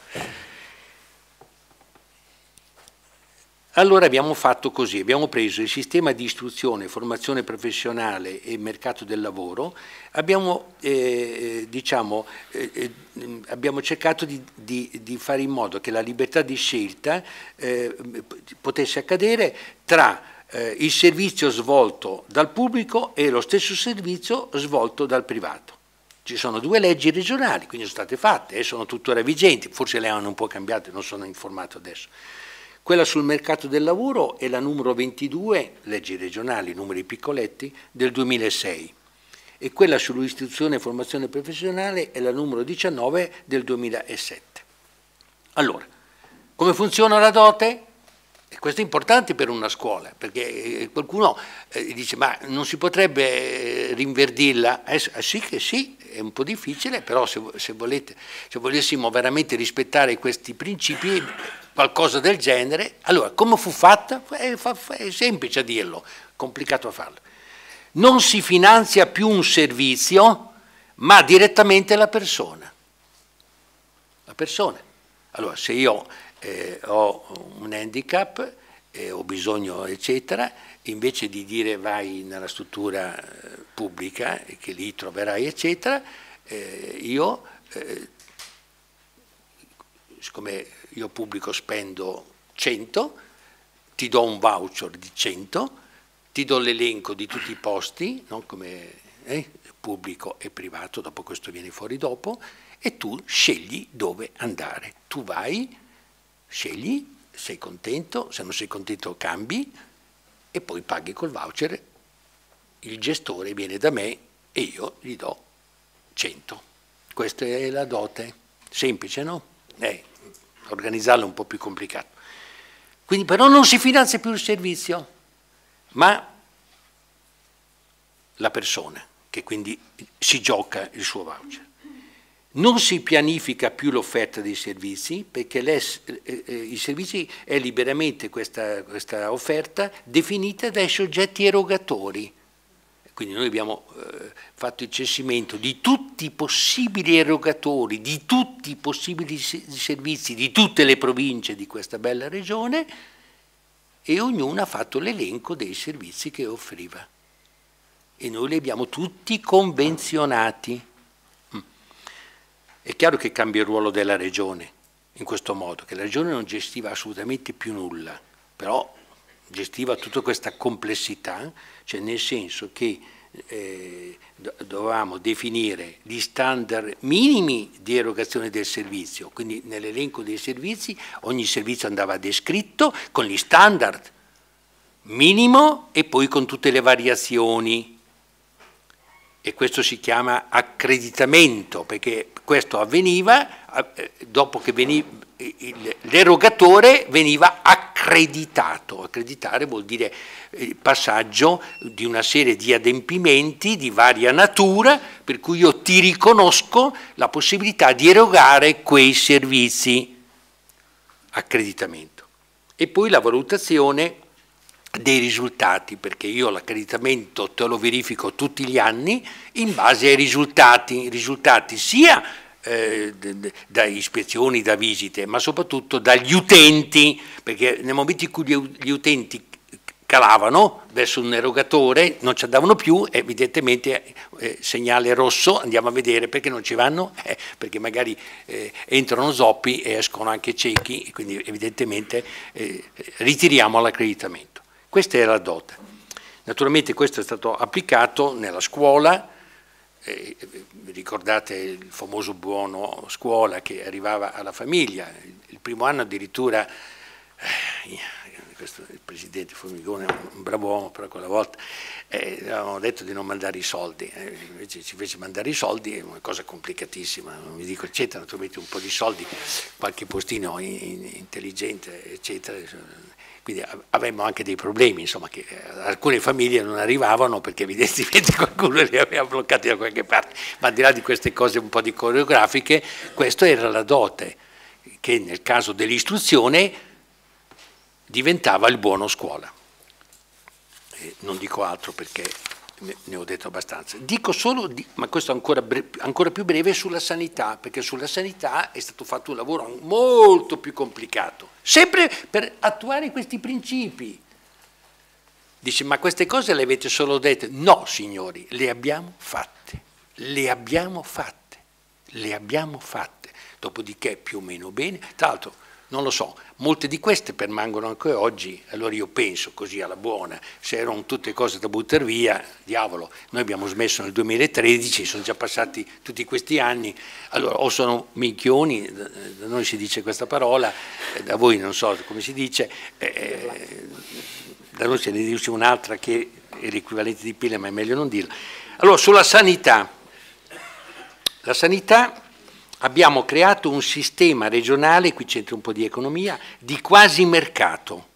Allora abbiamo fatto così, abbiamo preso il sistema di istruzione, formazione professionale e mercato del lavoro, abbiamo, eh, eh diciamo, eh, eh abbiamo cercato di, di, di, fare in modo che la libertà di scelta eh, potesse accadere tra eh, il servizio svolto dal pubblico e lo stesso servizio svolto dal privato. Ci sono due leggi regionali, quindi sono state fatte e sono tuttora vigenti, forse le hanno un po' cambiate, non sono informato adesso. Quella sul mercato del lavoro è la numero 22, leggi regionali, numeri piccoletti, del 2006 e quella sull'istruzione e formazione professionale è la numero 19 del 2007. Allora, come funziona la dote? Questo è importante per una scuola, perché eh, qualcuno eh, dice ma non si potrebbe eh, rinverdirla? Eh, sì che sì, è un po' difficile, però se, se, volete, se volessimo veramente rispettare questi principi, qualcosa del genere, allora come fu fatta? È, è semplice a dirlo, complicato a farlo. Non si finanzia più un servizio, ma direttamente la persona. La persona. Allora, se io eh, ho un handicap, eh, ho bisogno, eccetera, invece di dire vai nella struttura eh, pubblica eh, che lì troverai, eccetera, eh, io, eh, siccome io pubblico spendo 100, ti do un voucher di 100, ti do l'elenco di tutti i posti, no? come eh, pubblico e privato, dopo questo viene fuori dopo, e tu scegli dove andare. Tu vai Scegli, sei contento, se non sei contento cambi e poi paghi col voucher. Il gestore viene da me e io gli do 100. Questa è la dote. Semplice, no? Eh, organizzarla è un po' più complicato. Quindi però non si finanzia più il servizio, ma la persona che quindi si gioca il suo voucher. Non si pianifica più l'offerta dei servizi perché le, eh, eh, i servizi è liberamente questa, questa, offerta definita dai soggetti erogatori. Quindi noi abbiamo eh, fatto il cessimento di tutti i possibili erogatori, di tutti i possibili servizi, di tutte le province di questa bella regione e ognuno ha fatto l'elenco dei servizi che offriva. E noi li abbiamo tutti convenzionati è chiaro che cambia il ruolo della Regione in questo modo, che la Regione non gestiva assolutamente più nulla, però gestiva tutta questa complessità, cioè nel senso che eh, dovevamo definire gli standard minimi di erogazione del servizio, quindi nell'elenco dei servizi ogni servizio andava descritto con gli standard minimo e poi con tutte le variazioni e questo si chiama accreditamento, perché questo avveniva eh, dopo che l'erogatore veniva accreditato. Accreditare vuol dire il passaggio di una serie di adempimenti di varia natura, per cui io ti riconosco la possibilità di erogare quei servizi. Accreditamento. E poi la valutazione dei risultati, perché io l'accreditamento te lo verifico tutti gli anni in base ai risultati, risultati sia eh, da ispezioni, da visite, ma soprattutto dagli utenti, perché nel momento in cui gli utenti calavano verso un erogatore, non ci andavano più, evidentemente eh, eh segnale rosso, andiamo a vedere perché non ci vanno, eh, perché magari eh, entrano zoppi e escono anche ciechi, quindi evidentemente eh, ritiriamo l'accreditamento. Questa era la dote. Naturalmente questo è stato applicato nella scuola, eh, eh, ricordate il famoso buono scuola che arrivava alla famiglia, il primo anno addirittura, eh, questo, il presidente Formigone è un bravo uomo, però quella volta eh, avevamo detto di non mandare i soldi, eh, invece ci fece mandare i soldi, è una cosa complicatissima, non vi dico eccetera, naturalmente un po' di soldi, qualche postino in, in, intelligente eccetera quindi avremmo anche dei problemi, insomma, che eh, alcune famiglie non arrivavano perché evidentemente qualcuno li aveva bloccati da qualche parte, ma al di là di queste cose un po' di coreografiche, questa era la dote che nel caso dell'istruzione diventava il buono scuola. E non dico altro perché ne ho detto abbastanza. Dico solo, di, ma questo ancora, breve, ancora più breve, sulla sanità, perché sulla sanità è stato fatto un lavoro molto più complicato, sempre per attuare questi principi. Dice, ma queste cose le avete solo dette? No, signori, le abbiamo fatte, le abbiamo fatte, le abbiamo fatte. Dopodiché più o meno bene, tra l'altro non lo so, molte di queste permangono anche oggi, allora io penso così alla buona, se erano tutte cose da buttare via, diavolo, noi abbiamo smesso nel 2013, sono già passati tutti questi anni, allora o sono minchioni, eh, da noi si dice questa parola, eh, da voi non so come si dice, eh, eh da noi se ne dice un'altra che è l'equivalente di pile, ma è meglio non dirla. Allora, sulla sanità, la sanità abbiamo creato un sistema regionale, qui c'entra un po' di economia, di quasi mercato,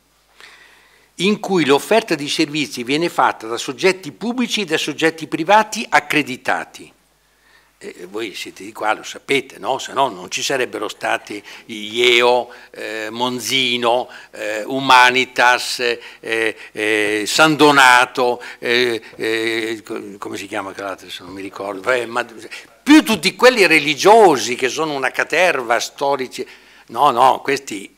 in cui l'offerta di servizi viene fatta da soggetti pubblici e da soggetti privati accreditati. E voi siete di qua, lo sapete, no? se no non ci sarebbero stati IEO, eh, Monzino, eh, Humanitas, eh, eh San Donato, eh, eh, come si chiama quell'altro se non mi ricordo, più tutti quelli religiosi che sono una caterva, storici, no, no, questi...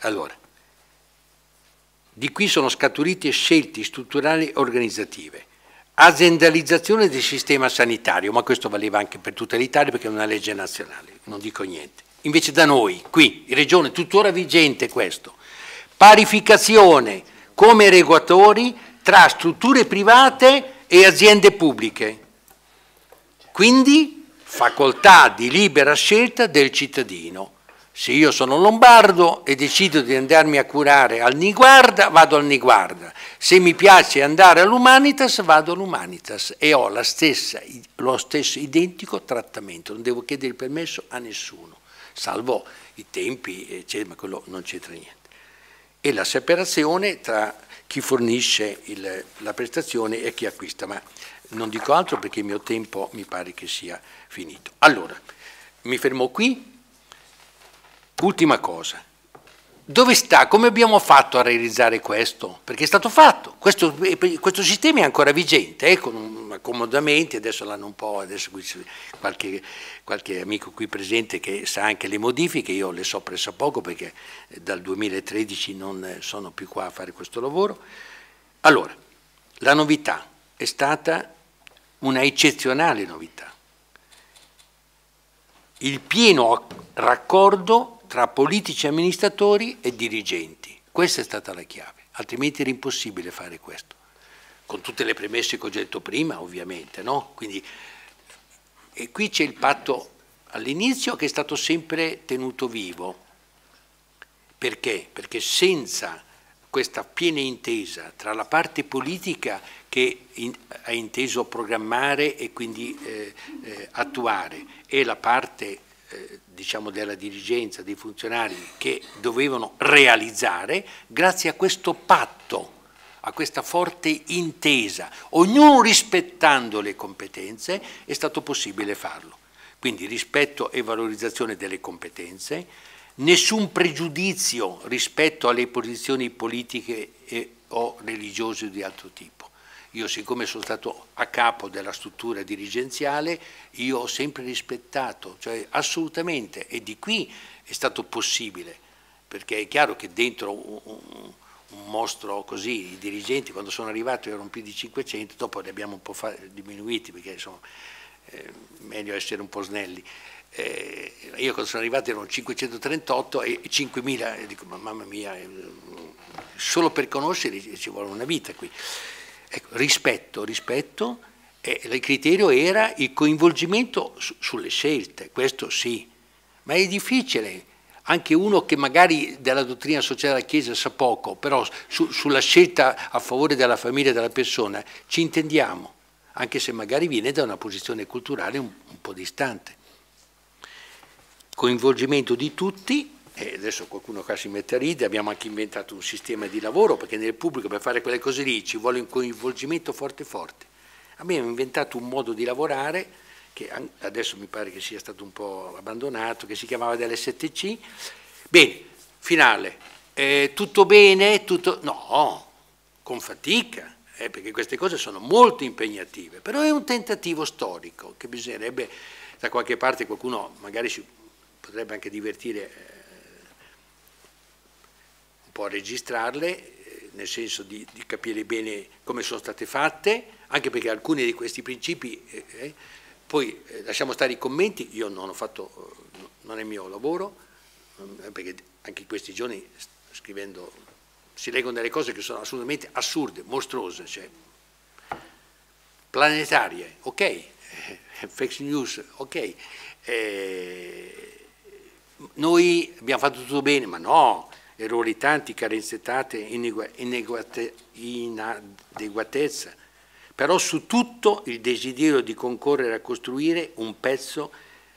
Allora, di qui sono scaturite scelte strutturali organizzative. Aziendalizzazione del sistema sanitario, ma questo valeva anche per tutta l'Italia perché è una legge nazionale, non dico niente. Invece da noi, qui, in regione, tuttora vigente questo. Parificazione come regolatori tra strutture private e aziende pubbliche. Quindi facoltà di libera scelta del cittadino. Se io sono lombardo e decido di andarmi a curare al Niguarda, vado al Niguarda. Se mi piace andare all'Umanitas, vado all'Umanitas e ho stessa, lo stesso identico trattamento. Non devo chiedere il permesso a nessuno, salvo i tempi, eccetera, ma quello non c'entra niente. E la separazione tra chi fornisce il, la prestazione e chi acquista. Ma non dico altro perché il mio tempo mi pare che sia finito. Allora, mi fermo qui. Ultima cosa. Dove sta? Come abbiamo fatto a realizzare questo? Perché è stato fatto. Questo, questo sistema è ancora vigente, eh, con accomodamenti, adesso l'hanno un po', adesso qui c'è qualche, qualche, amico qui presente che sa anche le modifiche, io le so presso poco perché dal 2013 non sono più qua a fare questo lavoro. Allora, la novità è stata una eccezionale novità, il pieno raccordo tra politici amministratori e dirigenti. Questa è stata la chiave, altrimenti era impossibile fare questo, con tutte le premesse che ho detto prima ovviamente. No? Quindi, e qui c'è il patto all'inizio che è stato sempre tenuto vivo. Perché? Perché senza questa piena intesa tra la parte politica che in, ha inteso programmare e quindi eh, eh, attuare e la parte eh, diciamo della dirigenza, dei funzionari che dovevano realizzare grazie a questo patto, a questa forte intesa, ognuno rispettando le competenze, è stato possibile farlo. Quindi rispetto e valorizzazione delle competenze, nessun pregiudizio rispetto alle posizioni politiche e, o religiose di altro tipo. Io siccome sono stato a capo della struttura dirigenziale, io ho sempre rispettato, cioè assolutamente, e di qui è stato possibile, perché è chiaro che dentro un, un, mostro così, i dirigenti quando sono arrivato erano più di 500, dopo li abbiamo un po' diminuiti perché insomma, è eh, meglio essere un po' snelli, eh, io quando sono arrivato erano 538 e 5.000, e dico ma mamma mia, eh, solo per conoscere ci vuole una vita qui. Ecco, rispetto, rispetto, eh, il criterio era il coinvolgimento su, sulle scelte, questo sì, ma è difficile, anche uno che magari della dottrina sociale della Chiesa sa poco, però su, sulla scelta a favore della famiglia e della persona ci intendiamo, anche se magari viene da una posizione culturale un, un po' distante coinvolgimento di tutti, e eh, adesso qualcuno qua si mette a ridere, abbiamo anche inventato un sistema di lavoro, perché nel pubblico per fare quelle cose lì ci vuole un coinvolgimento forte forte. Abbiamo inventato un modo di lavorare che adesso mi pare che sia stato un po' abbandonato, che si chiamava dell'STC. Bene, finale. Eh, tutto bene? Tutto... No, con fatica, eh, perché queste cose sono molto impegnative, però è un tentativo storico che bisognerebbe, da qualche parte qualcuno magari si potrebbe anche divertire eh, un po' a registrarle, eh, nel senso di, di, capire bene come sono state fatte, anche perché alcuni di questi principi, eh, eh poi eh, lasciamo stare i commenti, io non ho fatto, non è il mio lavoro, perché anche in questi giorni scrivendo si leggono delle cose che sono assolutamente assurde, mostruose, cioè, planetarie, ok, fake news, ok. Eh, noi abbiamo fatto tutto bene, ma no, errori tanti, carenze tante, inadeguatezza, però su tutto il desiderio di concorrere a costruire un pezzo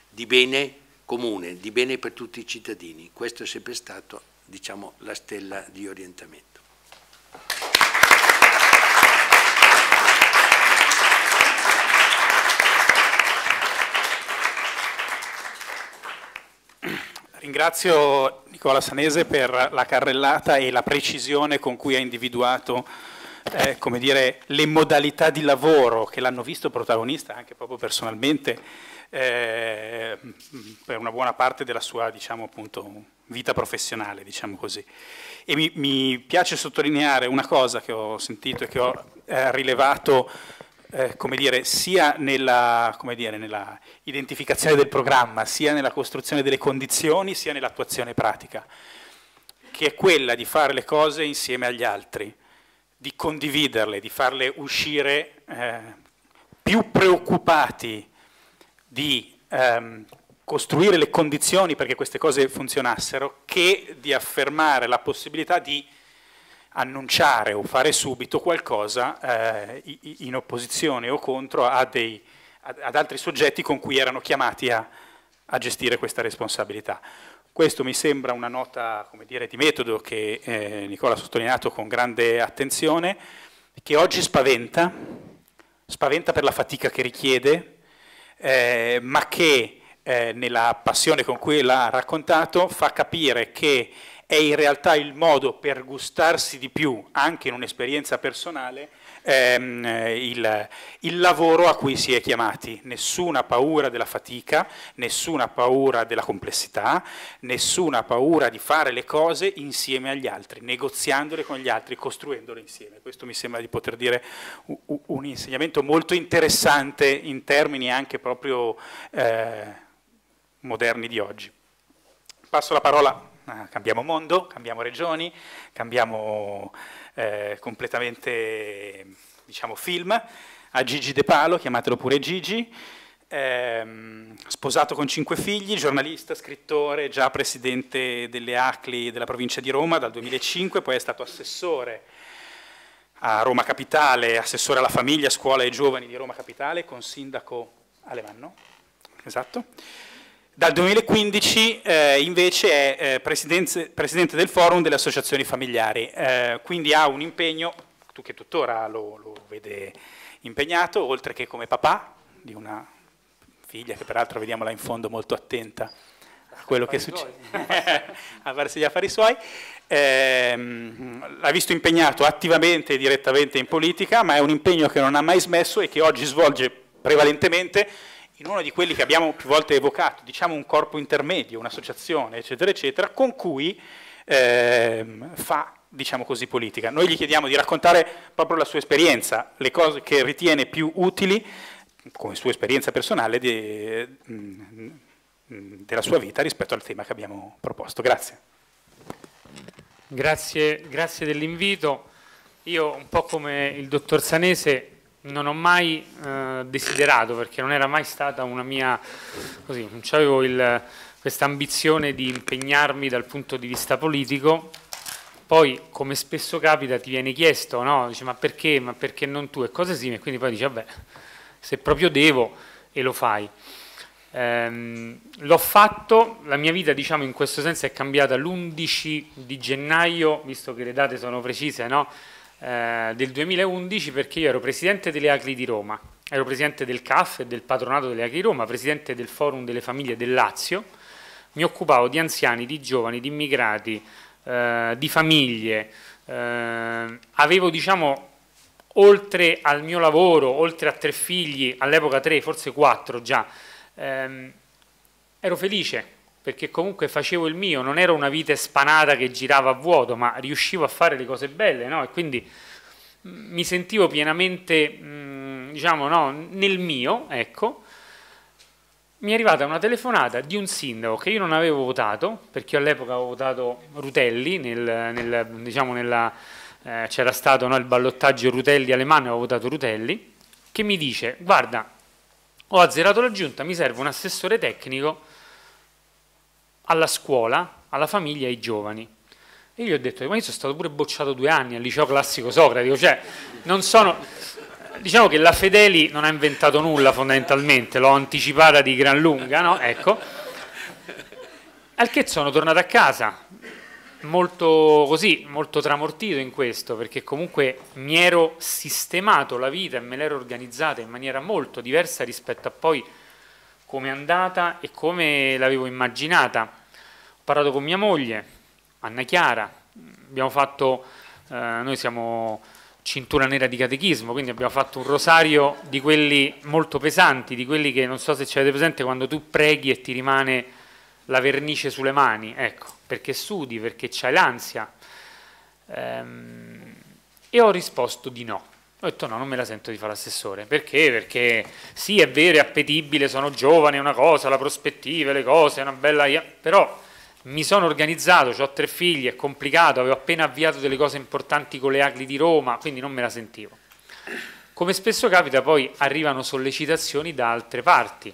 di bene comune, di bene per tutti i cittadini. Questo è sempre stato diciamo, la stella di orientamento. Ringrazio Nicola Sanese per la carrellata e la precisione con cui ha individuato eh, come dire, le modalità di lavoro che l'hanno visto protagonista anche proprio personalmente eh, per una buona parte della sua diciamo, appunto, vita professionale. Diciamo e mi, mi, piace sottolineare una cosa che ho sentito e che ho eh, rilevato eh, come dire, sia nella, come dire, nella, identificazione del programma, sia nella costruzione delle condizioni, sia nell'attuazione pratica, che è quella di fare le cose insieme agli altri, di condividerle, di farle uscire eh, più preoccupati di ehm, costruire le condizioni perché queste cose funzionassero, che di affermare la possibilità di annunciare o fare subito qualcosa eh, in opposizione o contro dei, ad altri soggetti con cui erano chiamati a, a, gestire questa responsabilità. Questo mi sembra una nota dire, di metodo che eh, Nicola ha sottolineato con grande attenzione, che oggi spaventa, spaventa per la fatica che richiede, eh, ma che eh, nella passione con cui l'ha raccontato fa capire che è in realtà il modo per gustarsi di più, anche in un'esperienza personale, ehm, il, il, lavoro a cui si è chiamati. Nessuna paura della fatica, nessuna paura della complessità, nessuna paura di fare le cose insieme agli altri, negoziandole con gli altri, costruendole insieme. Questo mi sembra di poter dire un insegnamento molto interessante in termini anche proprio eh, moderni di oggi. Passo la parola Ah, cambiamo mondo, cambiamo regioni, cambiamo eh, completamente diciamo, film, a Gigi De Palo, chiamatelo pure Gigi, ehm, sposato con cinque figli, giornalista, scrittore, già presidente delle ACLI della provincia di Roma dal 2005, poi è stato assessore a Roma Capitale, assessore alla famiglia, scuola e giovani di Roma Capitale con sindaco Alemanno, esatto. Dal 2015 eh, invece è eh, presidente del forum delle associazioni familiari, eh, quindi ha un impegno tu che tuttora lo, lo vede impegnato, oltre che come papà di una figlia che peraltro vediamo là in fondo molto attenta a quello che succede, a farsi gli affari suoi. Eh, l'ha visto impegnato attivamente e direttamente in politica, ma è un impegno che non ha mai smesso e che oggi svolge prevalentemente in uno di quelli che abbiamo più volte evocato, diciamo un corpo intermedio, un'associazione, eccetera, eccetera, con cui ehm, fa, diciamo così, politica. Noi gli chiediamo di raccontare proprio la sua esperienza, le cose che ritiene più utili, come sua esperienza personale, di, mm, della sua vita rispetto al tema che abbiamo proposto. Grazie. Grazie, grazie dell'invito. Io, un po' come il dottor Sanese, non ho mai eh, desiderato, perché non era mai stata una mia, così, non avevo questa ambizione di impegnarmi dal punto di vista politico, poi come spesso capita ti viene chiesto, no? Dice, ma perché, ma perché non tu e cose simili, e quindi poi dici vabbè se proprio devo e lo fai. Ehm, l'ho fatto, la mia vita diciamo in questo senso è cambiata l'11 di gennaio, visto che le date sono precise, no? Eh, del 2011 perché io ero presidente delle ACLI di Roma, ero presidente del CAF e del patronato delle ACLI di Roma, presidente del forum delle famiglie del Lazio, mi occupavo di anziani, di giovani, di immigrati, eh, di famiglie, eh, avevo diciamo oltre al mio lavoro, oltre a tre figli, all'epoca tre, forse quattro già, ehm, ero felice perché comunque facevo il mio, non era una vita spanata che girava a vuoto, ma riuscivo a fare le cose belle, no? E quindi mm, mi sentivo pienamente, mh, mm, diciamo, no, nel mio, ecco. Mi è arrivata una telefonata di un sindaco che io non avevo votato, perché io all'epoca avevo votato Rutelli, nel, nel, diciamo nella, eh, c'era stato no, il ballottaggio Rutelli-Alemanno, alle avevo votato Rutelli, che mi dice, guarda, ho azzerato la giunta, mi serve un assessore tecnico alla scuola, alla famiglia e ai giovani. E io gli ho detto, ma io sono stato pure bocciato due anni al liceo classico Socratico, cioè non sono... Diciamo che la Fedeli non ha inventato nulla fondamentalmente, l'ho anticipata di gran lunga, no? Ecco. Al che sono tornato a casa, molto così, molto tramortito in questo, perché comunque mi ero sistemato la vita e me l'ero organizzata in maniera molto diversa rispetto a poi come è andata e come l'avevo immaginata. Ho parlato con mia moglie, Anna Chiara, abbiamo fatto, eh, noi siamo cintura nera di catechismo, quindi abbiamo fatto un rosario di quelli molto pesanti, di quelli che non so se ci avete presente quando tu preghi e ti rimane la vernice sulle mani, ecco, perché sudi, perché c'hai l'ansia. Ehm, e ho risposto di no. Ho detto no, non me la sento di fare l'assessore. Perché? Perché sì, è vero, è appetibile, sono giovane, è una cosa, la prospettiva, le cose, è una bella... Però mi sono organizzato, ho tre figli, è complicato, avevo appena avviato delle cose importanti con le agli di Roma, quindi non me la sentivo. Come spesso capita, poi arrivano sollecitazioni da altre parti.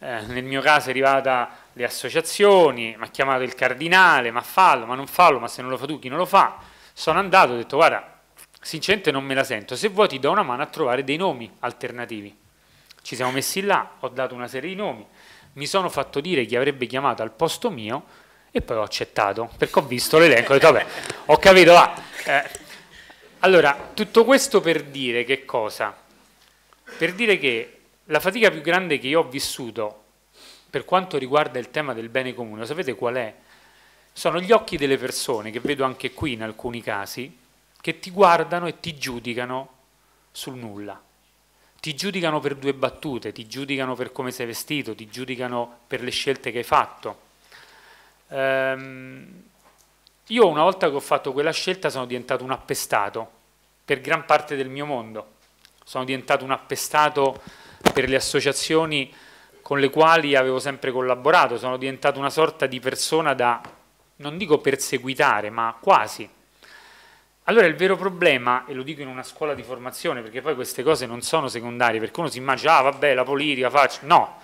Eh, nel mio caso è arrivata le associazioni, mi ha chiamato il cardinale, ma fallo, ma non fallo, ma se non lo fa tu chi non lo fa? Sono andato, ho detto guarda, Sincente non me la sento, se vuoi ti do una mano a trovare dei nomi alternativi. Ci siamo messi là, ho dato una serie di nomi, mi sono fatto dire chi avrebbe chiamato al posto mio e poi ho accettato, perché ho visto l'elenco e ho detto vabbè, ho capito, va. Eh, allora, tutto questo per dire che cosa? Per dire che la fatica più grande che io ho vissuto per quanto riguarda il tema del bene comune, sapete qual è? Sono gli occhi delle persone, che vedo anche qui in alcuni casi, che ti guardano e ti giudicano sul nulla. Ti giudicano per due battute, ti giudicano per come sei vestito, ti giudicano per le scelte che hai fatto. Ehm, io una volta che ho fatto quella scelta sono diventato un appestato per gran parte del mio mondo. Sono diventato un appestato per le associazioni con le quali avevo sempre collaborato, sono diventato una sorta di persona da, non dico perseguitare, ma quasi allora il vero problema, e lo dico in una scuola di formazione, perché poi queste cose non sono secondarie, perché uno si immagina, ah vabbè, la politica faccio... No,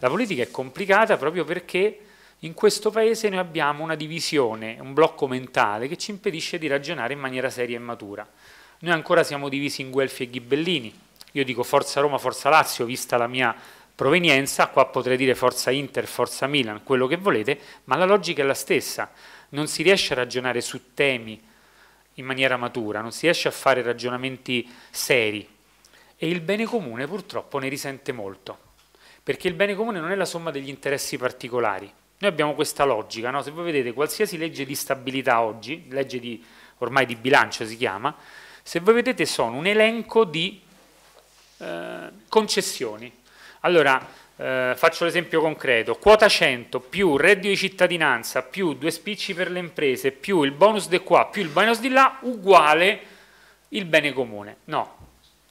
la politica è complicata proprio perché in questo paese noi abbiamo una divisione, un blocco mentale che ci impedisce di ragionare in maniera seria e matura. Noi ancora siamo divisi in Guelfi e Ghibellini. Io dico Forza Roma, Forza Lazio, vista la mia provenienza, qua potrei dire Forza Inter, Forza Milan, quello che volete, ma la logica è la stessa. Non si riesce a ragionare su temi in maniera matura, non si riesce a fare ragionamenti seri e il bene comune purtroppo ne risente molto, perché il bene comune non è la somma degli interessi particolari. Noi abbiamo questa logica, no? se voi vedete qualsiasi legge di stabilità oggi, legge di, ormai di bilancio si chiama, se voi vedete sono un elenco di eh, concessioni. Allora, eh, faccio l'esempio concreto, quota 100 più reddito di cittadinanza più due spicci per le imprese più il bonus di qua più il bonus di là uguale il bene comune. No,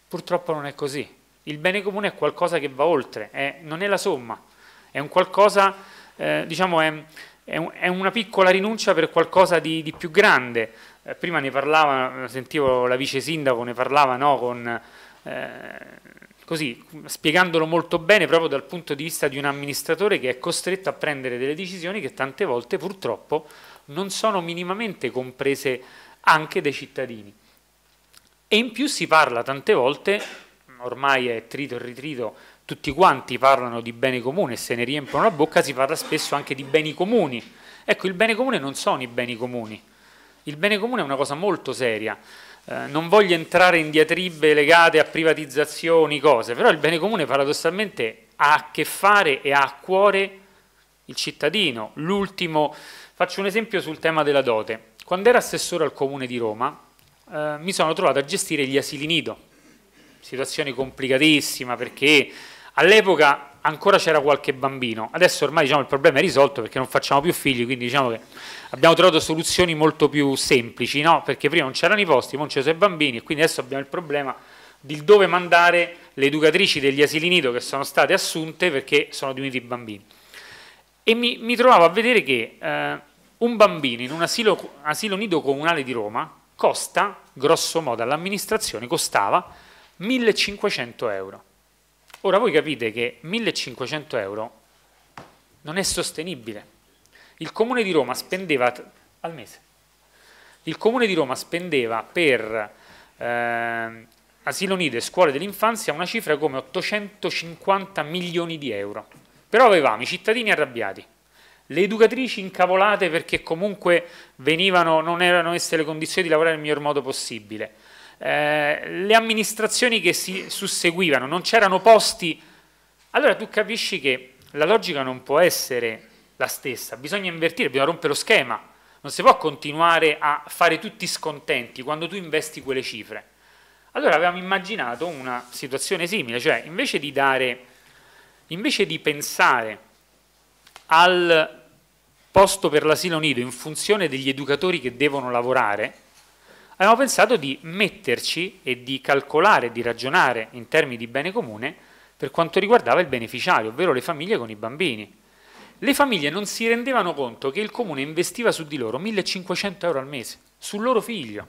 purtroppo non è così. Il bene comune è qualcosa che va oltre, è, non è la somma, è un qualcosa, eh, diciamo, è, è, un, è, una piccola rinuncia per qualcosa di, di più grande. Eh, prima ne parlava, sentivo la vice sindaco, ne parlava no, con eh, così spiegandolo molto bene proprio dal punto di vista di un amministratore che è costretto a prendere delle decisioni che tante volte purtroppo non sono minimamente comprese anche dai cittadini. E in più si parla tante volte, ormai è trito e ritrito, tutti quanti parlano di bene comune e se ne riempiono la bocca, si parla spesso anche di beni comuni. Ecco, il bene comune non sono i beni comuni. Il bene comune è una cosa molto seria. Eh, non voglio entrare in diatribe legate a privatizzazioni, cose, però il bene comune paradossalmente ha a che fare e ha a cuore il cittadino. L'ultimo, faccio un esempio sul tema della dote. Quando ero assessore al comune di Roma, eh, mi sono trovato a gestire gli asili nido, situazione complicatissima perché all'epoca ancora c'era qualche bambino. Adesso ormai diciamo, il problema è risolto perché non facciamo più figli, quindi diciamo che abbiamo trovato soluzioni molto più semplici, no? perché prima non c'erano i posti, non c'erano i bambini e quindi adesso abbiamo il problema di dove mandare le educatrici degli asili nido che sono state assunte perché sono diminuiti i bambini. E mi, mi, trovavo a vedere che eh, un bambino in un asilo, asilo nido comunale di Roma costa, grosso modo all'amministrazione, costava 1500 euro. Ora voi capite che 1500 euro non è sostenibile. Il Comune di Roma spendeva al mese. Il Comune di Roma spendeva per eh, asilo nido e scuole dell'infanzia una cifra come 850 milioni di euro. Però avevamo i cittadini arrabbiati, le educatrici incavolate perché comunque venivano, non erano esse le condizioni di lavorare nel miglior modo possibile, eh, le amministrazioni che si susseguivano, non c'erano posti, allora tu capisci che la logica non può essere la stessa, bisogna invertire, bisogna rompere lo schema, non si può continuare a fare tutti scontenti quando tu investi quelle cifre. Allora avevamo immaginato una situazione simile, cioè invece di, dare, invece di pensare al posto per l'asilo nido in funzione degli educatori che devono lavorare, abbiamo pensato di metterci e di calcolare, di ragionare in termini di bene comune per quanto riguardava il beneficiario, ovvero le famiglie con i bambini. Le famiglie non si rendevano conto che il comune investiva su di loro 1500 euro al mese, sul loro figlio.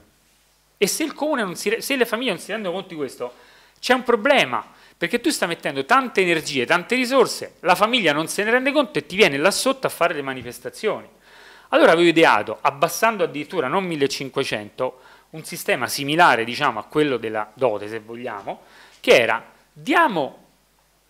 E se, si, se le famiglie non si rendono conto di questo, c'è un problema, perché tu stai mettendo tante energie, tante risorse, la famiglia non se ne rende conto e ti viene là sotto a fare le manifestazioni. Allora avevo ideato, abbassando addirittura non 1500, un sistema similare diciamo, a quello della dote, se vogliamo, che era diamo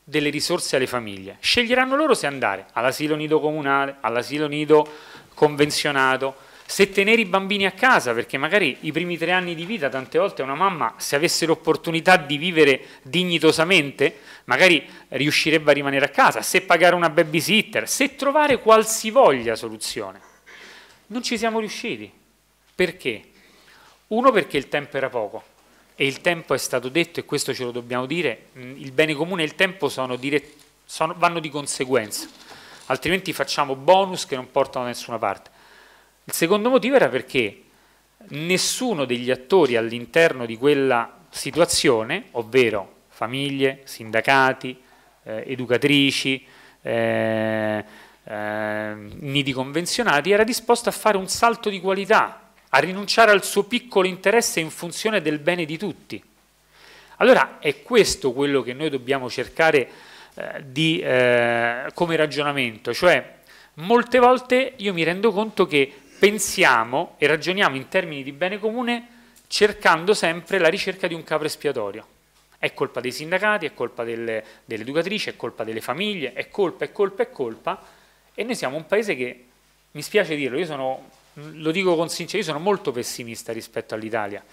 delle risorse alle famiglie, sceglieranno loro se andare all'asilo nido comunale, all'asilo nido convenzionato, se tenere i bambini a casa, perché magari i primi tre anni di vita, tante volte una mamma, se avesse l'opportunità di vivere dignitosamente, magari riuscirebbe a rimanere a casa, se pagare una babysitter, se trovare qualsivoglia soluzione. Non ci siamo riusciti. Perché? Uno perché il tempo era poco e il tempo è stato detto, e questo ce lo dobbiamo dire, il bene comune e il tempo sono dire, sono, vanno di conseguenza, altrimenti facciamo bonus che non portano da nessuna parte. Il secondo motivo era perché nessuno degli attori all'interno di quella situazione, ovvero famiglie, sindacati, eh, educatrici, eh, eh, nidi convenzionati, era disposto a fare un salto di qualità a rinunciare al suo piccolo interesse in funzione del bene di tutti. Allora è questo quello che noi dobbiamo cercare eh, di, eh, come ragionamento, cioè molte volte io mi rendo conto che pensiamo e ragioniamo in termini di bene comune cercando sempre la ricerca di un capo espiatorio. È colpa dei sindacati, è colpa delle, delle educatrici, è colpa delle famiglie, è colpa, è colpa, è colpa. E noi siamo un paese che, mi spiace dirlo, io sono lo dico con sincerità, io sono molto pessimista rispetto all'Italia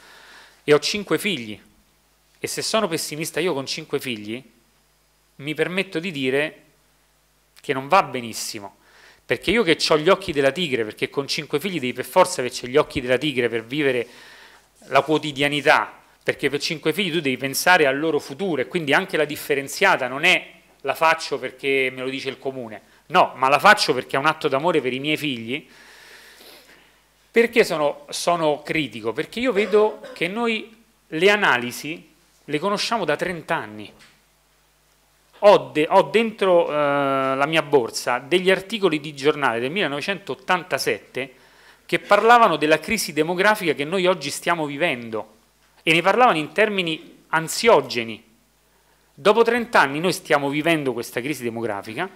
e ho cinque figli e se sono pessimista io con cinque figli mi permetto di dire che non va benissimo perché io che ho gli occhi della tigre, perché con cinque figli devi per forza averci gli occhi della tigre per vivere la quotidianità, perché per cinque figli tu devi pensare al loro futuro e quindi anche la differenziata non è la faccio perché me lo dice il comune, no, ma la faccio perché è un atto d'amore per i miei figli perché sono, sono critico? Perché io vedo che noi le analisi le conosciamo da 30 anni. Ho, de, ho dentro eh, la mia borsa degli articoli di giornale del 1987 che parlavano della crisi demografica che noi oggi stiamo vivendo e ne parlavano in termini ansiogeni. Dopo 30 anni noi stiamo vivendo questa crisi demografica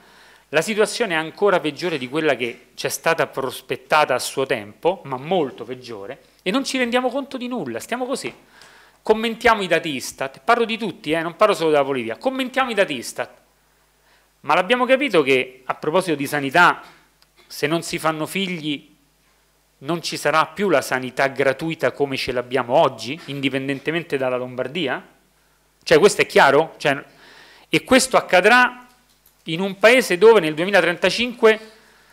la situazione è ancora peggiore di quella che c'è stata prospettata a suo tempo, ma molto peggiore, e non ci rendiamo conto di nulla, stiamo così. Commentiamo i dati Istat, parlo di tutti, eh, non parlo solo della politica, commentiamo i dati Istat. Ma l'abbiamo capito che a proposito di sanità, se non si fanno figli non ci sarà più la sanità gratuita come ce l'abbiamo oggi, indipendentemente dalla Lombardia? Cioè questo è chiaro? Cioè, e questo accadrà in un paese dove nel 2035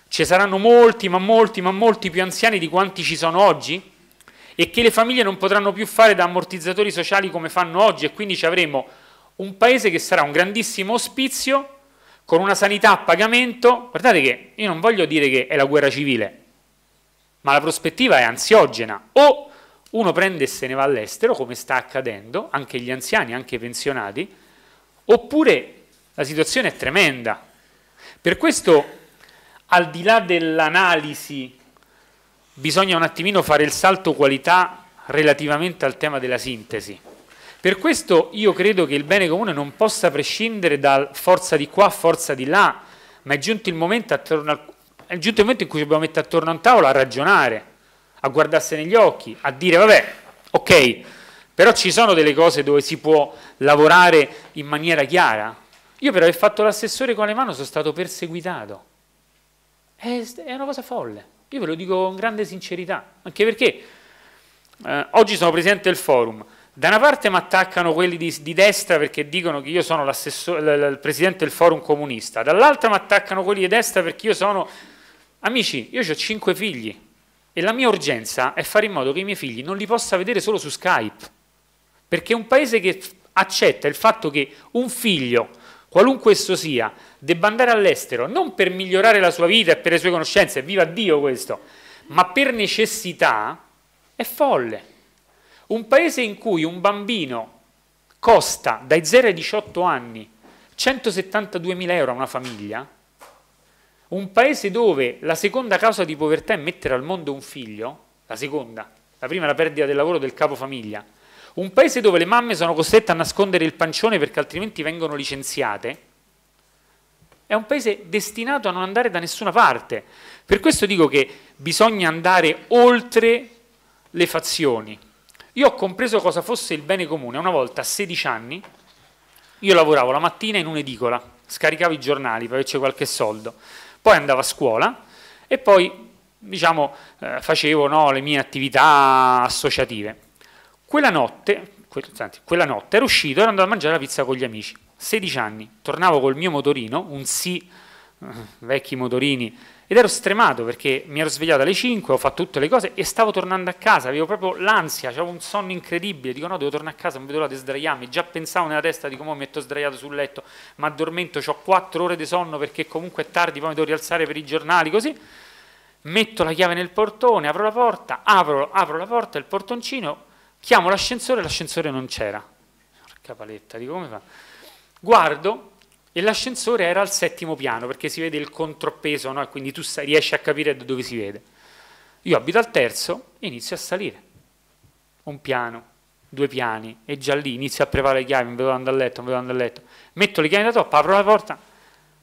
ci saranno molti, ma molti, ma molti più anziani di quanti ci sono oggi e che le famiglie non potranno più fare da ammortizzatori sociali come fanno oggi e quindi ci avremo un paese che sarà un grandissimo ospizio con una sanità a pagamento. Guardate che io non voglio dire che è la guerra civile, ma la prospettiva è ansiogena. O uno prende e se ne va all'estero, come sta accadendo, anche gli anziani, anche i pensionati, oppure la situazione è tremenda. Per questo, al di là dell'analisi, bisogna un attimino fare il salto qualità relativamente al tema della sintesi. Per questo io credo che il bene comune non possa prescindere da forza di qua, forza di là, ma è giunto il momento, al, è giunto il momento in cui dobbiamo mettere attorno a un tavolo a ragionare, a guardarsi negli occhi, a dire vabbè, ok, però ci sono delle cose dove si può lavorare in maniera chiara, io per aver fatto l'assessore con le mani sono stato perseguitato. È, è una cosa folle. Io ve lo dico con grande sincerità, anche perché eh, oggi sono presidente del forum. Da una parte mi attaccano quelli di, di destra perché dicono che io sono il presidente del forum comunista, dall'altra mi attaccano quelli di destra perché io sono... Amici, io ho cinque figli e la mia urgenza è fare in modo che i miei figli non li possa vedere solo su Skype, perché è un paese che accetta il fatto che un figlio qualunque esso sia, debba andare all'estero non per migliorare la sua vita e per le sue conoscenze, viva Dio questo, ma per necessità, è folle. Un paese in cui un bambino costa dai 0 ai 18 anni 172.000 euro a una famiglia, un paese dove la seconda causa di povertà è mettere al mondo un figlio, la seconda, la prima è la perdita del lavoro del capo famiglia, un paese dove le mamme sono costrette a nascondere il pancione perché altrimenti vengono licenziate, è un paese destinato a non andare da nessuna parte. Per questo dico che bisogna andare oltre le fazioni. Io ho compreso cosa fosse il bene comune. Una volta, a 16 anni, io lavoravo la mattina in un'edicola, scaricavo i giornali per averci qualche soldo, poi andavo a scuola e poi diciamo, eh, facevo no, le mie attività associative. Quella notte, anzi, quella notte ero uscito, ero andato a mangiare la pizza con gli amici, 16 anni, tornavo col mio motorino, un sì, eh, vecchi motorini, ed ero stremato perché mi ero svegliato alle 5, ho fatto tutte le cose e stavo tornando a casa, avevo proprio l'ansia, avevo un sonno incredibile, dico no, devo tornare a casa, non vedo l'ora di sdraiarmi, già pensavo nella testa, di come mi metto sdraiato sul letto, ma addormento, ho 4 ore di sonno perché comunque è tardi, poi mi devo rialzare per i giornali, così, metto la chiave nel portone, apro la porta, apro, apro la porta, il portoncino, Chiamo l'ascensore, e l'ascensore non c'era. Porca paletta, dico come fa? Guardo e l'ascensore era al settimo piano perché si vede il contropeso, no? quindi tu riesci a capire da dove si vede. Io abito al terzo e inizio a salire. Un piano, due piani, e già lì inizio a preparare le chiavi, non vedo andare a letto, non vedo andare a letto. Metto le chiavi da toppa, apro la porta,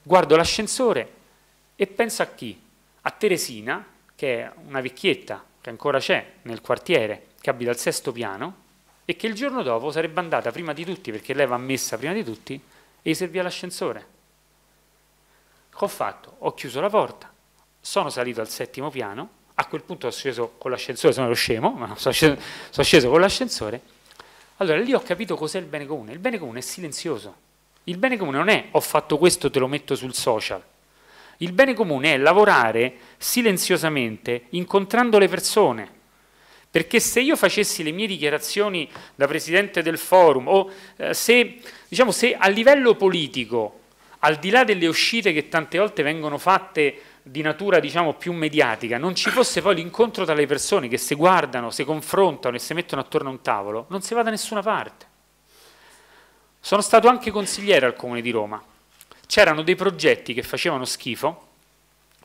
guardo l'ascensore e penso a chi? A Teresina, che è una vecchietta che ancora c'è nel quartiere, che abita al sesto piano e che il giorno dopo sarebbe andata prima di tutti, perché lei va messa prima di tutti, e gli serviva l'ascensore. Che ho fatto? Ho chiuso la porta, sono salito al settimo piano, a quel punto sono sceso con l'ascensore, sono lo scemo, ma sono sceso, sono sceso con l'ascensore. Allora lì ho capito cos'è il bene comune. Il bene comune è silenzioso. Il bene comune non è ho fatto questo, te lo metto sul social. Il bene comune è lavorare silenziosamente, incontrando le persone perché se io facessi le mie dichiarazioni da presidente del forum o eh, se, diciamo, se a livello politico, al di là delle uscite che tante volte vengono fatte di natura diciamo, più mediatica, non ci fosse poi l'incontro tra le persone che si guardano, si confrontano e si mettono attorno a un tavolo, non si va da nessuna parte. Sono stato anche consigliere al Comune di Roma. C'erano dei progetti che facevano schifo,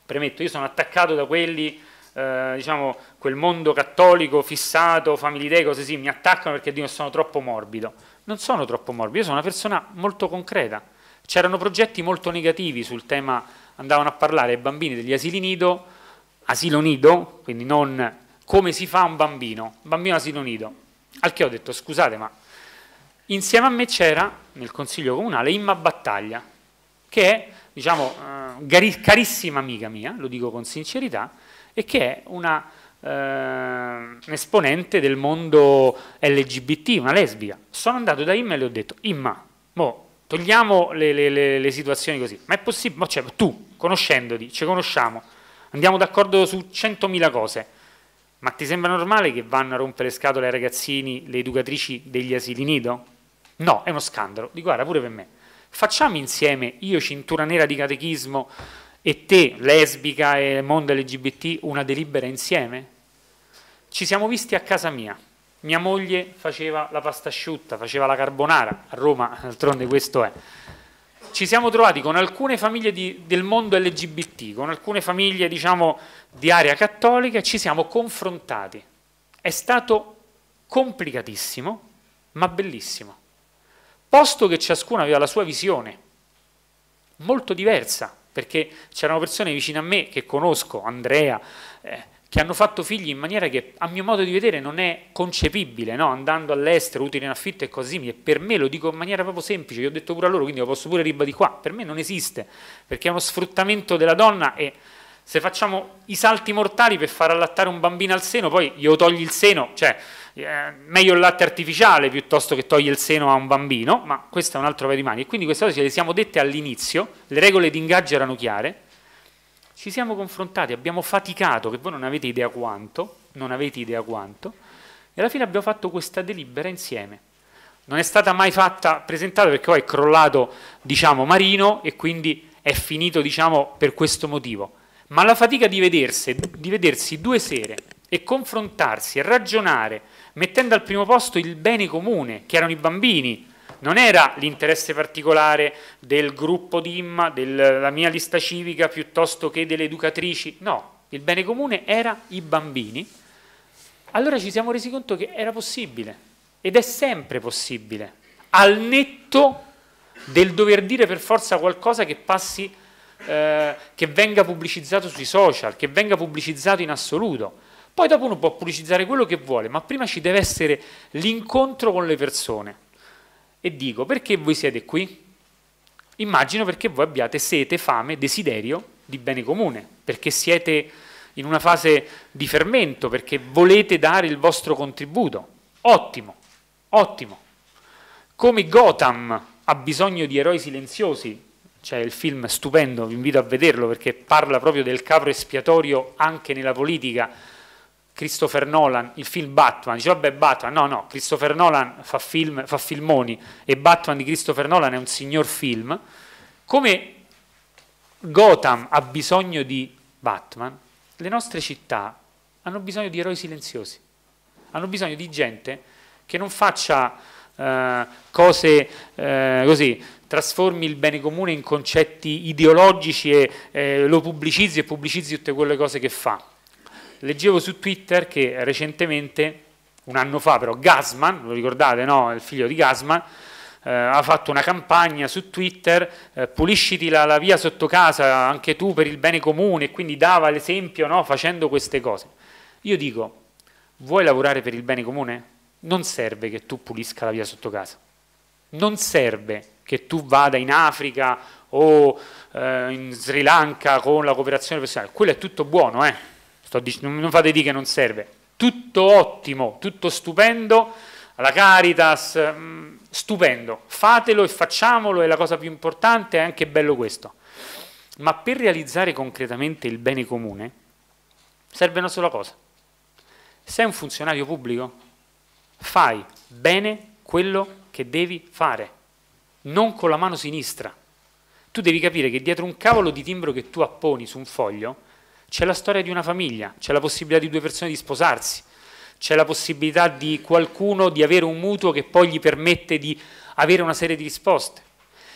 premetto, io sono attaccato da quelli eh, diciamo, quel mondo cattolico fissato, family cose sì, mi attaccano perché dicono sono troppo morbido. Non sono troppo morbido, io sono una persona molto concreta. C'erano progetti molto negativi sul tema, andavano a parlare ai bambini degli asili nido, asilo nido, quindi non come si fa un bambino, bambino asilo nido. Al che ho detto, scusate, ma insieme a me c'era, nel Consiglio Comunale, Imma Battaglia, che è, diciamo, eh, carissima amica mia, lo dico con sincerità, e che è una, eh, un esponente del mondo LGBT, una lesbica. Sono andato da Imma e le ho detto, Imma, mo, togliamo le, le, le, le situazioni così, ma è possibile, cioè, tu, conoscendoti, ci conosciamo, andiamo d'accordo su 100.000 cose, ma ti sembra normale che vanno a rompere le scatole ai ragazzini, le educatrici degli asili nido? No, è uno scandalo, di guarda pure per me. Facciamo insieme, io cintura nera di catechismo, e te, lesbica e mondo LGBT, una delibera insieme? Ci siamo visti a casa mia. Mia moglie faceva la pasta asciutta, faceva la carbonara, a Roma d'altronde questo è. Ci siamo trovati con alcune famiglie di, del mondo LGBT, con alcune famiglie diciamo, di area cattolica e ci siamo confrontati. È stato complicatissimo, ma bellissimo. Posto che ciascuno aveva la sua visione, molto diversa perché c'erano persone vicine a me che conosco, Andrea, eh, che hanno fatto figli in maniera che a mio modo di vedere non è concepibile, no? andando all'estero, utile in affitto e così via, e per me lo dico in maniera proprio semplice, io ho detto pure a loro, quindi lo posso pure ribadire qua, per me non esiste, perché è uno sfruttamento della donna e se facciamo i salti mortali per far allattare un bambino al seno, poi glielo togli il seno, cioè eh, meglio il latte artificiale piuttosto che togli il seno a un bambino, ma questo è un altro paio di mani. E quindi queste cose ce le siamo dette all'inizio, le regole di ingaggio erano chiare, ci siamo confrontati, abbiamo faticato, che voi non avete idea quanto, non avete idea quanto, e alla fine abbiamo fatto questa delibera insieme. Non è stata mai fatta, presentata perché poi è crollato, diciamo, Marino e quindi è finito, diciamo, per questo motivo ma la fatica di, vedersi, di vedersi due sere e confrontarsi e ragionare, mettendo al primo posto il bene comune, che erano i bambini, non era l'interesse particolare del gruppo d'Imma, della mia lista civica piuttosto che delle educatrici, no, il bene comune era i bambini, allora ci siamo resi conto che era possibile ed è sempre possibile, al netto del dover dire per forza qualcosa che passi eh, che venga pubblicizzato sui social, che venga pubblicizzato in assoluto. Poi dopo uno può pubblicizzare quello che vuole, ma prima ci deve essere l'incontro con le persone. E dico, perché voi siete qui? Immagino perché voi abbiate sete, fame, desiderio di bene comune, perché siete in una fase di fermento, perché volete dare il vostro contributo. Ottimo, ottimo. Come Gotham ha bisogno di eroi silenziosi, c'è cioè, il film stupendo, vi invito a vederlo perché parla proprio del capro espiatorio anche nella politica. Christopher Nolan, il film Batman, dice vabbè Batman, no no, Christopher Nolan fa, film, fa filmoni e Batman di Christopher Nolan è un signor film, come Gotham ha bisogno di Batman, le nostre città hanno bisogno di eroi silenziosi, hanno bisogno di gente che non faccia eh, cose eh, così, trasformi il bene comune in concetti ideologici e eh, lo pubblicizzi e pubblicizzi tutte quelle cose che fa. Leggevo su Twitter che recentemente, un anno fa però, Gasman, lo ricordate, no? Il figlio di Gasman, eh, ha fatto una campagna su Twitter, eh, pulisciti la, la, via sotto casa anche tu per il bene comune, e quindi dava l'esempio no? facendo queste cose. Io dico, vuoi lavorare per il bene comune? Non serve che tu pulisca la via sotto casa. Non serve che tu vada in Africa o eh, in Sri Lanka con la cooperazione personale, quello è tutto buono, eh? non, non fate di che non serve, tutto ottimo, tutto stupendo, la Caritas, mh, mm, stupendo, fatelo e facciamolo, è la cosa più importante, è anche bello questo. Ma per realizzare concretamente il bene comune serve una sola cosa. Sei un funzionario pubblico, fai bene quello che devi fare non con la mano sinistra. Tu devi capire che dietro un cavolo di timbro che tu apponi su un foglio c'è la storia di una famiglia, c'è la possibilità di due persone di sposarsi, c'è la possibilità di qualcuno di avere un mutuo che poi gli permette di avere una serie di risposte.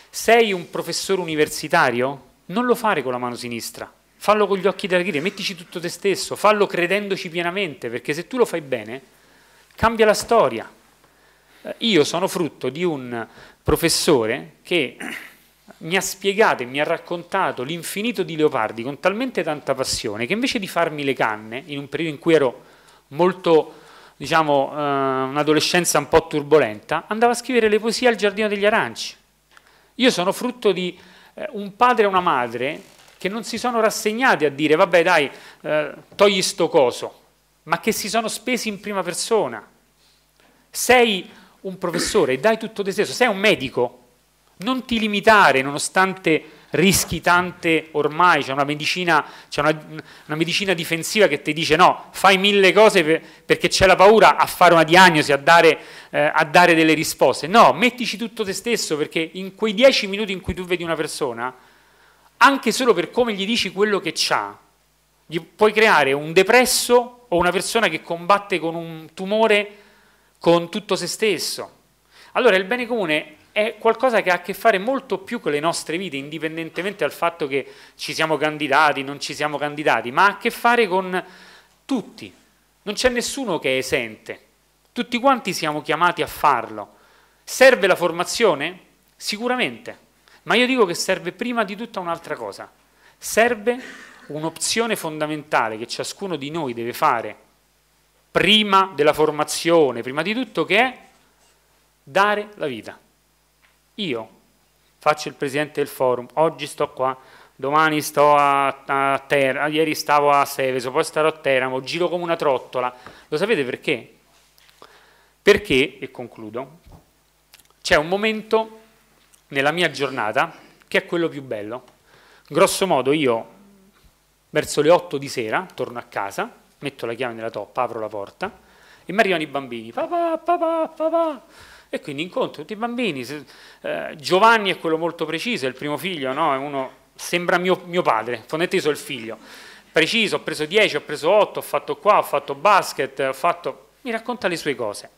Sei un professore universitario? Non lo fare con la mano sinistra, fallo con gli occhi della ghiria, mettici tutto te stesso, fallo credendoci pienamente, perché se tu lo fai bene, cambia la storia. Eh, io sono frutto di un professore che mi ha spiegato e mi ha raccontato l'infinito di Leopardi con talmente tanta passione che invece di farmi le canne, in un periodo in cui ero molto, diciamo, eh, un'adolescenza un po' turbolenta, andava a scrivere le poesie al Giardino degli Aranci. Io sono frutto di eh, un padre e una madre che non si sono rassegnati a dire vabbè dai, eh, togli sto coso, ma che si sono spesi in prima persona. Sei un professore, dai tutto te stesso, sei un medico, non ti limitare nonostante rischi tante ormai, c'è una medicina, una, una medicina difensiva che ti dice no, fai mille cose per, perché c'è la paura a fare una diagnosi, a dare, eh, a dare delle risposte. No, mettici tutto te stesso perché in quei dieci minuti in cui tu vedi una persona, anche solo per come gli dici quello che c'ha, gli puoi creare un depresso o una persona che combatte con un tumore con tutto se stesso. Allora il bene comune è qualcosa che ha a che fare molto più con le nostre vite, indipendentemente dal fatto che ci siamo candidati, non ci siamo candidati, ma ha a che fare con tutti. Non c'è nessuno che è esente. Tutti quanti siamo chiamati a farlo. Serve la formazione? Sicuramente. Ma io dico che serve prima di tutto un'altra cosa. Serve un'opzione fondamentale che ciascuno di noi deve fare prima della formazione, prima di tutto, che è dare la vita. Io faccio il presidente del forum, oggi sto qua, domani sto a, a Teramo, ah, ieri stavo a Seveso, poi starò a Teramo, giro come una trottola. Lo sapete perché? Perché, e concludo, c'è un momento nella mia giornata che è quello più bello. Grosso modo io verso le 8 di sera torno a casa, metto la chiave nella toppa, apro la porta e mi arrivano i bambini, papà, papà, papà. E quindi incontro tutti i bambini. Eh, Giovanni è quello molto preciso, è il primo figlio, no? uno, sembra mio, mio padre, fonetteso il figlio. Preciso, ho preso 10, ho preso 8, ho fatto qua, ho fatto basket, ho fatto... mi racconta le sue cose.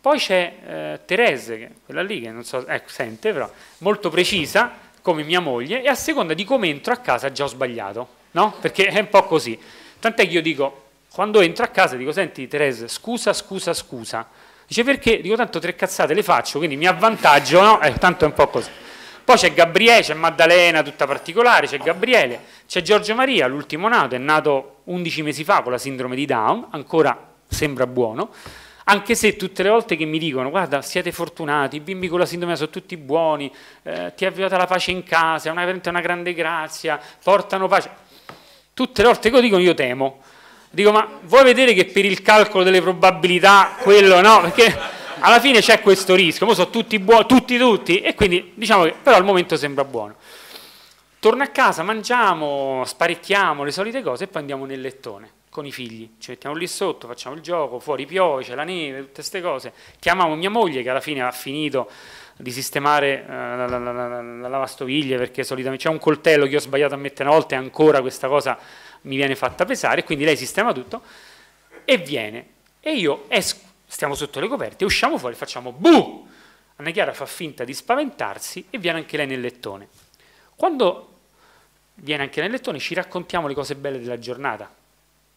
Poi c'è eh, Terese, quella lì che non so, ecco, sente però, molto precisa, come mia moglie, e a seconda di come entro a casa già ho sbagliato, no? Perché è un po' così. Tant'è che io dico, quando entro a casa, dico, senti Teresa, scusa, scusa, scusa. Dice perché? Dico tanto tre cazzate le faccio, quindi mi avvantaggio, no? Eh, tanto è un po' così. Poi c'è Gabriele, c'è Maddalena, tutta particolare, c'è Gabriele, c'è Giorgio Maria, l'ultimo nato, è nato 11 mesi fa con la sindrome di Down, ancora sembra buono, anche se tutte le volte che mi dicono guarda siete fortunati, i bimbi con la sindrome sono tutti buoni, eh, ti è avviata la pace in casa, è una, una grande grazia, portano pace, Tutte le volte che lo dicono io temo. Dico, ma vuoi vedere che per il calcolo delle probabilità quello no? Perché alla fine c'è questo rischio, ma sono tutti buoni, tutti, tutti, e quindi diciamo che però al momento sembra buono. Torno a casa, mangiamo, sparecchiamo le solite cose e poi andiamo nel lettone con i figli. Ci mettiamo lì sotto, facciamo il gioco, fuori piove, c'è la neve, tutte queste cose. Chiamiamo mia moglie che alla fine ha finito di sistemare la, la, la, la, lavastoviglie perché solitamente c'è un coltello che ho sbagliato a mettere una volta e ancora questa cosa mi viene fatta pesare, quindi lei sistema tutto e viene e io esco, stiamo sotto le coperte, usciamo fuori, facciamo buh! Anna Chiara fa finta di spaventarsi e viene anche lei nel lettone. Quando viene anche nel lettone ci raccontiamo le cose belle della giornata,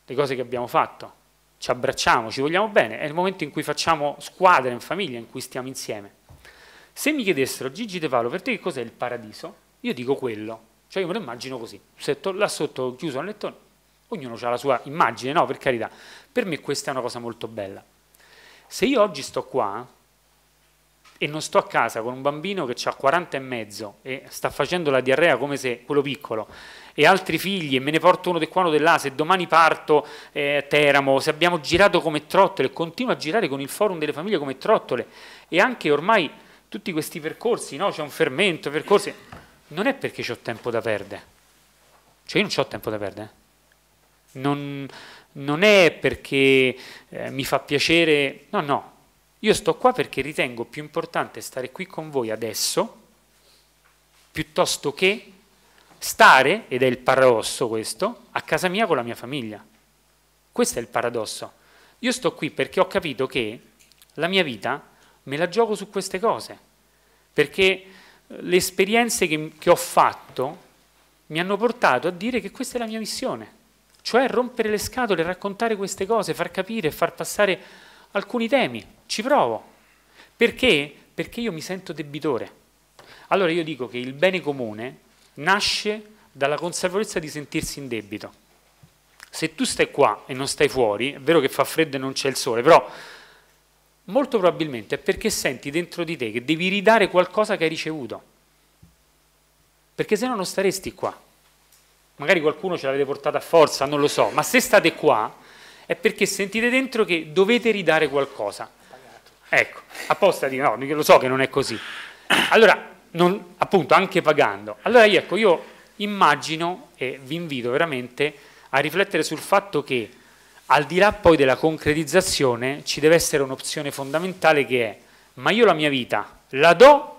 le cose che abbiamo fatto, ci abbracciamo, ci vogliamo bene, è il momento in cui facciamo squadra in famiglia, in cui stiamo insieme. Se mi chiedessero, Gigi De Valo, per te che cos'è il paradiso? Io dico quello. Cioè io me lo immagino così, là sotto chiuso nel lettone, ognuno ha la sua immagine, no, per carità. Per me questa è una cosa molto bella. Se io oggi sto qua e non sto a casa con un bambino che ha 40 e mezzo e sta facendo la diarrea come se quello piccolo e altri figli e me ne porto uno di qua, uno di là, se domani parto eh, Teramo, se abbiamo girato come trottole, continuo a girare con il forum delle famiglie come trottole e anche ormai tutti questi percorsi, no? c'è un fermento, percorsi, non è perché ho tempo da perdere, cioè io non ho tempo da perdere, non, non è perché eh, mi fa piacere, no, no, io sto qua perché ritengo più importante stare qui con voi adesso, piuttosto che stare, ed è il paradosso questo, a casa mia con la mia famiglia. Questo è il paradosso. Io sto qui perché ho capito che la mia vita me la gioco su queste cose perché eh, le esperienze che, che ho fatto mi hanno portato a dire che questa è la mia missione, cioè rompere le scatole, raccontare queste cose, far capire, far passare alcuni temi. Ci provo. Perché? Perché io mi sento debitore. Allora io dico che il bene comune nasce dalla consapevolezza di sentirsi in debito. Se tu stai qua e non stai fuori, è vero che fa freddo e non c'è il sole, però Molto probabilmente è perché senti dentro di te che devi ridare qualcosa che hai ricevuto, perché se no non staresti qua. Magari qualcuno ce l'avete portata a forza, non lo so, ma se state qua è perché sentite dentro che dovete ridare qualcosa. Ecco, apposta di no, lo so che non è così. Allora, non, appunto, anche pagando. Allora, ecco, io immagino e vi invito veramente a riflettere sul fatto che al di là poi della concretizzazione ci deve essere un'opzione fondamentale che è ma io la mia vita la do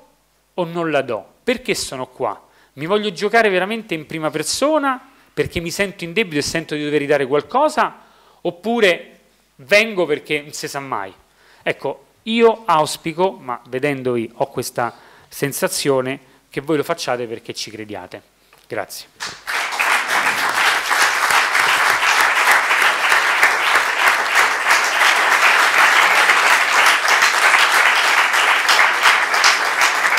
o non la do? Perché sono qua? Mi voglio giocare veramente in prima persona perché mi sento in debito e sento di dover dare qualcosa oppure vengo perché non si sa mai? Ecco, io auspico, ma vedendovi ho questa sensazione, che voi lo facciate perché ci crediate. Grazie.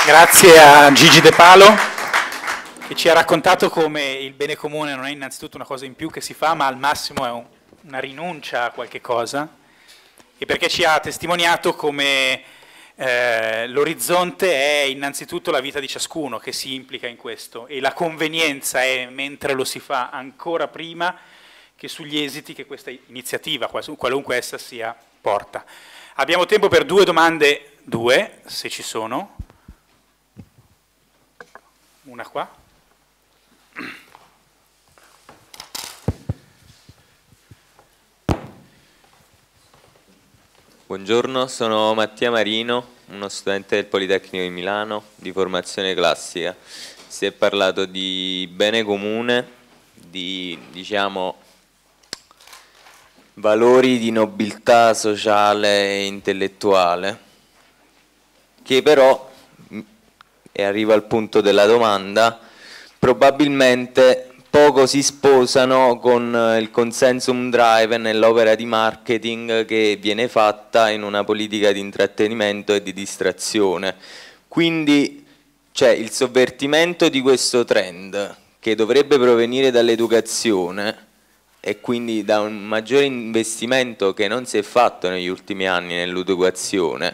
Grazie a Gigi De Palo che ci ha raccontato come il bene comune non è innanzitutto una cosa in più che si fa, ma al massimo è un, una rinuncia a qualche cosa e perché ci ha testimoniato come eh, l'orizzonte è innanzitutto la vita di ciascuno che si implica in questo e la convenienza è, mentre lo si fa, ancora prima che sugli esiti che questa iniziativa, qualunque essa sia, porta. Abbiamo tempo per due domande, due se ci sono una qua. Buongiorno, sono Mattia Marino, uno studente del Politecnico di Milano di formazione classica. Si è parlato di bene comune, di diciamo, valori di nobiltà sociale e intellettuale, che però e arrivo al punto della domanda, probabilmente poco si sposano con eh, il consensum drive nell'opera di marketing che viene fatta in una politica di intrattenimento e di distrazione. Quindi c'è il sovvertimento di questo trend che dovrebbe provenire dall'educazione e quindi da un maggiore investimento che non si è fatto negli ultimi anni nell'educazione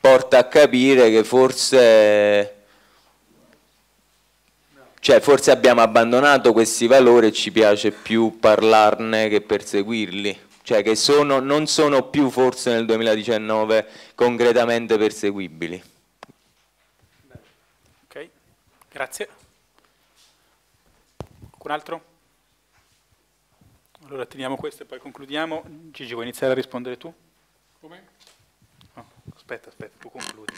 porta a capire che forse, cioè forse abbiamo abbandonato questi valori e ci piace più parlarne che perseguirli, cioè che sono, non sono più forse nel 2019 concretamente perseguibili. Ok, grazie. Qualcun altro? Allora teniamo questo e poi concludiamo. Gigi vuoi iniziare a rispondere tu? Come? aspetta, aspetta, tu concludi.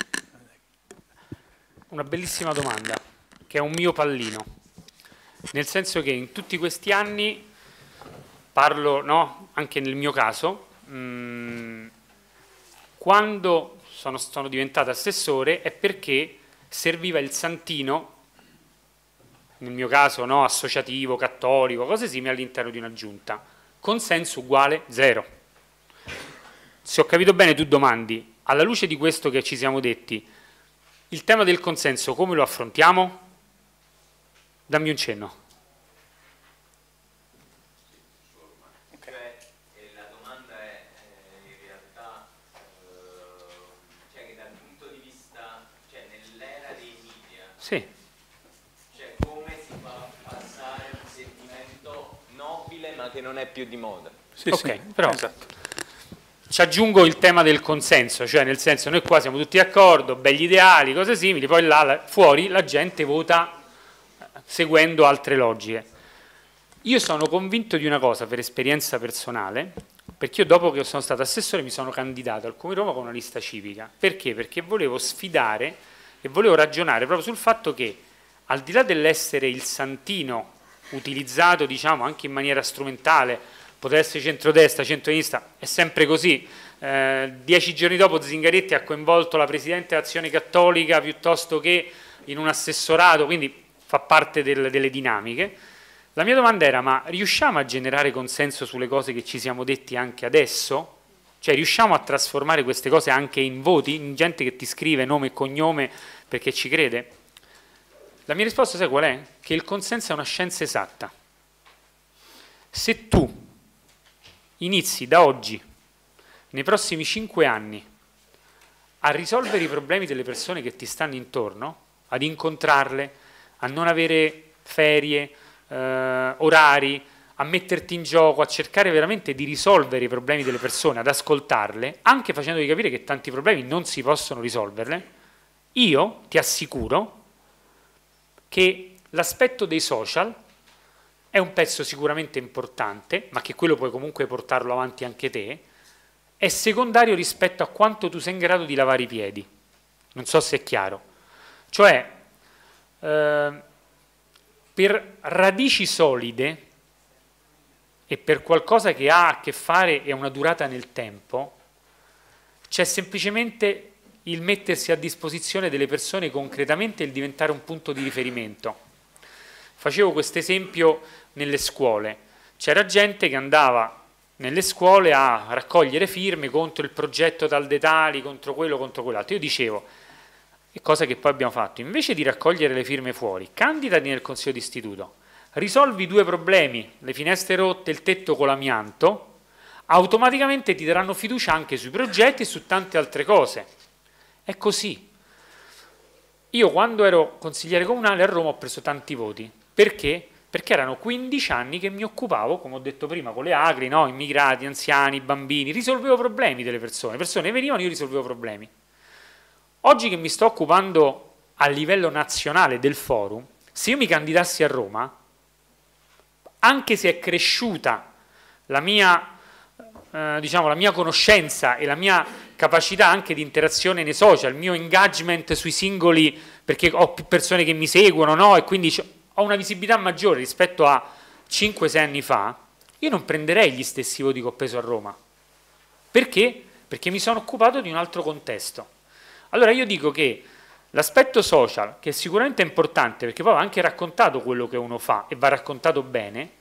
Una bellissima domanda, che è un mio pallino. Nel senso che in tutti questi anni, parlo no, anche nel mio caso, mh, mm, quando sono, sono diventato assessore è perché serviva il santino, nel mio caso no, associativo, cattolico, cose simili all'interno di una giunta. Consenso uguale zero. Se ho capito bene tu domandi, alla luce di questo che ci siamo detti, il tema del consenso come lo affrontiamo? Dammi un cenno. Sì. Cioè come si fa a passare un sentimento nobile ma che non è più di moda. Sì, ok, sì, però esatto. Ci aggiungo il tema del consenso, cioè nel senso noi qua siamo tutti d'accordo, begli ideali, cose simili, poi là fuori la gente vota eh, seguendo altre logiche. Io sono convinto di una cosa per esperienza personale, perché io dopo che sono stato assessore mi sono candidato al Comune Roma con una lista civica. Perché? Perché volevo sfidare e volevo ragionare proprio sul fatto che al di là dell'essere il santino utilizzato diciamo anche in maniera strumentale potresti centrodestra, centrodestra, è sempre così. Eh, dieci giorni dopo Zingaretti ha coinvolto la Presidente dell'Azione Cattolica piuttosto che in un assessorato, quindi fa parte del, delle dinamiche. La mia domanda era, ma riusciamo a generare consenso sulle cose che ci siamo detti anche adesso? Cioè riusciamo a trasformare queste cose anche in voti, in gente che ti scrive nome e cognome perché ci crede? La mia risposta sai qual è? Che il consenso è una scienza esatta. Se tu inizi da oggi, nei prossimi cinque anni, a risolvere i problemi delle persone che ti stanno intorno, ad incontrarle, a non avere ferie, eh, orari, a metterti in gioco, a cercare veramente di risolvere i problemi delle persone, ad ascoltarle, anche facendogli capire che tanti problemi non si possono risolverle, io ti assicuro che l'aspetto dei social è un pezzo sicuramente importante, ma che quello puoi comunque portarlo avanti anche te, è secondario rispetto a quanto tu sei in grado di lavare i piedi. Non so se è chiaro. Cioè, eh, per radici solide e per qualcosa che ha a che fare e ha una durata nel tempo, c'è semplicemente il mettersi a disposizione delle persone concretamente e il diventare un punto di riferimento. Facevo questo esempio nelle scuole. C'era gente che andava nelle scuole a raccogliere firme contro il progetto tal detali, contro quello, contro quell'altro. Io dicevo, e cosa che poi abbiamo fatto, invece di raccogliere le firme fuori, candidati nel consiglio d'istituto, risolvi due problemi, le finestre rotte, il tetto con l'amianto, automaticamente ti daranno fiducia anche sui progetti e su tante altre cose. È così. Io quando ero consigliere comunale a Roma ho preso tanti voti, perché? perché erano 15 anni che mi occupavo, come ho detto prima, con le agri, no? immigrati, anziani, bambini, risolvevo problemi delle persone, le persone venivano e io risolvevo problemi. Oggi che mi sto occupando a livello nazionale del forum, se io mi candidassi a Roma, anche se è cresciuta la mia, eh, diciamo, la mia conoscenza e la mia capacità anche di interazione nei social, il mio engagement sui singoli, perché ho più persone che mi seguono no? e quindi ho una visibilità maggiore rispetto a 5-6 anni fa, io non prenderei gli stessi voti che ho preso a Roma. Perché? Perché mi sono occupato di un altro contesto. Allora io dico che l'aspetto social, che è sicuramente importante, perché poi va anche raccontato quello che uno fa e va raccontato bene,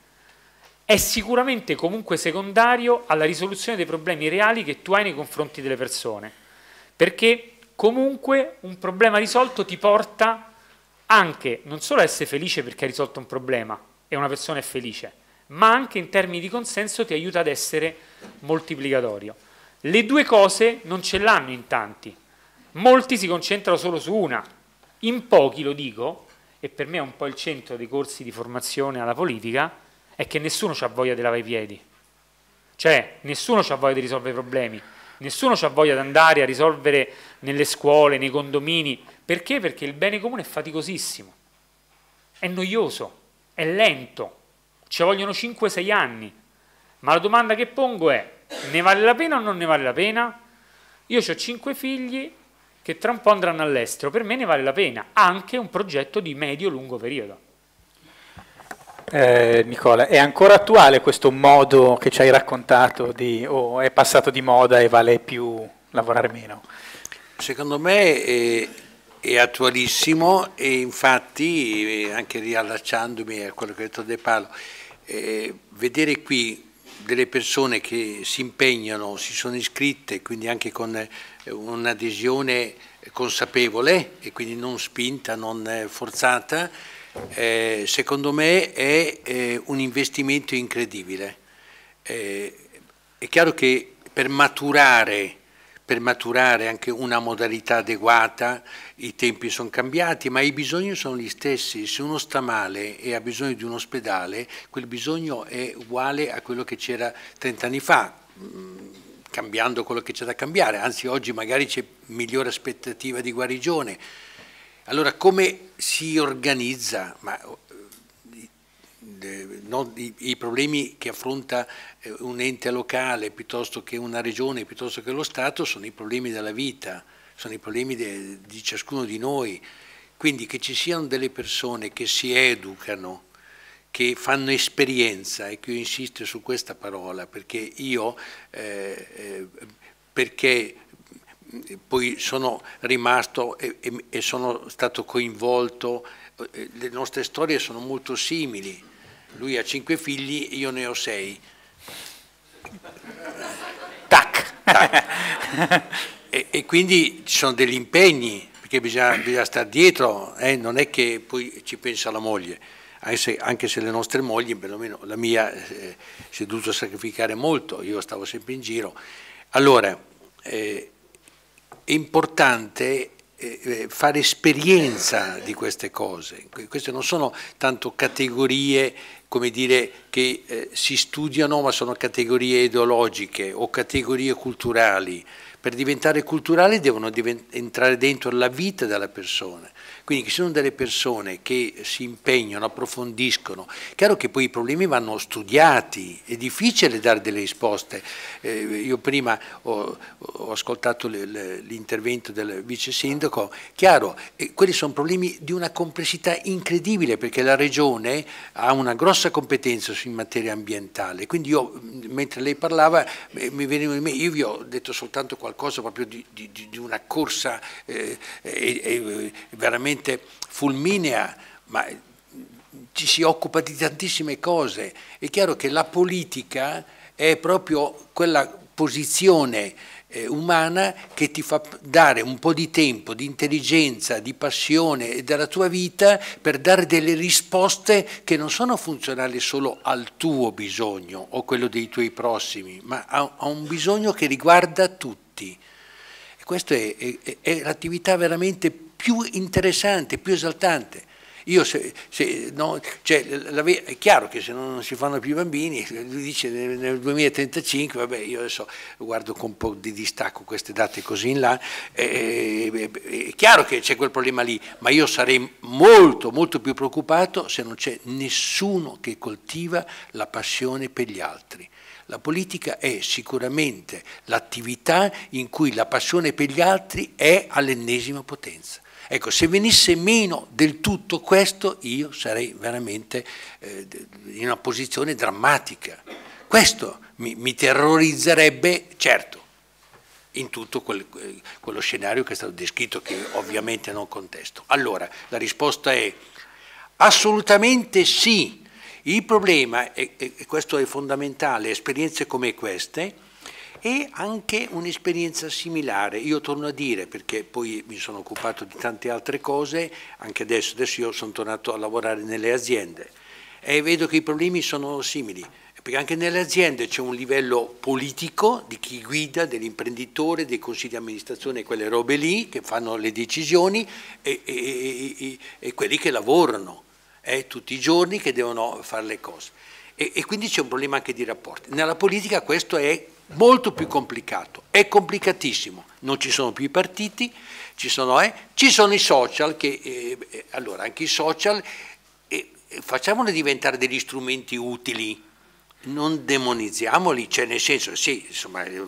è sicuramente comunque secondario alla risoluzione dei problemi reali che tu hai nei confronti delle persone. Perché comunque un problema risolto ti porta anche non solo essere felice perché hai risolto un problema e una persona è felice, ma anche in termini di consenso ti aiuta ad essere moltiplicatorio. Le due cose non ce l'hanno in tanti, molti si concentrano solo su una, in pochi lo dico, e per me è un po' il centro dei corsi di formazione alla politica, è che nessuno ha voglia di lavare i piedi, cioè nessuno ha voglia di risolvere i problemi, nessuno ha voglia di andare a risolvere nelle scuole, nei condomini, perché? Perché il bene comune è faticosissimo, è noioso, è lento, ci vogliono 5-6 anni. Ma la domanda che pongo è, ne vale la pena o non ne vale la pena? Io ho 5 figli che tra un po' andranno all'estero, per me ne vale la pena, anche un progetto di medio-lungo periodo. Eh, Nicola, è ancora attuale questo modo che ci hai raccontato o oh, è passato di moda e vale più lavorare meno? Secondo me eh, è attualissimo e infatti eh, anche riallacciandomi a quello che ha detto De Palo, eh, vedere qui delle persone che si impegnano, si sono iscritte, quindi anche con eh, un'adesione consapevole e quindi non spinta, non eh, forzata, eh, secondo me è eh, un investimento incredibile. Eh, è chiaro che per maturare per maturare anche una modalità adeguata, i tempi sono cambiati, ma i bisogni sono gli stessi. Se uno sta male e ha bisogno di un ospedale, quel bisogno è uguale a quello che c'era 30 anni fa mm, cambiando quello che c'è da cambiare, anzi oggi magari c'è migliore aspettativa di guarigione. Allora come si organizza? Ma eh, no, i, i, problemi che affronta eh, un ente locale piuttosto che una regione, piuttosto che lo Stato, sono i problemi della vita, sono i problemi de, di ciascuno di noi. Quindi che ci siano delle persone che si educano, che fanno esperienza, e che io insisto su questa parola, perché io, eh, eh, perché poi sono rimasto e, e, e sono stato coinvolto le nostre storie sono molto simili, lui ha cinque figli, io ne ho sei. Tac! Tac. e, e, quindi ci sono degli impegni, perché bisogna, bisogna stare dietro, eh? non è che poi ci pensa la moglie. Anche se, anche se, le nostre mogli, perlomeno la mia, eh, si è dovuta sacrificare molto, io stavo sempre in giro. Allora, eh, è importante eh, eh, fare esperienza di queste cose, queste non sono tanto categorie come dire, che eh, si studiano ma sono categorie ideologiche o categorie culturali. Per diventare culturali devono divent entrare dentro la vita della persona quindi ci sono delle persone che si impegnano, approfondiscono, chiaro che poi i problemi vanno studiati, è difficile dare delle risposte. Eh, io prima ho, ho ascoltato l'intervento del vice sindaco, chiaro, eh, quelli sono problemi di una complessità incredibile perché la regione ha una grossa competenza in materia ambientale, quindi io mentre lei parlava eh, mi veniva in mente, io vi ho detto soltanto qualcosa proprio di, di, di una corsa eh, veramente veramente fulminea, ma ci si occupa di tantissime cose. È chiaro che la politica è proprio quella posizione eh, umana che ti fa dare un po' di tempo, di intelligenza, di passione e della tua vita per dare delle risposte che non sono funzionali solo al tuo bisogno o quello dei tuoi prossimi, ma a, a un bisogno che riguarda tutti. E questa è, è, è l'attività veramente più più interessante, più esaltante. Se, se, no, cioè, la, è chiaro che se non, si fanno più i bambini, lui dice nel, nel, 2035, vabbè io adesso guardo con un po' di distacco queste date così in là, eh, eh, è chiaro che c'è quel problema lì, ma io sarei molto molto più preoccupato se non c'è nessuno che coltiva la passione per gli altri. La politica è sicuramente l'attività in cui la passione per gli altri è all'ennesima potenza. Ecco, se venisse meno del tutto questo, io sarei veramente eh, in una posizione drammatica. Questo mi, mi terrorizzerebbe, certo, in tutto quel, eh, quello scenario che è stato descritto, che ovviamente non contesto. Allora, la risposta è assolutamente sì. Il problema, e questo è fondamentale, esperienze come queste, e anche un'esperienza similare. Io torno a dire, perché poi mi sono occupato di tante altre cose, anche adesso, adesso io sono tornato a lavorare nelle aziende e vedo che i problemi sono simili, perché anche nelle aziende c'è un livello politico di chi guida, dell'imprenditore, dei consigli di amministrazione, quelle robe lì che fanno le decisioni e, e, e, e quelli che lavorano eh, tutti i giorni che devono fare le cose. e quindi c'è un problema anche di rapporti. Nella politica questo è molto più complicato, è complicatissimo, non ci sono più i partiti, ci sono, eh, ci sono i social, che eh, eh allora anche i social eh, eh, facciamoli diventare degli strumenti utili, non demonizziamoli, cioè nel senso, sì, insomma, eh,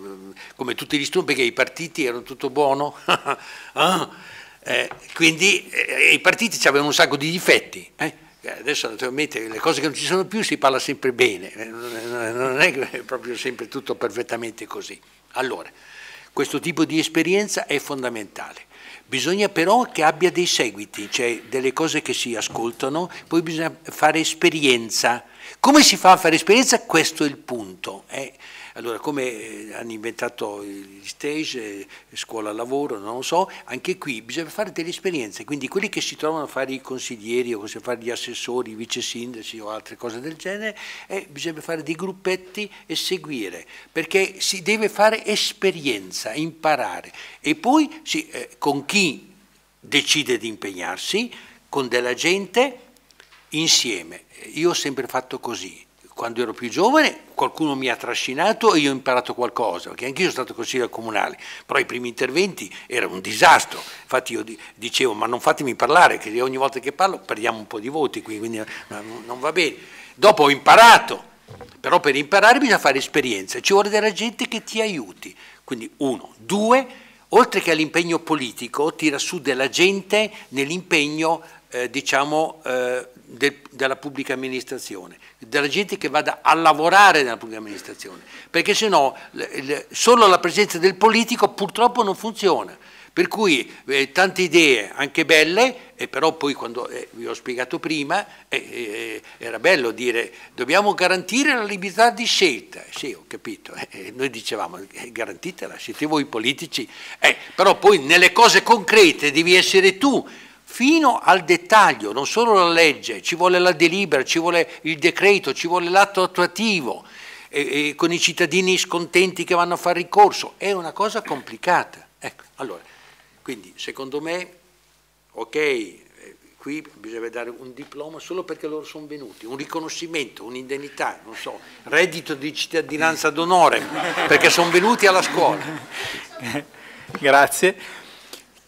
come tutti gli strumenti, perché i partiti erano tutto buono, ah, quindi i partiti avevano un sacco di difetti. eh, eh, adesso naturalmente le cose che non ci sono più si parla sempre bene, eh, non è proprio sempre tutto perfettamente così. Allora, questo tipo di esperienza è fondamentale. Bisogna però che abbia dei seguiti, cioè delle cose che si ascoltano, poi bisogna fare esperienza. Come si fa a fare esperienza? Questo è il punto. Eh. Allora, come eh, hanno inventato gli stage, eh, scuola lavoro, non lo so, anche qui bisogna fare delle esperienze, quindi quelli che si trovano a fare i consiglieri o a fare gli assessori, i vice sindaci o altre cose del genere, eh, bisogna fare dei gruppetti e seguire, perché si deve fare esperienza, imparare e poi sì, eh, con chi decide di impegnarsi, con della gente insieme. Io ho sempre fatto così, quando ero più giovane qualcuno mi ha trascinato e io ho imparato qualcosa, perché anch'io sono stato consigliere comunale, però i primi interventi erano un disastro, infatti io dicevo ma non fatemi parlare, che ogni volta che parlo perdiamo un po' di voti, quindi non va bene. Dopo ho imparato, però per imparare bisogna fare esperienza, ci vuole della gente che ti aiuti, quindi uno, due, oltre che all'impegno politico tira su della gente nell'impegno eh, diciamo, eh, del, della pubblica amministrazione, della gente che vada a lavorare nella pubblica amministrazione, perché se no solo la presenza del politico purtroppo non funziona. Per cui eh, tante idee, anche belle, eh, però poi quando eh, vi ho spiegato prima, eh, eh, era bello dire dobbiamo garantire la libertà di scelta. Sì, ho capito, eh, noi dicevamo garantitela, siete voi politici, però poi nelle cose concrete devi essere tu fino al dettaglio, non solo la legge, ci vuole la delibera, ci vuole il decreto, ci vuole l'atto attuativo, e, e con i cittadini scontenti che vanno a fare ricorso, è una cosa complicata. Ecco, allora, quindi secondo me, ok, eh, qui bisogna dare un diploma solo perché loro sono venuti, un riconoscimento, un'indennità, non so, reddito di cittadinanza d'onore, perché sono venuti alla scuola. Grazie.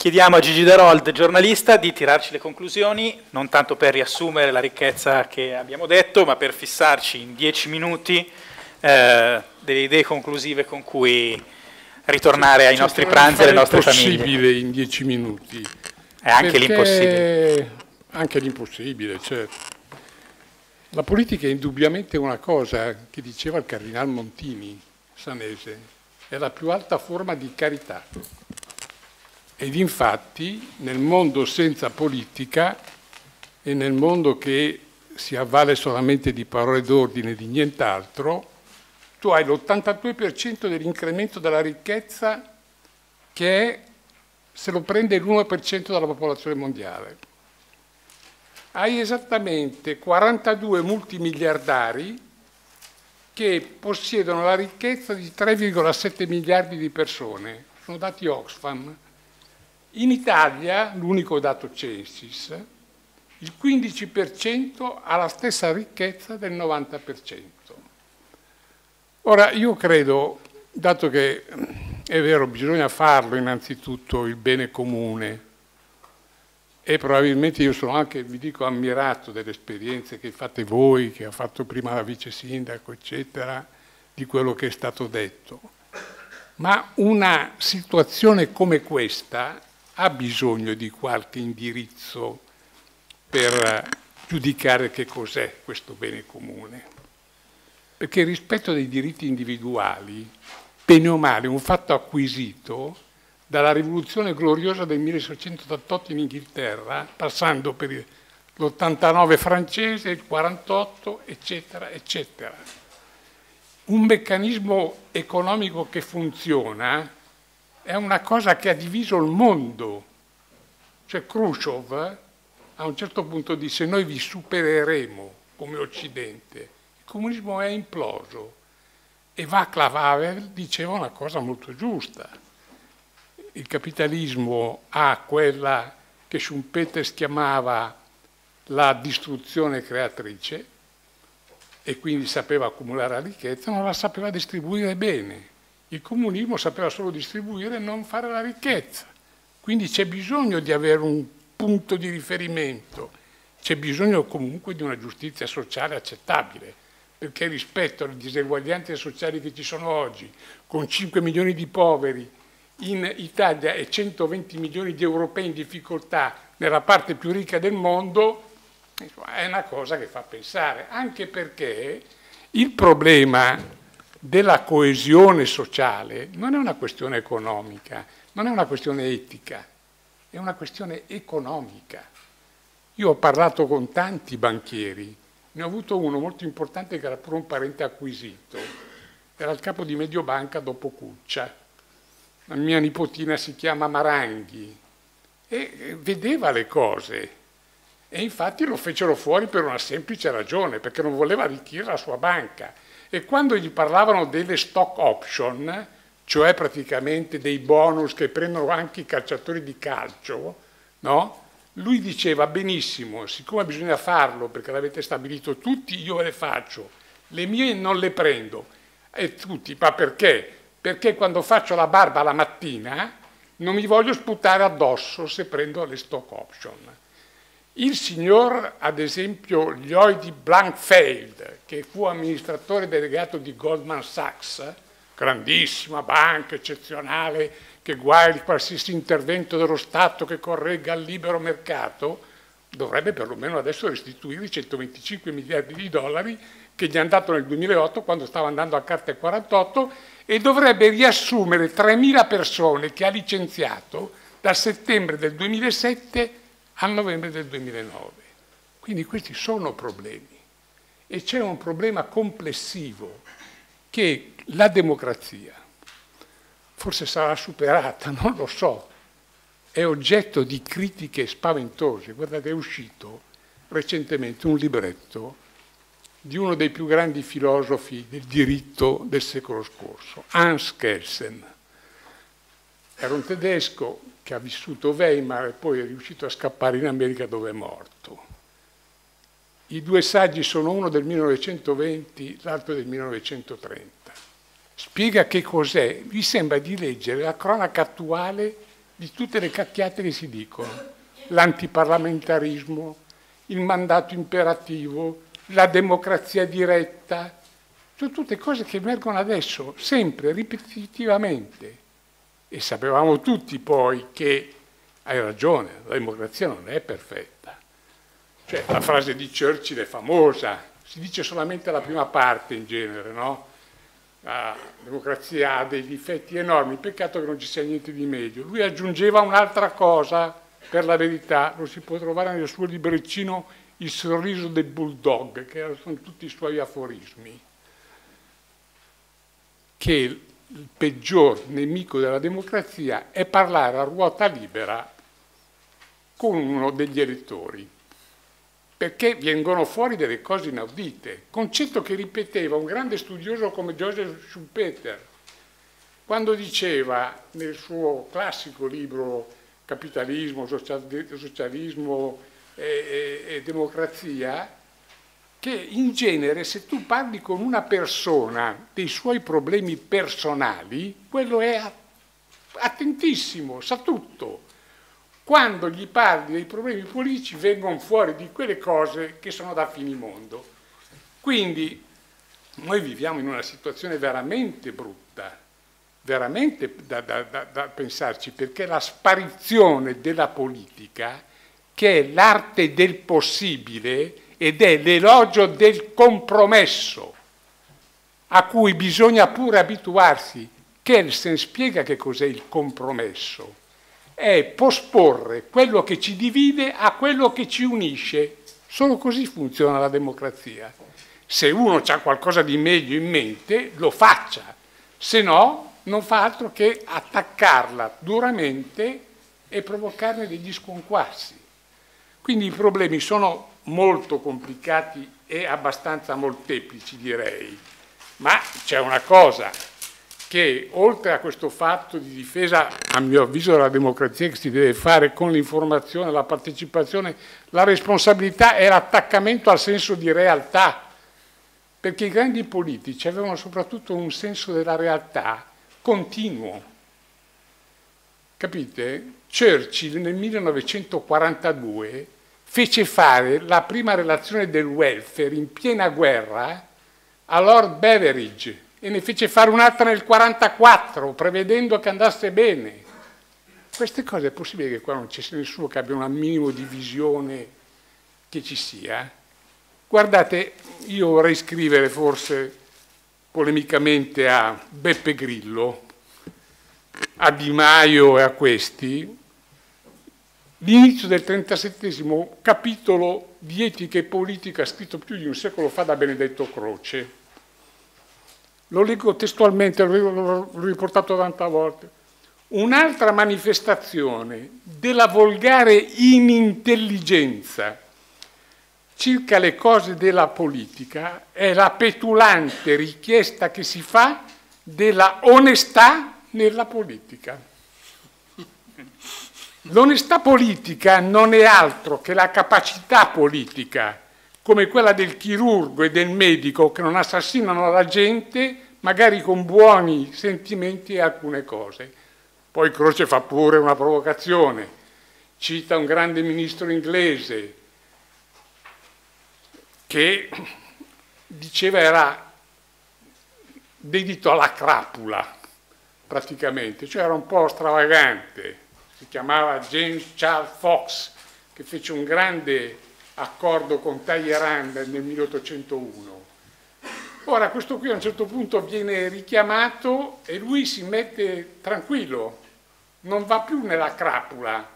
Chiediamo a Gigi Darold, giornalista, di tirarci le conclusioni, non tanto per riassumere la ricchezza che abbiamo detto, ma per fissarci in dieci minuti eh, delle idee conclusive con cui ritornare ai nostri pranzi e alle nostre famiglie. È impossibile in dieci minuti. È anche l'impossibile. Anche l'impossibile, certo. La politica è indubbiamente una cosa che diceva il cardinal Montini, sanese, è la più alta forma di carità ed infatti nel mondo senza politica e nel mondo che si avvale solamente di parole d'ordine e di nient'altro, tu hai l'82% dell'incremento della ricchezza che è, se lo prende l'1% della popolazione mondiale. Hai esattamente 42 multimiliardari che possiedono la ricchezza di 3,7 miliardi di persone, sono dati Oxfam, in Italia, l'unico dato Censis, il 15% ha la stessa ricchezza del 90%. Ora, io credo, dato che mm, è vero, bisogna farlo innanzitutto il bene comune, e probabilmente io sono anche, vi dico, ammirato delle esperienze che fate voi, che ha fatto prima la vice sindaco, eccetera, di quello che è stato detto. Ma una situazione come questa ha bisogno di qualche indirizzo per giudicare che cos'è questo bene comune. Perché il rispetto dei diritti individuali, bene o male, è un fatto acquisito dalla rivoluzione gloriosa del 1688 in Inghilterra, passando per l'89 francese, il 48, eccetera, eccetera. Un meccanismo economico che funziona è una cosa che ha diviso il mondo. Cioè Khrushchev eh, a un certo punto disse noi vi supereremo come Occidente. Il comunismo è imploso e Vaclav Havel diceva una cosa molto giusta. Il capitalismo ha quella che Schumpeter chiamava la distruzione creatrice e quindi sapeva accumulare la ricchezza, non la sapeva distribuire bene il comunismo sapeva solo distribuire e non fare la ricchezza. Quindi c'è bisogno di avere un punto di riferimento, c'è bisogno comunque di una giustizia sociale accettabile, perché rispetto alle diseguaglianze sociali che ci sono oggi, con 5 milioni di poveri in Italia e 120 milioni di europei in difficoltà nella parte più ricca del mondo, è una cosa che fa pensare, anche perché il problema della coesione sociale non è una questione economica, non è una questione etica, è una questione economica. Io ho parlato con tanti banchieri, ne ho avuto uno molto importante che era pure un parente acquisito, era il capo di Mediobanca dopo Cuccia. La mia nipotina si chiama Maranghi e eh, vedeva le cose e infatti lo fecero fuori per una semplice ragione, perché non voleva arricchire la sua banca e quando gli parlavano delle stock option, cioè praticamente dei bonus che prendono anche i calciatori di calcio, no? lui diceva benissimo, siccome bisogna farlo perché l'avete stabilito tutti, io le faccio, le mie non le prendo. E tutti, ma perché? Perché quando faccio la barba la mattina non mi voglio sputare addosso se prendo le stock option. Il signor, ad esempio, Lloyd Blankfeld, che fu amministratore delegato di Goldman Sachs, grandissima banca eccezionale che guardi qualsiasi intervento dello Stato che corregga il libero mercato, dovrebbe perlomeno adesso restituire i 125 miliardi di dollari che gli hanno dato nel 2008 quando stava andando a carte 48 e dovrebbe riassumere 3.000 persone che ha licenziato da settembre del 2007 al novembre del 2009. Quindi questi sono problemi e c'è un problema complessivo che la democrazia forse sarà superata, non lo so, è oggetto di critiche spaventose. Guardate, è uscito recentemente un libretto di uno dei più grandi filosofi del diritto del secolo scorso, Hans Kelsen. Era un tedesco che ha vissuto Weimar e poi è riuscito a scappare in America dove è morto. I due saggi sono uno del 1920, l'altro del 1930. Spiega che cos'è, vi sembra di leggere la cronaca attuale di tutte le cacchiate che si dicono, l'antiparlamentarismo, il mandato imperativo, la democrazia diretta, sono tutte cose che emergono adesso, sempre, ripetitivamente. E sapevamo tutti poi che, hai ragione, la democrazia non è perfetta. Cioè, la frase di Churchill è famosa, si dice solamente la prima parte in genere, no? La democrazia ha dei difetti enormi, peccato che non ci sia niente di meglio. Lui aggiungeva un'altra cosa, per la verità, lo si può trovare nel suo libreccino Il sorriso del bulldog, che sono tutti i suoi aforismi, che il peggior nemico della democrazia è parlare a ruota libera con uno degli elettori, perché vengono fuori delle cose inaudite. Concetto che ripeteva un grande studioso come Joseph Schumpeter, quando diceva nel suo classico libro Capitalismo, Socialismo e, e, e Democrazia, che in genere se tu parli con una persona dei suoi problemi personali, quello è attentissimo, sa tutto. Quando gli parli dei problemi politici vengono fuori di quelle cose che sono da finimondo. Quindi noi viviamo in una situazione veramente brutta, veramente da, da, da, da pensarci, perché la sparizione della politica, che è l'arte del possibile, ed è l'elogio del compromesso a cui bisogna pure abituarsi. Kelsen spiega che cos'è il compromesso. È posporre quello che ci divide a quello che ci unisce. Solo così funziona la democrazia. Se uno ha qualcosa di meglio in mente, lo faccia, se no non fa altro che attaccarla duramente e provocarne degli sconquassi. Quindi i problemi sono molto complicati e abbastanza molteplici direi, ma c'è una cosa che oltre a questo fatto di difesa, a mio avviso, della democrazia che si deve fare con l'informazione, la partecipazione, la responsabilità è l'attaccamento al senso di realtà, perché i grandi politici avevano soprattutto un senso della realtà continuo. Capite? Churchill nel 1942 fece fare la prima relazione del welfare in piena guerra a Lord Beveridge e ne fece fare un'altra nel 1944 prevedendo che andasse bene. Queste cose è possibile che qua non ci sia nessuno che abbia un minimo di visione che ci sia? Guardate, io vorrei scrivere forse polemicamente a Beppe Grillo, a Di Maio e a questi, L'inizio del 37 capitolo di etica e politica scritto più di un secolo fa da Benedetto Croce. Lo leggo testualmente, l'ho riportato tante volte. Un'altra manifestazione della volgare inintelligenza circa le cose della politica è la petulante richiesta che si fa della onestà nella politica. L'onestà politica non è altro che la capacità politica, come quella del chirurgo e del medico che non assassinano la gente, magari con buoni sentimenti e alcune cose. Poi Croce fa pure una provocazione, cita un grande ministro inglese che diceva era dedito alla crapula, praticamente, cioè era un po' stravagante si chiamava James Charles Fox, che fece un grande accordo con Talleyrand nel 1801. Ora questo qui a un certo punto viene richiamato e lui si mette tranquillo, non va più nella crapula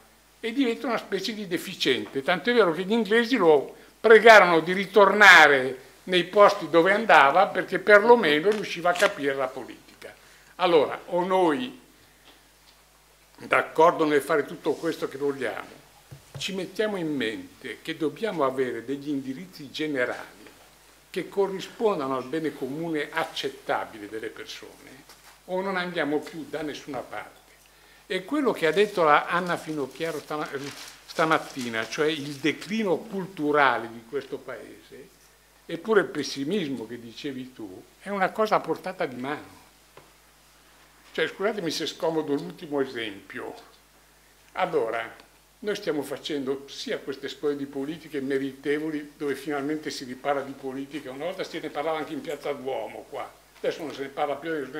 e diventa una specie di deficiente, tanto è vero che gli inglesi lo pregarono di ritornare nei posti dove andava perché perlomeno riusciva a capire la politica. Allora, o noi d'accordo nel fare tutto questo che vogliamo, ci mettiamo in mente che dobbiamo avere degli indirizzi generali che corrispondano al bene comune accettabile delle persone o non andiamo più da nessuna parte. E quello che ha detto la Anna Finocchiaro stamattina, cioè il declino culturale di questo Paese, eppure il pessimismo che dicevi tu, è una cosa a portata di mano. Cioè, scusatemi se scomodo l'ultimo esempio. Allora, noi stiamo facendo sia queste scuole di politiche meritevoli, dove finalmente si ripara di politica, una volta se ne parlava anche in piazza Duomo qua, adesso non se ne parla più,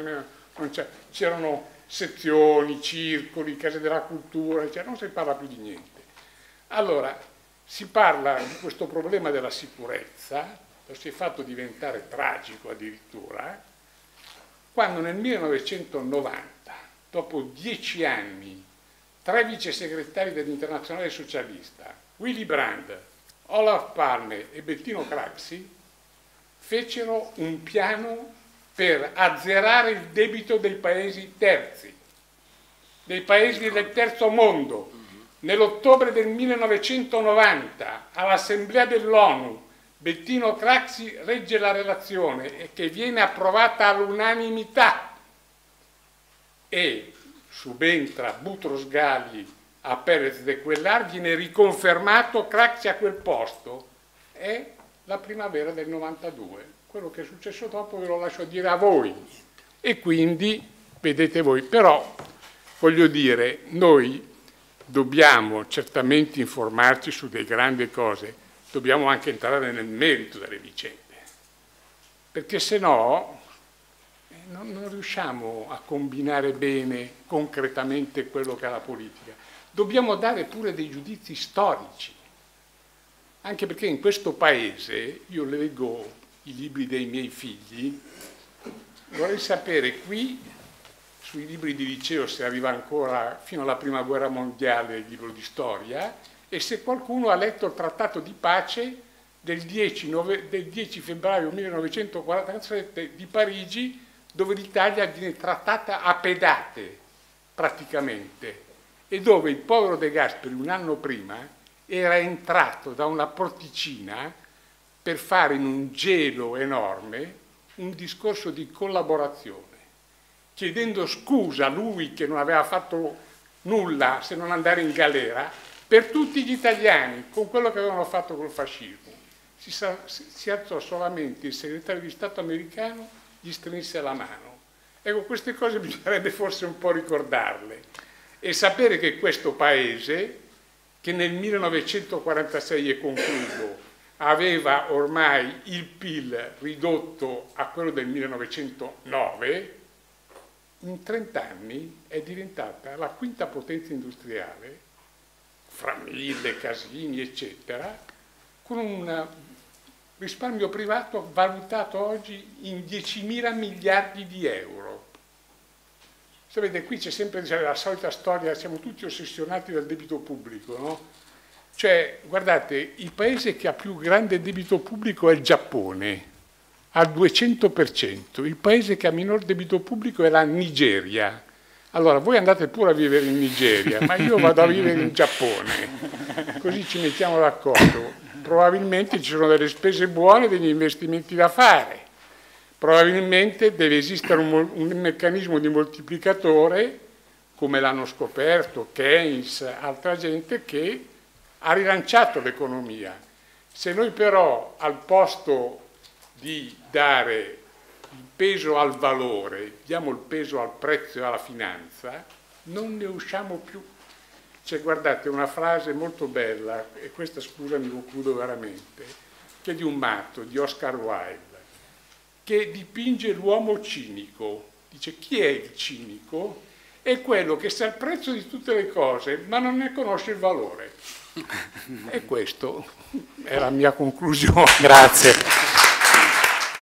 c'erano sezioni, circoli, case della cultura, eccetera, cioè, non se ne parla più di niente. Allora, si parla di questo problema della sicurezza, lo si è fatto diventare tragico addirittura, quando nel 1990, dopo dieci anni, tre vice segretari dell'Internazionale Socialista, Willy Brandt, Olaf Palme e Bettino Craxi, fecero un piano per azzerare il debito dei paesi terzi, dei paesi del terzo mondo. Mm-hmm. Nell'ottobre del 1990 all'Assemblea dell'ONU Bettino Craxi regge la relazione e che viene approvata all'unanimità e subentra Butros Gali a Perez de quell'argine, riconfermato Craxi a quel posto, è la primavera del 92. Quello che è successo dopo ve lo lascio dire a voi e quindi vedete voi. Però voglio dire, noi dobbiamo certamente informarci su delle grandi cose, dobbiamo anche entrare nel merito delle vicende, perché se no eh, non, non riusciamo a combinare bene concretamente quello che è la politica. Dobbiamo dare pure dei giudizi storici, anche perché in questo paese io leggo i libri dei miei figli, vorrei sapere qui sui libri di liceo se arriva ancora fino alla prima guerra mondiale il libro di storia e se qualcuno ha letto il trattato di pace del 10, nove, del 10 febbraio 1947 di Parigi, dove l'Italia viene trattata a pedate praticamente e dove il povero De Gasperi un anno prima era entrato da una porticina per fare in un gelo enorme un discorso di collaborazione, chiedendo scusa a lui che non aveva fatto nulla se non andare in galera per tutti gli italiani, con quello che avevano fatto col fascismo. Si, si alzò solamente il segretario di Stato americano, gli strinse la mano. Ecco, queste cose bisognerebbe forse un po' ricordarle e sapere che questo paese, che nel 1946 è concluso, aveva ormai il PIL ridotto a quello del 1909, in 30 anni è diventata la quinta potenza industriale fra mille casini, eccetera, con un risparmio privato valutato oggi in 10.000 miliardi di euro. Sapete, qui c'è sempre la solita storia, siamo tutti ossessionati dal debito pubblico, no? Cioè, guardate, il paese che ha più grande debito pubblico è il Giappone, al 200%, il paese che ha minor debito pubblico è la Nigeria, allora, voi andate pure a vivere in Nigeria, ma io vado a vivere in Giappone, così ci mettiamo d'accordo. Probabilmente ci sono delle spese buone, e degli investimenti da fare, probabilmente deve esistere un, un meccanismo di moltiplicatore, come l'hanno scoperto Keynes, altra gente, che ha rilanciato l'economia. Se noi però al posto di dare il peso al valore, diamo il peso al prezzo e alla finanza, non ne usciamo più. Cioè, guardate, una frase molto bella, e questa scusa mi concludo veramente, che è di un matto, di Oscar Wilde, che dipinge l'uomo cinico. Dice, chi è il cinico? È quello che sa il prezzo di tutte le cose, ma non ne conosce il valore. e questo è la mia conclusione. Grazie.